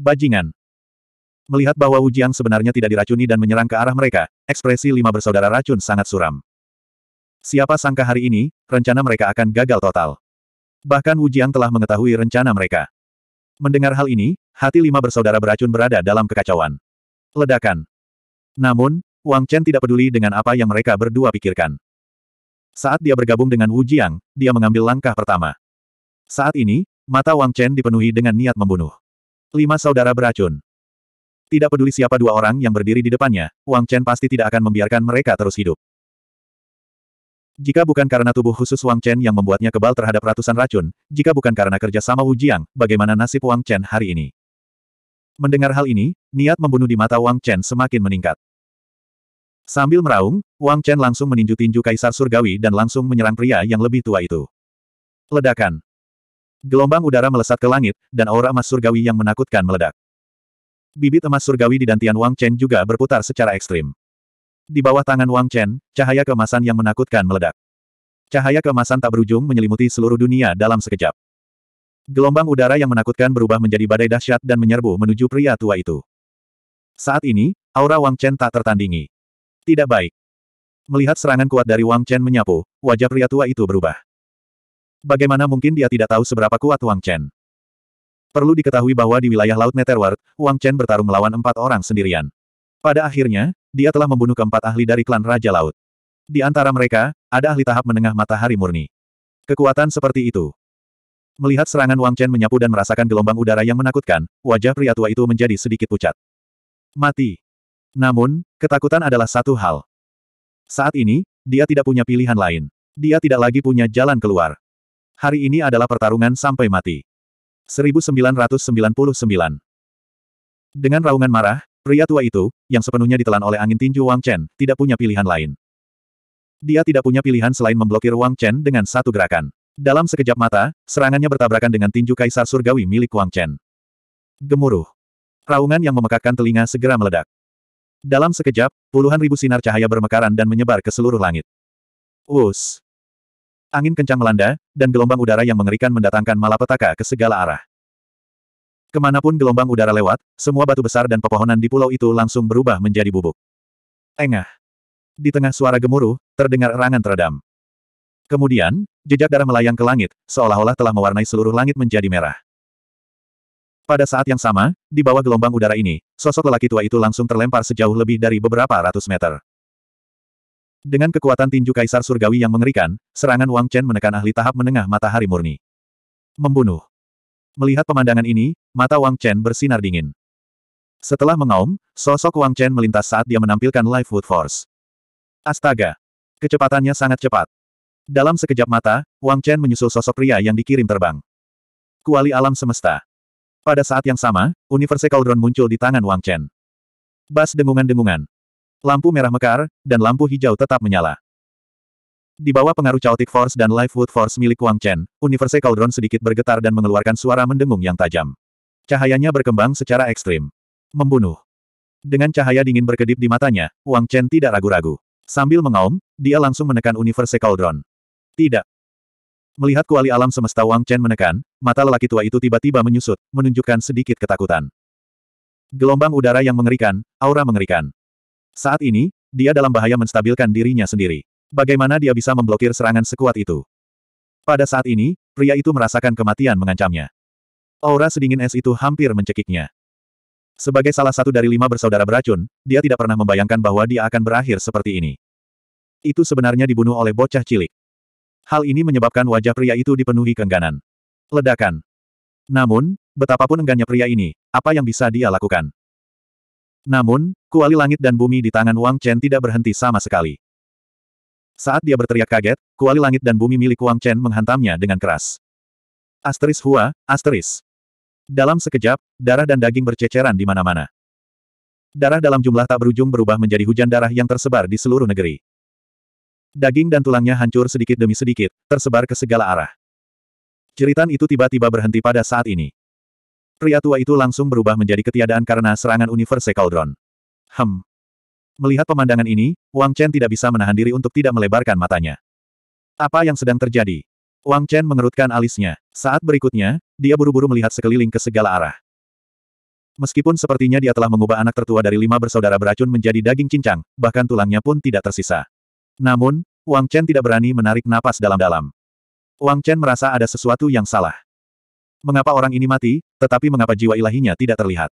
Bajingan. Melihat bahwa Wu Jiang sebenarnya tidak diracuni dan menyerang ke arah mereka, ekspresi lima bersaudara racun sangat suram. Siapa sangka hari ini, rencana mereka akan gagal total. Bahkan Wu Jiang telah mengetahui rencana mereka. Mendengar hal ini, hati lima bersaudara beracun berada dalam kekacauan. Ledakan. Namun, Wang Chen tidak peduli dengan apa yang mereka berdua pikirkan. Saat dia bergabung dengan Wu Jiang, dia mengambil langkah pertama. Saat ini, mata Wang Chen dipenuhi dengan niat membunuh. Lima saudara beracun. Tidak peduli siapa dua orang yang berdiri di depannya, Wang Chen pasti tidak akan membiarkan mereka terus hidup. Jika bukan karena tubuh khusus Wang Chen yang membuatnya kebal terhadap ratusan racun, jika bukan karena kerja sama Wu Jiang, bagaimana nasib Wang Chen hari ini? Mendengar hal ini, niat membunuh di mata Wang Chen semakin meningkat. Sambil meraung, Wang Chen langsung meninju tinju Kaisar Surgawi dan langsung menyerang pria yang lebih tua itu. Ledakan. Gelombang udara melesat ke langit, dan aura emas surgawi yang menakutkan meledak bibit emas surgawi di dantian Wang Chen juga berputar secara ekstrim. Di bawah tangan Wang Chen, cahaya keemasan yang menakutkan meledak. Cahaya keemasan tak berujung menyelimuti seluruh dunia dalam sekejap. Gelombang udara yang menakutkan berubah menjadi badai dahsyat dan menyerbu menuju pria tua itu. Saat ini, aura Wang Chen tak tertandingi. Tidak baik. Melihat serangan kuat dari Wang Chen menyapu, wajah pria tua itu berubah. Bagaimana mungkin dia tidak tahu seberapa kuat Wang Chen? Perlu diketahui bahwa di wilayah Laut Netherward, Wang Chen bertarung melawan empat orang sendirian. Pada akhirnya, dia telah membunuh keempat ahli dari klan Raja Laut. Di antara mereka, ada ahli tahap menengah matahari murni. Kekuatan seperti itu. Melihat serangan Wang Chen menyapu dan merasakan gelombang udara yang menakutkan, wajah pria tua itu menjadi sedikit pucat. Mati. Namun, ketakutan adalah satu hal. Saat ini, dia tidak punya pilihan lain. Dia tidak lagi punya jalan keluar. Hari ini adalah pertarungan sampai mati. 1999. Dengan raungan marah, pria tua itu, yang sepenuhnya ditelan oleh angin tinju Wang Chen, tidak punya pilihan lain. Dia tidak punya pilihan selain memblokir Wang Chen dengan satu gerakan. Dalam sekejap mata, serangannya bertabrakan dengan tinju kaisar surgawi milik Wang Chen. Gemuruh. Raungan yang memekakkan telinga segera meledak. Dalam sekejap, puluhan ribu sinar cahaya bermekaran dan menyebar ke seluruh langit. Us. Angin kencang melanda, dan gelombang udara yang mengerikan mendatangkan malapetaka ke segala arah. Kemanapun gelombang udara lewat, semua batu besar dan pepohonan di pulau itu langsung berubah menjadi bubuk. Engah. Di tengah suara gemuruh, terdengar erangan teredam. Kemudian, jejak darah melayang ke langit, seolah-olah telah mewarnai seluruh langit menjadi merah. Pada saat yang sama, di bawah gelombang udara ini, sosok lelaki tua itu langsung terlempar sejauh lebih dari beberapa ratus meter. Dengan kekuatan tinju Kaisar Surgawi yang mengerikan, serangan Wang Chen menekan ahli tahap menengah matahari murni. Membunuh. Melihat pemandangan ini, mata Wang Chen bersinar dingin. Setelah mengaum, sosok Wang Chen melintas saat dia menampilkan Life Wood Force. Astaga! Kecepatannya sangat cepat. Dalam sekejap mata, Wang Chen menyusul sosok pria yang dikirim terbang. Kuali alam semesta. Pada saat yang sama, Universe Cauldron muncul di tangan Wang Chen. Bas dengungan-dengungan. Lampu merah mekar, dan lampu hijau tetap menyala. Di bawah pengaruh Chaotic Force dan Life Force milik Wang Chen, Universe Cauldron sedikit bergetar dan mengeluarkan suara mendengung yang tajam. Cahayanya berkembang secara ekstrim. Membunuh. Dengan cahaya dingin berkedip di matanya, Wang Chen tidak ragu-ragu. Sambil mengaum, dia langsung menekan Universe Cauldron. Tidak. Melihat kuali alam semesta Wang Chen menekan, mata lelaki tua itu tiba-tiba menyusut, menunjukkan sedikit ketakutan. Gelombang udara yang mengerikan, aura mengerikan. Saat ini, dia dalam bahaya menstabilkan dirinya sendiri. Bagaimana dia bisa memblokir serangan sekuat itu? Pada saat ini, pria itu merasakan kematian mengancamnya. Aura sedingin es itu hampir mencekiknya. Sebagai salah satu dari lima bersaudara beracun, dia tidak pernah membayangkan bahwa dia akan berakhir seperti ini. Itu sebenarnya dibunuh oleh bocah cilik. Hal ini menyebabkan wajah pria itu dipenuhi keengganan. Ledakan. Namun, betapapun enggannya pria ini, apa yang bisa dia lakukan? Namun, kuali langit dan bumi di tangan Wang Chen tidak berhenti sama sekali. Saat dia berteriak kaget, kuali langit dan bumi milik Wang Chen menghantamnya dengan keras. Asteris Hua, asteris. Dalam sekejap, darah dan daging berceceran di mana-mana. Darah dalam jumlah tak berujung berubah menjadi hujan darah yang tersebar di seluruh negeri. Daging dan tulangnya hancur sedikit demi sedikit, tersebar ke segala arah. Ceritan itu tiba-tiba berhenti pada saat ini. Pria tua itu langsung berubah menjadi ketiadaan karena serangan Universe Cauldron. Hem. Melihat pemandangan ini, Wang Chen tidak bisa menahan diri untuk tidak melebarkan matanya. Apa yang sedang terjadi? Wang Chen mengerutkan alisnya. Saat berikutnya, dia buru-buru melihat sekeliling ke segala arah. Meskipun sepertinya dia telah mengubah anak tertua dari lima bersaudara beracun menjadi daging cincang, bahkan tulangnya pun tidak tersisa. Namun, Wang Chen tidak berani menarik napas dalam-dalam. Wang Chen merasa ada sesuatu yang salah. Mengapa orang ini mati, tetapi mengapa jiwa ilahinya tidak terlihat?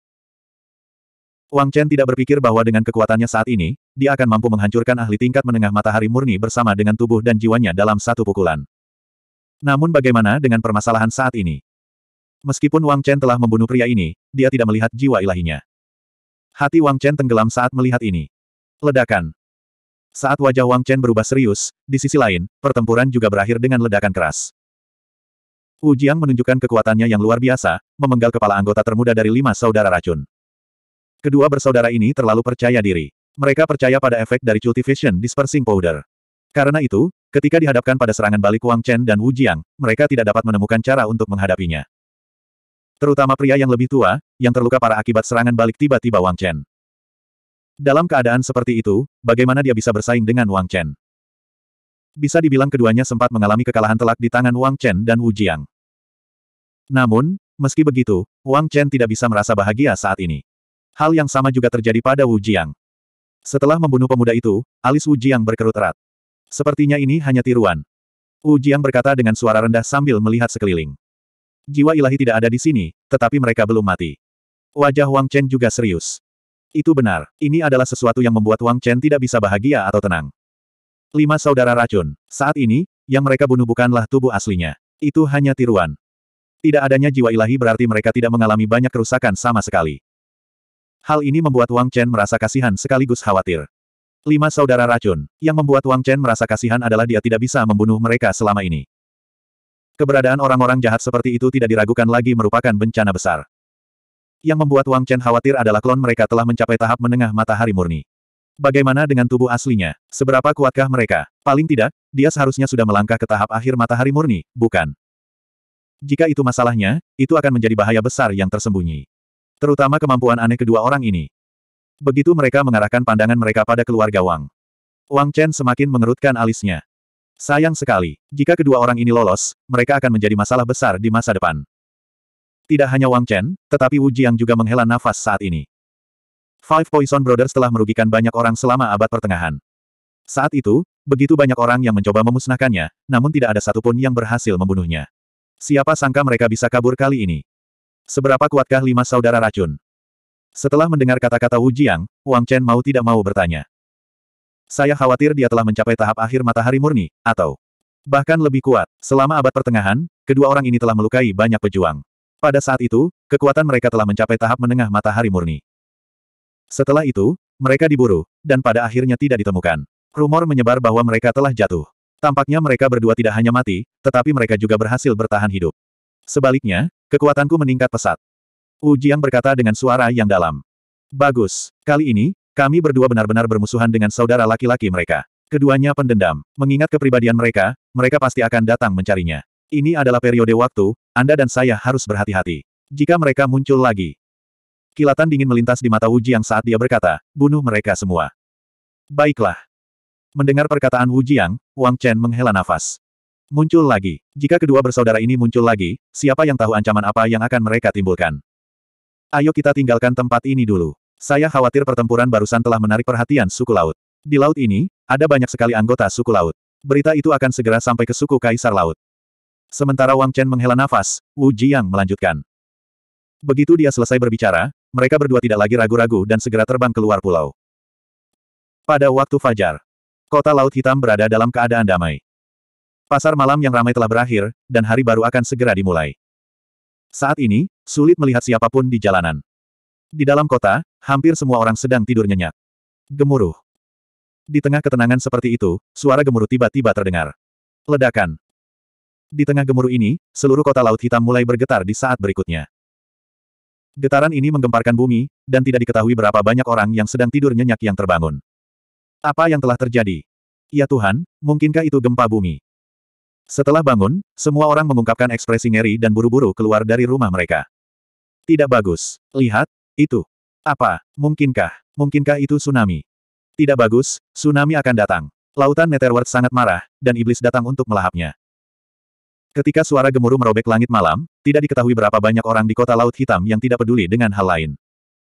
Wang Chen tidak berpikir bahwa dengan kekuatannya saat ini, dia akan mampu menghancurkan ahli tingkat menengah matahari murni bersama dengan tubuh dan jiwanya dalam satu pukulan. Namun bagaimana dengan permasalahan saat ini? Meskipun Wang Chen telah membunuh pria ini, dia tidak melihat jiwa ilahinya. Hati Wang Chen tenggelam saat melihat ini. Ledakan. Saat wajah Wang Chen berubah serius, di sisi lain, pertempuran juga berakhir dengan ledakan keras. Wu Jiang menunjukkan kekuatannya yang luar biasa, memenggal kepala anggota termuda dari lima saudara racun. Kedua bersaudara ini terlalu percaya diri. Mereka percaya pada efek dari cultivation dispersing powder. Karena itu, ketika dihadapkan pada serangan balik Wang Chen dan Wu Jiang, mereka tidak dapat menemukan cara untuk menghadapinya. Terutama pria yang lebih tua, yang terluka para akibat serangan balik tiba-tiba Wang Chen. Dalam keadaan seperti itu, bagaimana dia bisa bersaing dengan Wang Chen? Bisa dibilang keduanya sempat mengalami kekalahan telak di tangan Wang Chen dan Wu Jiang. Namun, meski begitu, Wang Chen tidak bisa merasa bahagia saat ini. Hal yang sama juga terjadi pada Wu Jiang. Setelah membunuh pemuda itu, alis Wu Jiang berkerut erat. Sepertinya ini hanya tiruan. Wu Jiang berkata dengan suara rendah sambil melihat sekeliling. Jiwa ilahi tidak ada di sini, tetapi mereka belum mati. Wajah Wang Chen juga serius. Itu benar, ini adalah sesuatu yang membuat Wang Chen tidak bisa bahagia atau tenang. Lima saudara racun. Saat ini, yang mereka bunuh bukanlah tubuh aslinya. Itu hanya tiruan. Tidak adanya jiwa ilahi berarti mereka tidak mengalami banyak kerusakan sama sekali. Hal ini membuat Wang Chen merasa kasihan sekaligus khawatir. Lima saudara racun, yang membuat Wang Chen merasa kasihan adalah dia tidak bisa membunuh mereka selama ini. Keberadaan orang-orang jahat seperti itu tidak diragukan lagi merupakan bencana besar. Yang membuat Wang Chen khawatir adalah klon mereka telah mencapai tahap menengah matahari murni. Bagaimana dengan tubuh aslinya? Seberapa kuatkah mereka? Paling tidak, dia seharusnya sudah melangkah ke tahap akhir matahari murni, bukan? Jika itu masalahnya, itu akan menjadi bahaya besar yang tersembunyi. Terutama kemampuan aneh kedua orang ini. Begitu mereka mengarahkan pandangan mereka pada keluarga Wang. Wang Chen semakin mengerutkan alisnya. Sayang sekali, jika kedua orang ini lolos, mereka akan menjadi masalah besar di masa depan. Tidak hanya Wang Chen, tetapi Wu Jiang juga menghela nafas saat ini. Five Poison Brothers telah merugikan banyak orang selama abad pertengahan. Saat itu, begitu banyak orang yang mencoba memusnahkannya, namun tidak ada satupun yang berhasil membunuhnya. Siapa sangka mereka bisa kabur kali ini? Seberapa kuatkah lima saudara racun? Setelah mendengar kata-kata Wu Jiang, Wang Chen mau tidak mau bertanya. Saya khawatir dia telah mencapai tahap akhir matahari murni, atau bahkan lebih kuat. Selama abad pertengahan, kedua orang ini telah melukai banyak pejuang. Pada saat itu, kekuatan mereka telah mencapai tahap menengah matahari murni. Setelah itu, mereka diburu, dan pada akhirnya tidak ditemukan. Rumor menyebar bahwa mereka telah jatuh. Tampaknya mereka berdua tidak hanya mati, tetapi mereka juga berhasil bertahan hidup. Sebaliknya, kekuatanku meningkat pesat. Ujiang berkata dengan suara yang dalam. Bagus. Kali ini, kami berdua benar-benar bermusuhan dengan saudara laki-laki mereka. Keduanya pendendam. Mengingat kepribadian mereka, mereka pasti akan datang mencarinya. Ini adalah periode waktu, Anda dan saya harus berhati-hati. Jika mereka muncul lagi. Kilatan dingin melintas di mata Ujiang saat dia berkata, bunuh mereka semua. Baiklah. Mendengar perkataan Wu Jiang, Wang Chen menghela nafas. Muncul lagi. Jika kedua bersaudara ini muncul lagi, siapa yang tahu ancaman apa yang akan mereka timbulkan? Ayo kita tinggalkan tempat ini dulu. Saya khawatir pertempuran barusan telah menarik perhatian suku laut. Di laut ini, ada banyak sekali anggota suku laut. Berita itu akan segera sampai ke suku Kaisar Laut. Sementara Wang Chen menghela nafas, Wu Jiang melanjutkan. Begitu dia selesai berbicara, mereka berdua tidak lagi ragu-ragu dan segera terbang keluar pulau. Pada waktu fajar, Kota Laut Hitam berada dalam keadaan damai. Pasar malam yang ramai telah berakhir, dan hari baru akan segera dimulai. Saat ini, sulit melihat siapapun di jalanan. Di dalam kota, hampir semua orang sedang tidur nyenyak. Gemuruh. Di tengah ketenangan seperti itu, suara gemuruh tiba-tiba terdengar. Ledakan. Di tengah gemuruh ini, seluruh kota Laut Hitam mulai bergetar di saat berikutnya. Getaran ini menggemparkan bumi, dan tidak diketahui berapa banyak orang yang sedang tidur nyenyak yang terbangun. Apa yang telah terjadi? Ya Tuhan, mungkinkah itu gempa bumi? Setelah bangun, semua orang mengungkapkan ekspresi ngeri dan buru-buru keluar dari rumah mereka. Tidak bagus. Lihat, itu. Apa, mungkinkah, mungkinkah itu tsunami? Tidak bagus, tsunami akan datang. Lautan Netherworld sangat marah, dan iblis datang untuk melahapnya. Ketika suara gemuruh merobek langit malam, tidak diketahui berapa banyak orang di kota Laut Hitam yang tidak peduli dengan hal lain.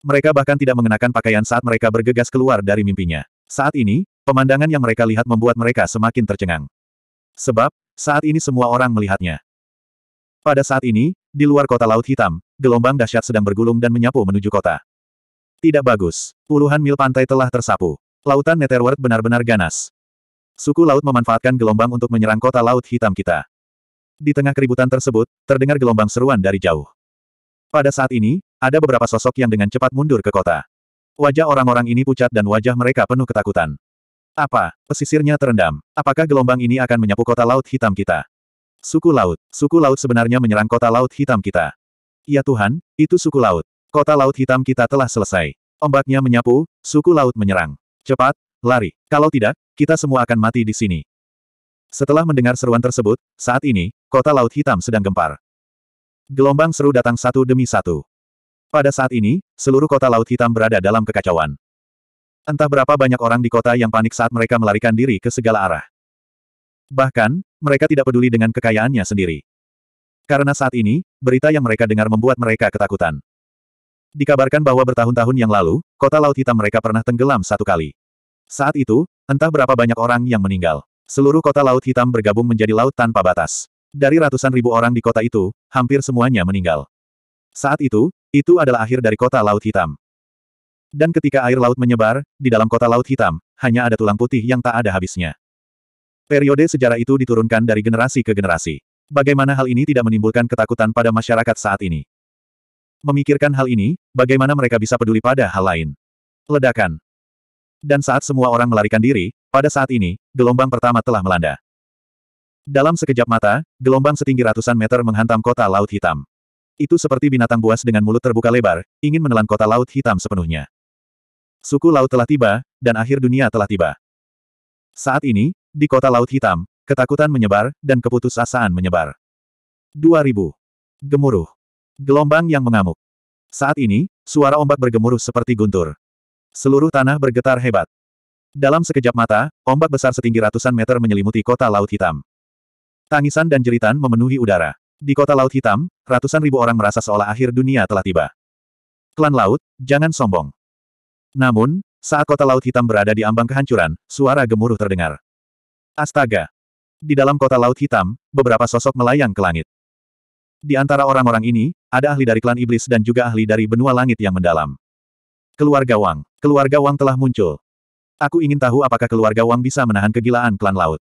Mereka bahkan tidak mengenakan pakaian saat mereka bergegas keluar dari mimpinya. Saat ini, pemandangan yang mereka lihat membuat mereka semakin tercengang. Sebab, saat ini semua orang melihatnya. Pada saat ini, di luar kota Laut Hitam, gelombang dahsyat sedang bergulung dan menyapu menuju kota. Tidak bagus. Puluhan mil pantai telah tersapu. Lautan Netherworld benar-benar ganas. Suku laut memanfaatkan gelombang untuk menyerang kota Laut Hitam kita. Di tengah keributan tersebut, terdengar gelombang seruan dari jauh. Pada saat ini, ada beberapa sosok yang dengan cepat mundur ke kota. Wajah orang-orang ini pucat dan wajah mereka penuh ketakutan. Apa? Pesisirnya terendam. Apakah gelombang ini akan menyapu kota laut hitam kita? Suku laut. Suku laut sebenarnya menyerang kota laut hitam kita. Ya Tuhan, itu suku laut. Kota laut hitam kita telah selesai. Ombaknya menyapu, suku laut menyerang. Cepat, lari. Kalau tidak, kita semua akan mati di sini. Setelah mendengar seruan tersebut, saat ini, kota laut hitam sedang gempar. Gelombang seru datang satu demi satu. Pada saat ini, seluruh kota Laut Hitam berada dalam kekacauan. Entah berapa banyak orang di kota yang panik saat mereka melarikan diri ke segala arah. Bahkan, mereka tidak peduli dengan kekayaannya sendiri. Karena saat ini, berita yang mereka dengar membuat mereka ketakutan. Dikabarkan bahwa bertahun-tahun yang lalu, kota Laut Hitam mereka pernah tenggelam satu kali. Saat itu, entah berapa banyak orang yang meninggal. Seluruh kota Laut Hitam bergabung menjadi laut tanpa batas. Dari ratusan ribu orang di kota itu, hampir semuanya meninggal. Saat itu, itu adalah akhir dari kota Laut Hitam. Dan ketika air laut menyebar, di dalam kota Laut Hitam, hanya ada tulang putih yang tak ada habisnya. Periode sejarah itu diturunkan dari generasi ke generasi. Bagaimana hal ini tidak menimbulkan ketakutan pada masyarakat saat ini? Memikirkan hal ini, bagaimana mereka bisa peduli pada hal lain? Ledakan. Dan saat semua orang melarikan diri, pada saat ini, gelombang pertama telah melanda. Dalam sekejap mata, gelombang setinggi ratusan meter menghantam kota Laut Hitam. Itu seperti binatang buas dengan mulut terbuka lebar, ingin menelan kota laut hitam sepenuhnya. Suku laut telah tiba, dan akhir dunia telah tiba. Saat ini, di kota laut hitam, ketakutan menyebar, dan keputusasaan menyebar. 2000. Gemuruh. Gelombang yang mengamuk. Saat ini, suara ombak bergemuruh seperti guntur. Seluruh tanah bergetar hebat. Dalam sekejap mata, ombak besar setinggi ratusan meter menyelimuti kota laut hitam. Tangisan dan jeritan memenuhi udara. Di kota Laut Hitam, ratusan ribu orang merasa seolah akhir dunia telah tiba. Klan Laut, jangan sombong. Namun, saat kota Laut Hitam berada di ambang kehancuran, suara gemuruh terdengar. Astaga! Di dalam kota Laut Hitam, beberapa sosok melayang ke langit. Di antara orang-orang ini, ada ahli dari klan iblis dan juga ahli dari benua langit yang mendalam. Keluarga Wang. Keluarga Wang telah muncul. Aku ingin tahu apakah keluarga Wang bisa menahan kegilaan klan laut.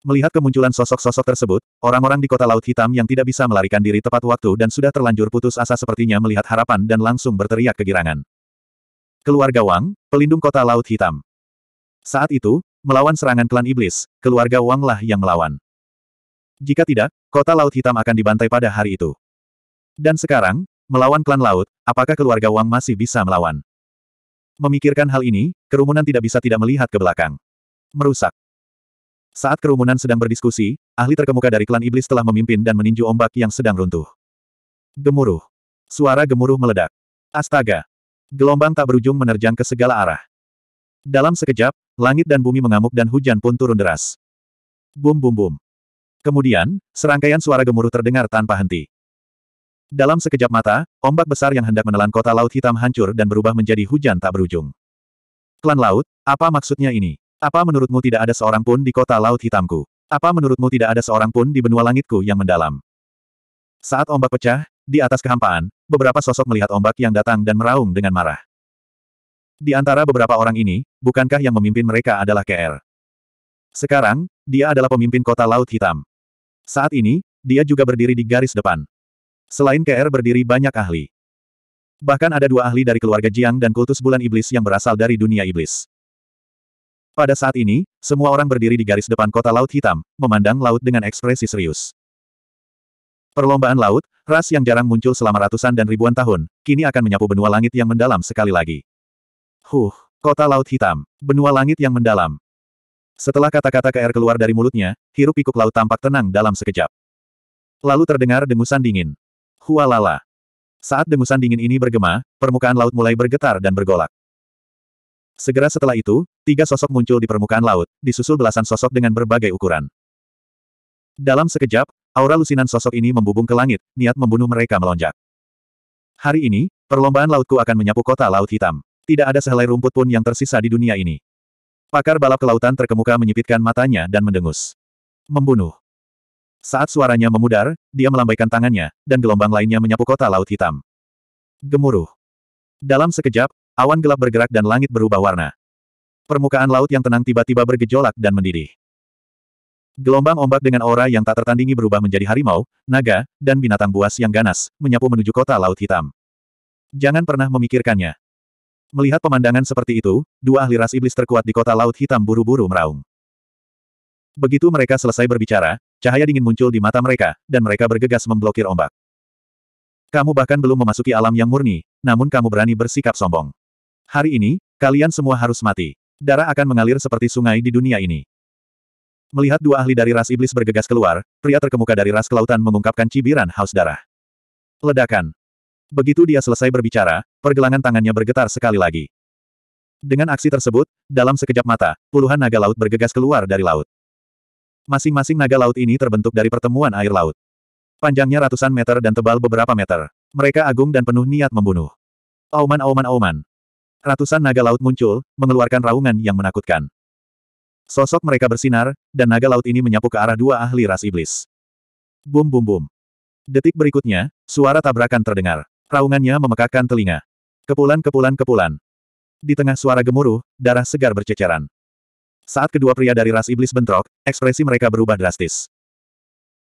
Melihat kemunculan sosok-sosok tersebut, orang-orang di kota Laut Hitam yang tidak bisa melarikan diri tepat waktu dan sudah terlanjur putus asa sepertinya melihat harapan dan langsung berteriak kegirangan. Keluarga Wang, pelindung kota Laut Hitam. Saat itu, melawan serangan klan iblis, keluarga Wang lah yang melawan. Jika tidak, kota Laut Hitam akan dibantai pada hari itu. Dan sekarang, melawan klan Laut, apakah keluarga Wang masih bisa melawan? Memikirkan hal ini, kerumunan tidak bisa tidak melihat ke belakang. Merusak. Saat kerumunan sedang berdiskusi, ahli terkemuka dari klan iblis telah memimpin dan meninju ombak yang sedang runtuh. Gemuruh. Suara gemuruh meledak. Astaga. Gelombang tak berujung menerjang ke segala arah. Dalam sekejap, langit dan bumi mengamuk dan hujan pun turun deras. Bum bum bum. Kemudian, serangkaian suara gemuruh terdengar tanpa henti. Dalam sekejap mata, ombak besar yang hendak menelan kota laut hitam hancur dan berubah menjadi hujan tak berujung. Klan laut, apa maksudnya ini? Apa menurutmu tidak ada seorang pun di kota laut hitamku? Apa menurutmu tidak ada seorang pun di benua langitku yang mendalam? Saat ombak pecah, di atas kehampaan, beberapa sosok melihat ombak yang datang dan meraung dengan marah. Di antara beberapa orang ini, bukankah yang memimpin mereka adalah KR? Sekarang, dia adalah pemimpin kota Laut Hitam. Saat ini, dia juga berdiri di garis depan. Selain KR berdiri banyak ahli. Bahkan ada dua ahli dari keluarga Jiang dan kultus bulan iblis yang berasal dari dunia iblis. Pada saat ini, semua orang berdiri di garis depan kota Laut Hitam, memandang laut dengan ekspresi serius. Perlombaan laut, ras yang jarang muncul selama ratusan dan ribuan tahun, kini akan menyapu benua langit yang mendalam sekali lagi. Huh, kota Laut Hitam, benua langit yang mendalam. Setelah kata-kata KR keluar dari mulutnya, hirup pikuk laut tampak tenang dalam sekejap. Lalu terdengar dengusan dingin. Hualala. Saat dengusan dingin ini bergema, permukaan laut mulai bergetar dan bergolak. Segera setelah itu, tiga sosok muncul di permukaan laut, disusul belasan sosok dengan berbagai ukuran. Dalam sekejap, aura lusinan sosok ini membubung ke langit, niat membunuh mereka melonjak. Hari ini, perlombaan lautku akan menyapu kota Laut Hitam. Tidak ada sehelai rumput pun yang tersisa di dunia ini. Pakar balap kelautan terkemuka menyipitkan matanya dan mendengus. Membunuh. Saat suaranya memudar, dia melambaikan tangannya, dan gelombang lainnya menyapu kota Laut Hitam. Gemuruh. Dalam sekejap, Awan gelap bergerak dan langit berubah warna. Permukaan laut yang tenang tiba-tiba bergejolak dan mendidih. Gelombang ombak dengan aura yang tak tertandingi berubah menjadi harimau, naga, dan binatang buas yang ganas, menyapu menuju kota Laut Hitam. Jangan pernah memikirkannya. Melihat pemandangan seperti itu, dua ahli ras iblis terkuat di kota Laut Hitam buru-buru meraung. Begitu mereka selesai berbicara, cahaya dingin muncul di mata mereka, dan mereka bergegas memblokir ombak. Kamu bahkan belum memasuki alam yang murni, namun kamu berani bersikap sombong. Hari ini, kalian semua harus mati. Darah akan mengalir seperti sungai di dunia ini. Melihat dua ahli dari ras iblis bergegas keluar, pria terkemuka dari ras kelautan mengungkapkan cibiran haus darah. Ledakan. Begitu dia selesai berbicara, pergelangan tangannya bergetar sekali lagi. Dengan aksi tersebut, dalam sekejap mata, puluhan naga laut bergegas keluar dari laut. Masing-masing naga laut ini terbentuk dari pertemuan air laut. Panjangnya ratusan meter dan tebal beberapa meter. Mereka agung dan penuh niat membunuh. Auman auman auman. Ratusan naga laut muncul, mengeluarkan raungan yang menakutkan. Sosok mereka bersinar, dan naga laut ini menyapu ke arah dua ahli ras iblis. Bum bum bum. Detik berikutnya, suara tabrakan terdengar. Raungannya memekakkan telinga. Kepulan kepulan kepulan. Di tengah suara gemuruh, darah segar berceceran. Saat kedua pria dari ras iblis bentrok, ekspresi mereka berubah drastis.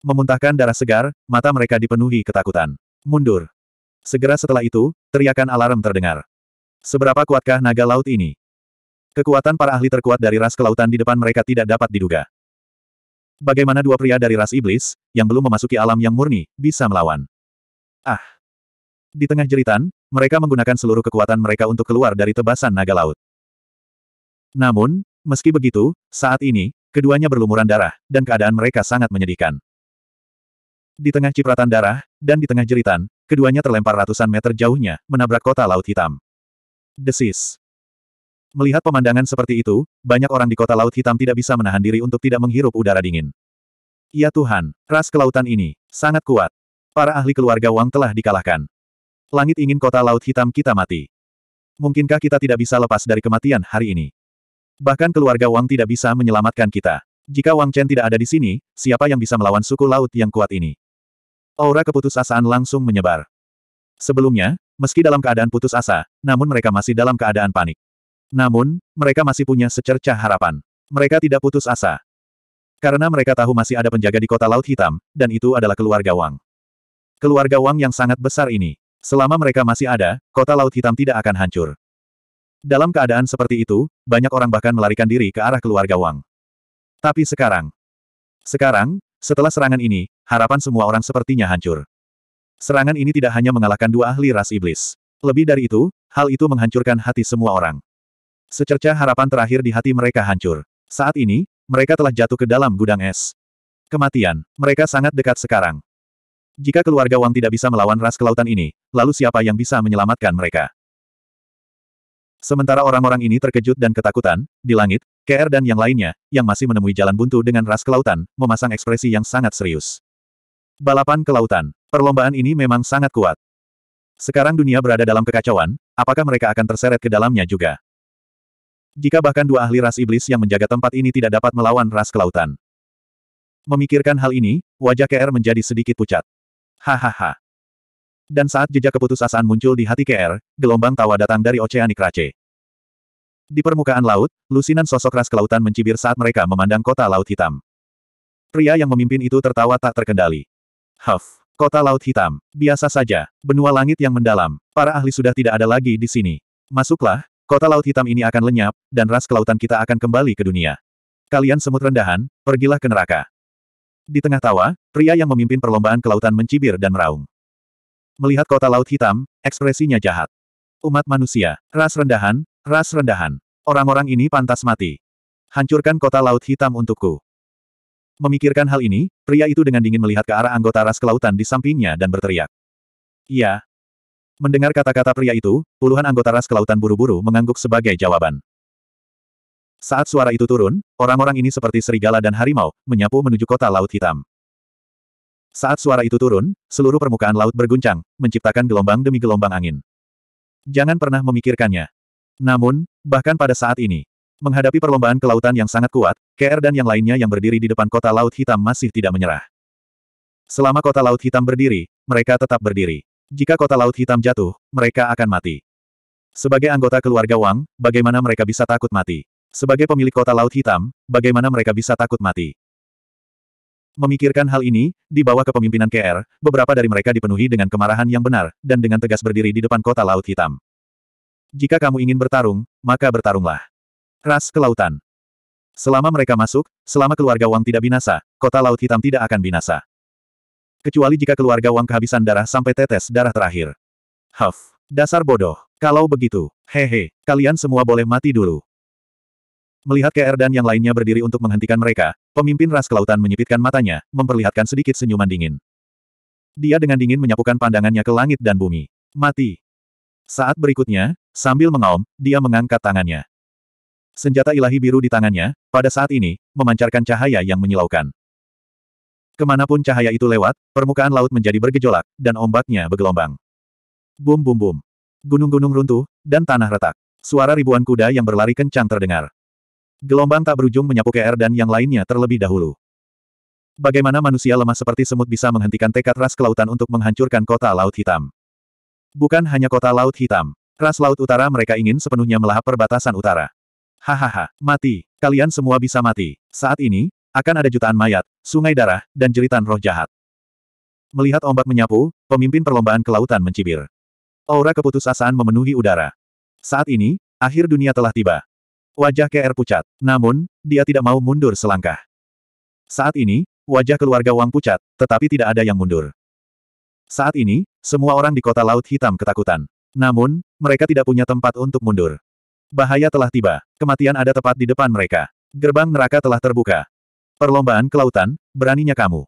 Memuntahkan darah segar, mata mereka dipenuhi ketakutan. Mundur. Segera setelah itu, teriakan alarm terdengar. Seberapa kuatkah naga laut ini? Kekuatan para ahli terkuat dari ras kelautan di depan mereka tidak dapat diduga. Bagaimana dua pria dari ras iblis, yang belum memasuki alam yang murni, bisa melawan? Ah! Di tengah jeritan, mereka menggunakan seluruh kekuatan mereka untuk keluar dari tebasan naga laut. Namun, meski begitu, saat ini, keduanya berlumuran darah, dan keadaan mereka sangat menyedihkan. Di tengah cipratan darah, dan di tengah jeritan, keduanya terlempar ratusan meter jauhnya, menabrak kota Laut Hitam. Desis. Melihat pemandangan seperti itu, banyak orang di kota Laut Hitam tidak bisa menahan diri untuk tidak menghirup udara dingin. Ya Tuhan, ras kelautan ini, sangat kuat. Para ahli keluarga Wang telah dikalahkan. Langit ingin kota Laut Hitam kita mati. Mungkinkah kita tidak bisa lepas dari kematian hari ini? Bahkan keluarga Wang tidak bisa menyelamatkan kita. Jika Wang Chen tidak ada di sini, siapa yang bisa melawan suku laut yang kuat ini? Aura keputusasaan langsung menyebar. Sebelumnya, Meski dalam keadaan putus asa, namun mereka masih dalam keadaan panik. Namun, mereka masih punya secercah harapan. Mereka tidak putus asa. Karena mereka tahu masih ada penjaga di kota Laut Hitam, dan itu adalah keluarga Wang. Keluarga Wang yang sangat besar ini. Selama mereka masih ada, kota Laut Hitam tidak akan hancur. Dalam keadaan seperti itu, banyak orang bahkan melarikan diri ke arah keluarga Wang. Tapi sekarang. Sekarang, setelah serangan ini, harapan semua orang sepertinya hancur. Serangan ini tidak hanya mengalahkan dua ahli ras iblis. Lebih dari itu, hal itu menghancurkan hati semua orang. Secerca harapan terakhir di hati mereka hancur. Saat ini, mereka telah jatuh ke dalam gudang es. Kematian. Mereka sangat dekat sekarang. Jika keluarga Wang tidak bisa melawan ras kelautan ini, lalu siapa yang bisa menyelamatkan mereka? Sementara orang-orang ini terkejut dan ketakutan, di langit, KR dan yang lainnya, yang masih menemui jalan buntu dengan ras kelautan, memasang ekspresi yang sangat serius. Balapan kelautan. Perlombaan ini memang sangat kuat. Sekarang dunia berada dalam kekacauan, apakah mereka akan terseret ke dalamnya juga? Jika bahkan dua ahli ras iblis yang menjaga tempat ini tidak dapat melawan ras kelautan. Memikirkan hal ini, wajah KR menjadi sedikit pucat. Hahaha. Dan saat jejak keputusasaan muncul di hati KR, gelombang tawa datang dari Oceanic Rache. Di permukaan laut, lusinan sosok ras kelautan mencibir saat mereka memandang kota laut hitam. Pria yang memimpin itu tertawa tak terkendali. Huff. Kota Laut Hitam. Biasa saja, benua langit yang mendalam. Para ahli sudah tidak ada lagi di sini. Masuklah, kota Laut Hitam ini akan lenyap, dan ras kelautan kita akan kembali ke dunia. Kalian semut rendahan, pergilah ke neraka. Di tengah tawa, pria yang memimpin perlombaan kelautan mencibir dan meraung. Melihat kota Laut Hitam, ekspresinya jahat. Umat manusia, ras rendahan, ras rendahan. Orang-orang ini pantas mati. Hancurkan kota Laut Hitam untukku. Memikirkan hal ini, pria itu dengan dingin melihat ke arah anggota ras kelautan di sampingnya dan berteriak. Iya. Mendengar kata-kata pria itu, puluhan anggota ras kelautan buru-buru mengangguk sebagai jawaban. Saat suara itu turun, orang-orang ini seperti serigala dan harimau, menyapu menuju kota Laut Hitam. Saat suara itu turun, seluruh permukaan laut berguncang, menciptakan gelombang demi gelombang angin. Jangan pernah memikirkannya. Namun, bahkan pada saat ini, menghadapi perlombaan kelautan yang sangat kuat, KR dan yang lainnya yang berdiri di depan kota Laut Hitam masih tidak menyerah. Selama kota Laut Hitam berdiri, mereka tetap berdiri. Jika kota Laut Hitam jatuh, mereka akan mati. Sebagai anggota keluarga Wang, bagaimana mereka bisa takut mati? Sebagai pemilik kota Laut Hitam, bagaimana mereka bisa takut mati? Memikirkan hal ini, di bawah kepemimpinan KR, beberapa dari mereka dipenuhi dengan kemarahan yang benar, dan dengan tegas berdiri di depan kota Laut Hitam. Jika kamu ingin bertarung, maka bertarunglah. Ras Kelautan Selama mereka masuk, selama keluarga Wang tidak binasa, kota Laut Hitam tidak akan binasa. Kecuali jika keluarga Wang kehabisan darah sampai tetes darah terakhir. Huff, dasar bodoh. Kalau begitu, hehe, kalian semua boleh mati dulu. Melihat KR dan yang lainnya berdiri untuk menghentikan mereka, pemimpin ras kelautan menyipitkan matanya, memperlihatkan sedikit senyuman dingin. Dia dengan dingin menyapukan pandangannya ke langit dan bumi. Mati. Saat berikutnya, sambil mengaum, dia mengangkat tangannya senjata ilahi biru di tangannya, pada saat ini, memancarkan cahaya yang menyilaukan. Kemanapun cahaya itu lewat, permukaan laut menjadi bergejolak, dan ombaknya bergelombang. Bum bum bum. Gunung-gunung runtuh, dan tanah retak. Suara ribuan kuda yang berlari kencang terdengar. Gelombang tak berujung menyapu ke air dan yang lainnya terlebih dahulu. Bagaimana manusia lemah seperti semut bisa menghentikan tekad ras kelautan untuk menghancurkan kota Laut Hitam? Bukan hanya kota Laut Hitam. Ras Laut Utara mereka ingin sepenuhnya melahap perbatasan utara. Hahaha, mati. Kalian semua bisa mati. Saat ini, akan ada jutaan mayat, sungai darah, dan jeritan roh jahat. Melihat ombak menyapu, pemimpin perlombaan kelautan mencibir. Aura keputusasaan memenuhi udara. Saat ini, akhir dunia telah tiba. Wajah KR pucat, namun, dia tidak mau mundur selangkah. Saat ini, wajah keluarga Wang pucat, tetapi tidak ada yang mundur. Saat ini, semua orang di kota Laut Hitam ketakutan. Namun, mereka tidak punya tempat untuk mundur. Bahaya telah tiba. Kematian ada tepat di depan mereka. Gerbang neraka telah terbuka. Perlombaan kelautan, beraninya kamu.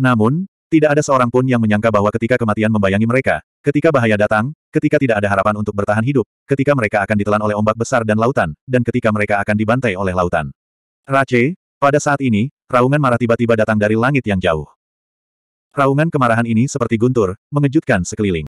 Namun, tidak ada seorang pun yang menyangka bahwa ketika kematian membayangi mereka, ketika bahaya datang, ketika tidak ada harapan untuk bertahan hidup, ketika mereka akan ditelan oleh ombak besar dan lautan, dan ketika mereka akan dibantai oleh lautan. Rache, pada saat ini, raungan marah tiba-tiba datang dari langit yang jauh. Raungan kemarahan ini seperti guntur, mengejutkan sekeliling.